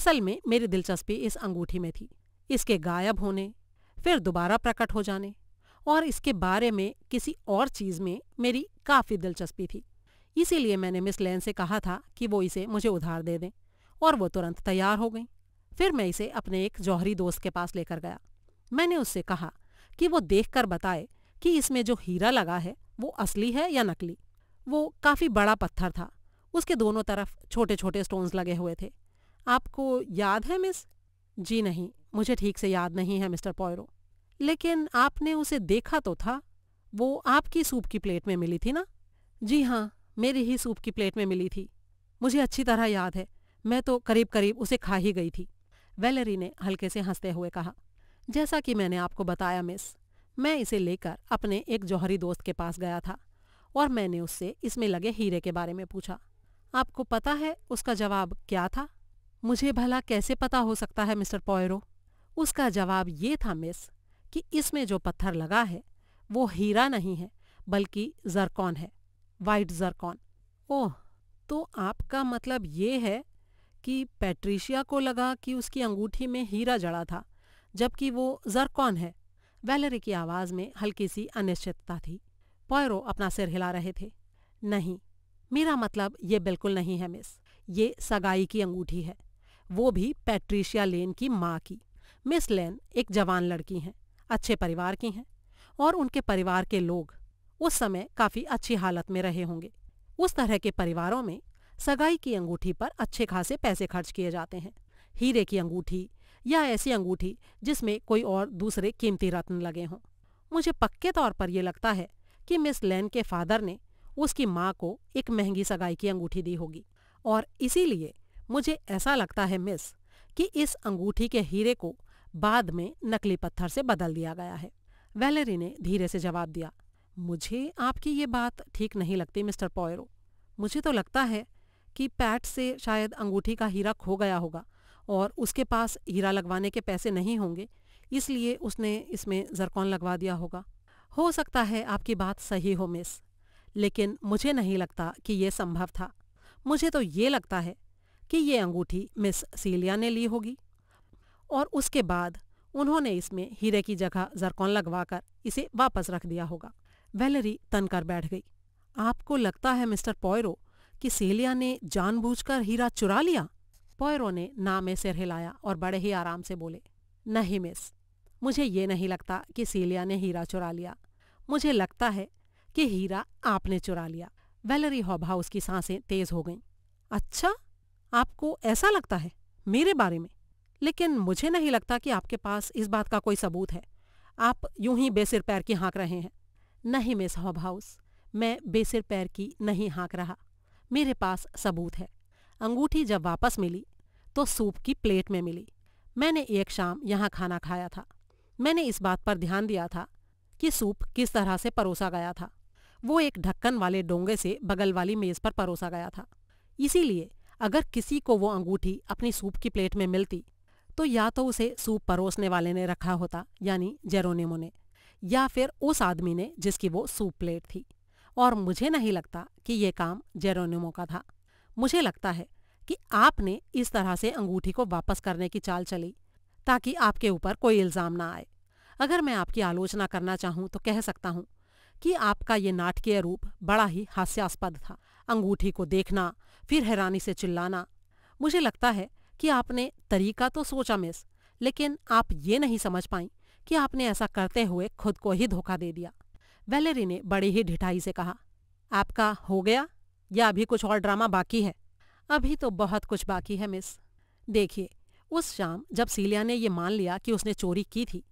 असल में मेरी दिलचस्पी इस अंगूठी में थी इसके गायब होने फिर दोबारा प्रकट हो जाने और इसके बारे में किसी और चीज़ में मेरी काफ़ी दिलचस्पी थी इसीलिए मैंने मिस लेन से कहा था कि वो इसे मुझे उधार दे दें और वो तुरंत तैयार हो गई फिर मैं इसे अपने एक जौहरी दोस्त के पास लेकर गया मैंने उससे कहा कि वो देख बताए कि इसमें जो हीरा लगा है वो असली है या नकली वो काफ़ी बड़ा पत्थर था उसके दोनों तरफ छोटे छोटे स्टोन्स लगे हुए थे आपको याद है मिस जी नहीं मुझे ठीक से याद नहीं है मिस्टर पॉयरो लेकिन आपने उसे देखा तो था वो आपकी सूप की प्लेट में मिली थी ना जी हाँ मेरी ही सूप की प्लेट में मिली थी मुझे अच्छी तरह याद है मैं तो करीब करीब उसे खा ही गई थी वेलरी ने हल्के से हंसते हुए कहा जैसा कि मैंने आपको बताया मिस मैं इसे लेकर अपने एक जौहरी दोस्त के पास गया था और मैंने उससे इसमें लगे हीरे के बारे में पूछा आपको पता है उसका जवाब क्या था मुझे भला कैसे पता हो सकता है मिस्टर पॉयरो उसका जवाब ये था मिस कि इसमें जो पत्थर लगा है वो हीरा नहीं है बल्कि जरकॉन है वाइट जरकॉन ओह तो आपका मतलब ये है कि पैट्रिशिया को लगा कि उसकी अंगूठी में हीरा जड़ा था जबकि वो जरकॉन है वैलरी की आवाज़ में हल्की सी अनिश्चितता थी पैरो अपना सिर हिला रहे थे नहीं मेरा मतलब ये बिल्कुल नहीं है मिस ये सगाई की अंगूठी है वो भी पैट्रिशिया लेन की माँ की मिस लेन एक जवान लड़की हैं अच्छे परिवार की हैं और उनके परिवार के लोग उस समय काफी अच्छी हालत में रहे होंगे उस तरह के परिवारों में सगाई की अंगूठी पर अच्छे खासे पैसे खर्च किए जाते हैं हीरे की अंगूठी या ऐसी अंगूठी जिसमें कोई और दूसरे कीमती रत्न लगे हों मुझे पक्के तौर पर यह लगता है कि मिस लैन के फादर ने उसकी माँ को एक महंगी सगाई की अंगूठी दी होगी और इसीलिए मुझे ऐसा लगता है मिस कि इस अंगूठी के हीरे को बाद में नकली पत्थर से बदल दिया गया है वेलरी ने धीरे से जवाब दिया मुझे आपकी ये बात ठीक नहीं लगती मिस्टर पॉयरो मुझे तो लगता है कि पैट से शायद अंगूठी का हीरा खो गया होगा और उसके पास हीरा लगवाने के पैसे नहीं होंगे इसलिए उसने इसमें जरकौन लगवा दिया होगा हो सकता है आपकी बात सही हो मिस लेकिन मुझे नहीं लगता कि ये संभव था मुझे तो ये लगता है कि ये अंगूठी मिस सीलिया ने ली होगी और उसके बाद उन्होंने इसमें हीरे की जगह जरकौन लगवाकर इसे वापस रख दिया होगा वेलरी तनकर बैठ गई आपको लगता है मिस्टर पॉयरो कि सेलिया ने जानबूझकर हीरा चुरा लिया पॉयरो ने ना में सिर हिलाया और बड़े ही आराम से बोले नहीं मिस मुझे ये नहीं लगता कि सेलिया ने हीरा चुरा लिया मुझे लगता है कि हीरा आपने चुरा लिया वेलरी हॉबहाउस उसकी सांसें तेज हो गईं अच्छा आपको ऐसा लगता है मेरे बारे में लेकिन मुझे नहीं लगता कि आपके पास इस बात का कोई सबूत है आप यूं ही बेसिर पैर की हाँक रहे हैं नहीं मिस हॉब हाउस मैं बेसिर पैर की नहीं हाँक रहा मेरे पास सबूत है अंगूठी जब वापस मिली तो सूप की प्लेट में मिली मैंने एक शाम यहाँ खाना खाया था मैंने इस बात पर ध्यान दिया था कि सूप किस तरह से परोसा गया था वो एक ढक्कन वाले डोंगे से बगल वाली मेज़ पर परोसा गया था इसीलिए अगर किसी को वो अंगूठी अपनी सूप की प्लेट में मिलती तो या तो उसे सूप परोसने वाले ने रखा होता यानी जेरोनिमो ने या फिर उस आदमी ने जिसकी वो सूप प्लेट थी और मुझे नहीं लगता कि ये काम जेरोनिमो का था मुझे लगता है कि आपने इस तरह से अंगूठी को वापस करने की चाल चली ताकि आपके ऊपर कोई इल्ज़ाम ना आए अगर मैं आपकी आलोचना करना चाहूं तो कह सकता हूं कि आपका ये नाटकीय रूप बड़ा ही हास्यास्पद था अंगूठी को देखना फिर हैरानी से चिल्लाना मुझे लगता है कि आपने तरीका तो सोचा मिस लेकिन आप ये नहीं समझ पाई कि आपने ऐसा करते हुए खुद को ही धोखा दे दिया वेलेरी ने बड़ी ही ढिठाई से कहा आपका हो गया या अभी कुछ और ड्रामा बाकी है अभी तो बहुत कुछ बाकी है मिस देखिए उस शाम जब सीलिया ने ये मान लिया कि उसने चोरी की थी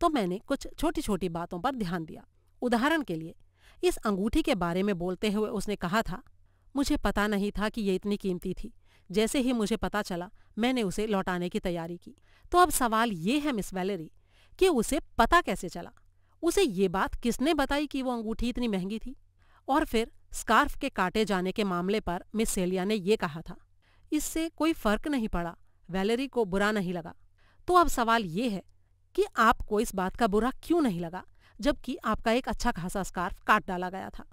तो मैंने कुछ छोटी छोटी बातों पर ध्यान दिया उदाहरण के लिए इस अंगूठी के बारे में बोलते हुए उसने कहा था मुझे पता नहीं था कि ये इतनी कीमती थी जैसे ही मुझे पता चला मैंने उसे लौटाने की तैयारी की तो अब सवाल ये है मिस वैलरी कि उसे पता कैसे चला उसे ये बात किसने बताई कि वो अंगूठी इतनी महंगी थी और फिर स्कार्फ के काटे जाने के मामले पर मिस सेलिया ने यह कहा था इससे कोई फर्क नहीं पड़ा वैलरी को बुरा नहीं लगा तो अब सवाल ये है कि आपको इस बात का बुरा क्यों नहीं लगा जबकि आपका एक अच्छा खासा स्कार्फ काट डाला गया था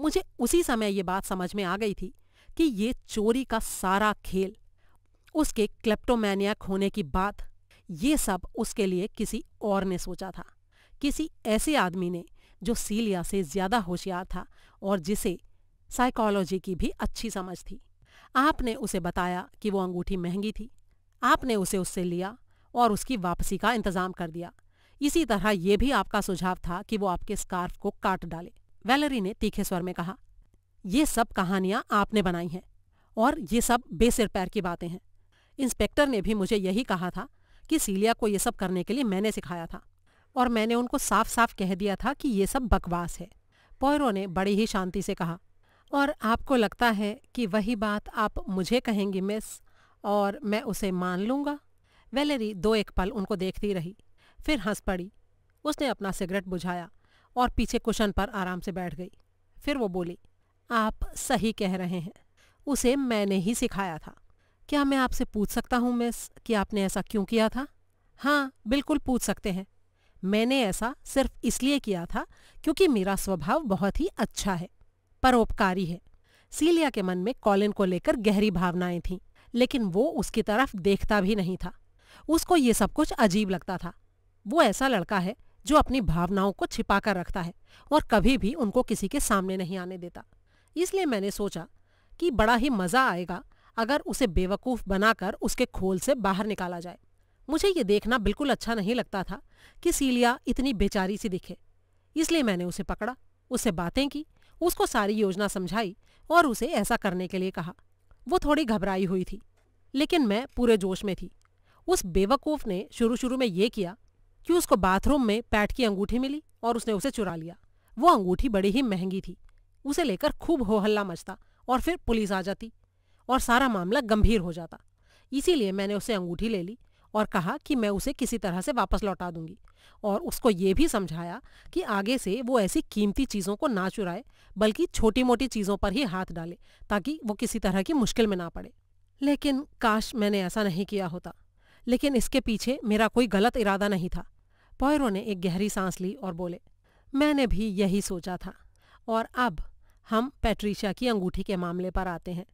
मुझे उसी समय ये बात समझ में आ गई थी कि ये चोरी का सारा खेल उसके क्लेप्टोमैनियक होने की बात ये सब उसके लिए किसी और ने सोचा था किसी ऐसे आदमी ने जो सीलिया से ज्यादा होशियार था और जिसे साइकोलॉजी की भी अच्छी समझ थी आपने उसे बताया कि वो अंगूठी महंगी थी आपने उसे उससे लिया और उसकी वापसी का इंतजाम कर दिया इसी तरह यह भी आपका सुझाव था कि वो आपके स्कार्फ को काट डाले वैलरी ने तीखे स्वर में कहा ये सब कहानियां आपने बनाई हैं और ये सब बेसिर पैर की बातें हैं इंस्पेक्टर ने भी मुझे यही कहा था कि सीलिया को ये सब करने के लिए मैंने सिखाया था और मैंने उनको साफ साफ कह दिया था कि ये सब बकवास है पोयरो ने बड़ी ही शांति से कहा और आपको लगता है कि वही बात आप मुझे कहेंगी मिस और मैं उसे मान लूँगा वेलेरी दो एक पल उनको देखती रही फिर हंस पड़ी उसने अपना सिगरेट बुझाया और पीछे कुशन पर आराम से बैठ गई फिर वो बोली आप सही कह रहे हैं उसे मैंने ही सिखाया था क्या मैं आपसे पूछ सकता हूँ मिस कि आपने ऐसा क्यों किया था हाँ बिल्कुल पूछ सकते हैं मैंने ऐसा सिर्फ इसलिए किया था क्योंकि मेरा स्वभाव बहुत ही अच्छा है परोपकारी है सीलिया के मन में कॉलिन को लेकर गहरी भावनाएं थीं लेकिन वो उसकी तरफ देखता भी नहीं था उसको ये सब कुछ अजीब लगता था वो ऐसा लड़का है जो अपनी भावनाओं को छिपा कर रखता है और कभी भी उनको किसी के सामने नहीं आने देता इसलिए मैंने सोचा कि बड़ा ही मज़ा आएगा अगर उसे बेवकूफ़ बनाकर उसके खोल से बाहर निकाला जाए मुझे ये देखना बिल्कुल अच्छा नहीं लगता था कि सीलिया इतनी बेचारी सी दिखे इसलिए मैंने उसे पकड़ा उससे बातें की उसको सारी योजना समझाई और उसे ऐसा करने के लिए कहा वो थोड़ी घबराई हुई थी लेकिन मैं पूरे जोश में थी उस बेवकूफ़ ने शुरू शुरू में ये किया कि उसको बाथरूम में पैट की अंगूठी मिली और उसने उसे चुरा लिया वो अंगूठी बड़ी ही महंगी थी उसे लेकर खूब हो हल्ला मचता और फिर पुलिस आ जाती और सारा मामला गंभीर हो जाता इसीलिए मैंने उसे अंगूठी ले ली और कहा कि मैं उसे किसी तरह से वापस लौटा दूंगी और उसको ये भी समझाया कि आगे से वो ऐसी कीमती चीज़ों को ना चुराए बल्कि छोटी मोटी चीज़ों पर ही हाथ डाले ताकि वो किसी तरह की मुश्किल में ना पड़े लेकिन काश मैंने ऐसा नहीं किया होता लेकिन इसके पीछे मेरा कोई गलत इरादा नहीं था पैरों ने एक गहरी सांस ली और बोले मैंने भी यही सोचा था और अब हम पैट्रीशिया की अंगूठी के मामले पर आते हैं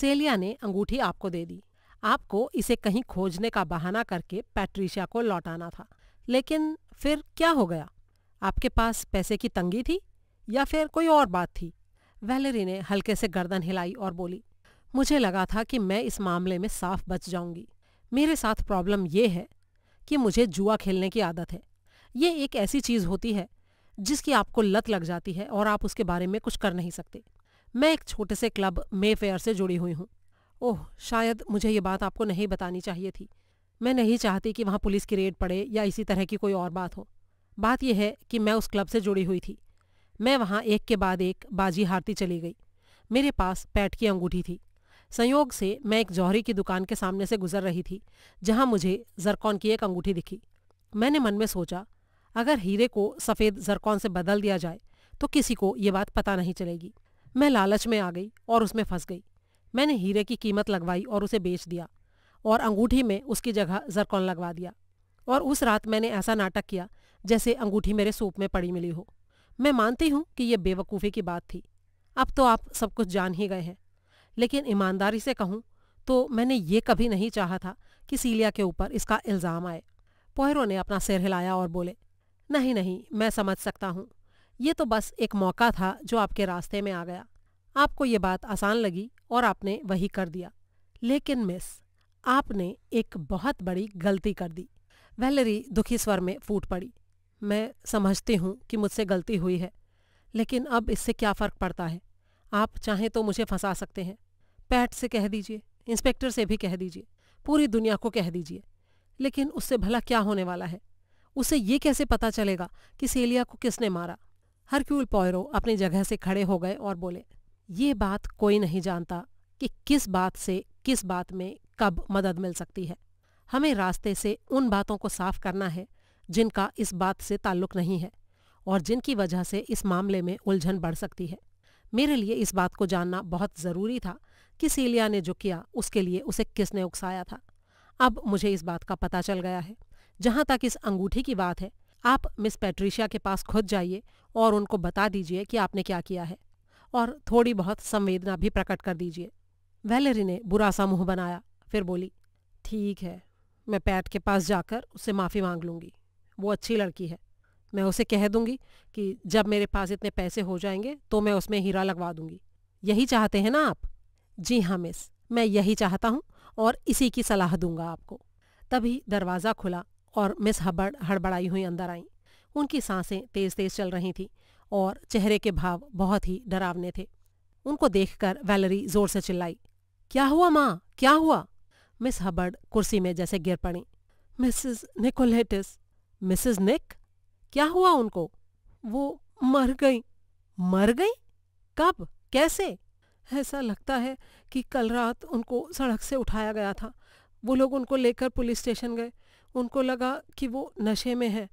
सेलिया ने अंगूठी आपको दे दी आपको इसे कहीं खोजने का बहाना करके पैट्रीशिया को लौटाना था लेकिन फिर क्या हो गया आपके पास पैसे की तंगी थी या फिर कोई और बात थी वैलरी ने हल्के से गर्दन हिलाई और बोली मुझे लगा था कि मैं इस मामले में साफ बच जाऊंगी मेरे साथ प्रॉब्लम यह है कि मुझे जुआ खेलने की आदत है ये एक ऐसी चीज़ होती है जिसकी आपको लत लग जाती है और आप उसके बारे में कुछ कर नहीं सकते मैं एक छोटे से क्लब मे फेयर से जुड़ी हुई हूँ ओह शायद मुझे ये बात आपको नहीं बतानी चाहिए थी मैं नहीं चाहती कि वहाँ पुलिस की रेड पड़े या इसी तरह की कोई और बात हो बात यह है कि मैं उस क्लब से जुड़ी हुई थी मैं वहाँ एक के बाद एक बाजी हारती चली गई मेरे पास पैट की अंगूठी थी संयोग से मैं एक जौहरी की दुकान के सामने से गुजर रही थी जहाँ मुझे जरकॉन की एक अंगूठी दिखी मैंने मन में सोचा अगर हीरे को सफ़ेद जरकौन से बदल दिया जाए तो किसी को ये बात पता नहीं चलेगी मैं लालच में आ गई और उसमें फंस गई मैंने हीरे की कीमत लगवाई और उसे बेच दिया और अंगूठी में उसकी जगह जरकौन लगवा दिया और उस रात मैंने ऐसा नाटक किया जैसे अंगूठी मेरे सूप में पड़ी मिली हो मैं मानती हूँ कि यह बेवकूफ़ी की बात थी अब तो आप सब कुछ जान ही गए हैं लेकिन ईमानदारी से कहूँ तो मैंने ये कभी नहीं चाहा था कि सीलिया के ऊपर इसका इल्ज़ाम आए पोहरों ने अपना सिर हिलाया और बोले नहीं नहीं मैं समझ सकता हूँ ये तो बस एक मौका था जो आपके रास्ते में आ गया आपको ये बात आसान लगी और आपने वही कर दिया लेकिन मिस आपने एक बहुत बड़ी गलती कर दी वैलरी दुखी स्वर में फूट पड़ी मैं समझती हूँ कि मुझसे गलती हुई है लेकिन अब इससे क्या फ़र्क पड़ता है आप चाहें तो मुझे फंसा सकते हैं पैट से कह दीजिए इंस्पेक्टर से भी कह दीजिए पूरी दुनिया को कह दीजिए लेकिन उससे भला क्या होने वाला है उसे ये कैसे पता चलेगा कि सेलिया को किसने मारा हरक्यूल पॉयरो अपनी जगह से खड़े हो गए और बोले ये बात कोई नहीं जानता कि किस बात से किस बात में कब मदद मिल सकती है हमें रास्ते से उन बातों को साफ करना है जिनका इस बात से ताल्लुक नहीं है और जिनकी वजह से इस मामले में उलझन बढ़ सकती है मेरे लिए इस बात को जानना बहुत ज़रूरी था कि सेलिया ने जो किया उसके लिए उसे किसने उकसाया था अब मुझे इस बात का पता चल गया है जहाँ तक इस अंगूठी की बात है आप मिस पेट्रिशिया के पास खुद जाइए और उनको बता दीजिए कि आपने क्या किया है और थोड़ी बहुत संवेदना भी प्रकट कर दीजिए वेलरी ने बुरा सा मुंह बनाया फिर बोली ठीक है मैं पैट के पास जाकर उससे माफ़ी मांग लूँगी वो अच्छी लड़की है मैं उसे कह दूंगी कि जब मेरे पास इतने पैसे हो जाएंगे तो मैं उसमें हीरा लगवा दूंगी यही चाहते हैं ना आप जी हाँ मिस मैं यही चाहता हूँ और इसी की सलाह दूंगा आपको तभी दरवाज़ा खुला और मिस हबड़ हड़बड़ाई हुई अंदर आईं उनकी सांसें तेज तेज चल रही थीं और चेहरे के भाव बहुत ही डरावने थे उनको देखकर वैलरी जोर से चिल्लाई क्या हुआ माँ क्या हुआ मिस हबर्ड कुर्सी में जैसे गिर पड़ी मिसेस निकोलेटिस मिसेस निक क्या हुआ उनको वो मर गई मर गई कब कैसे ऐसा लगता है कि कल रात उनको सड़क से उठाया गया था वो लोग उनको लेकर पुलिस स्टेशन गए उनको लगा कि वो नशे में है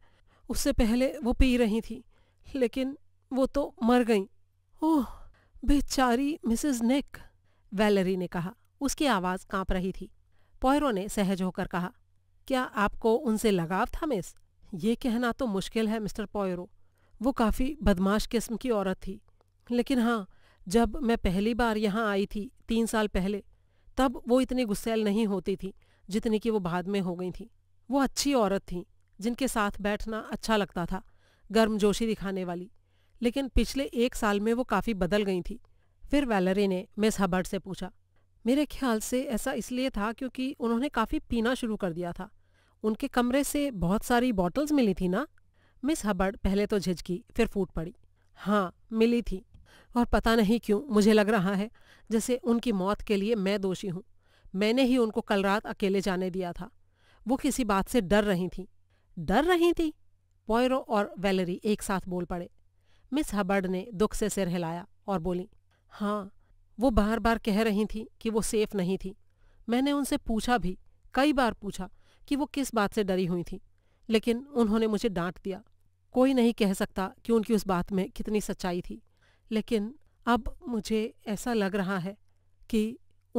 उससे पहले वो पी रही थी लेकिन वो तो मर गई ओह बेचारी मिसेस नेक वैलरी ने कहा उसकी आवाज़ कांप रही थी पॉयरो ने सहज होकर कहा क्या आपको उनसे लगाव था मिस ये कहना तो मुश्किल है मिस्टर पॉयरो वो काफ़ी बदमाश किस्म की औरत थी लेकिन हाँ जब मैं पहली बार यहाँ आई थी तीन साल पहले तब वो इतनी गुस्सेल नहीं होती थी जितनी कि वो बाद में हो गई थी वो अच्छी औरत थीं जिनके साथ बैठना अच्छा लगता था गर्मजोशी दिखाने वाली लेकिन पिछले एक साल में वो काफ़ी बदल गई थी फिर वैलरी ने मिस हबर्ट से पूछा मेरे ख्याल से ऐसा इसलिए था क्योंकि उन्होंने काफ़ी पीना शुरू कर दिया था उनके कमरे से बहुत सारी बॉटल्स मिली थी ना मिस हबर्ड पहले तो झिझकी फिर फूट पड़ी हाँ मिली थी और पता नहीं क्यों मुझे लग रहा है जैसे उनकी मौत के लिए मैं दोषी हूँ मैंने ही उनको कल रात अकेले जाने दिया था वो किसी बात से डर रही थी डर रही थी पॉयरो और वैलरी एक साथ बोल पड़े मिस हबर्ड ने दुख से सिर हिलाया और बोली हाँ वो बार बार कह रही थी कि वो सेफ नहीं थी मैंने उनसे पूछा भी कई बार पूछा कि वो किस बात से डरी हुई थी लेकिन उन्होंने मुझे डांट दिया कोई नहीं कह सकता कि उनकी उस बात में कितनी सच्चाई थी लेकिन अब मुझे ऐसा लग रहा है कि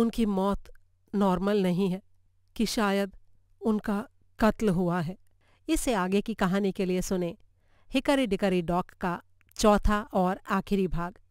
उनकी मौत नॉर्मल नहीं है कि शायद उनका कत्ल हुआ है इसे आगे की कहानी के लिए सुने हिकरी डिकरी डॉक का चौथा और आखिरी भाग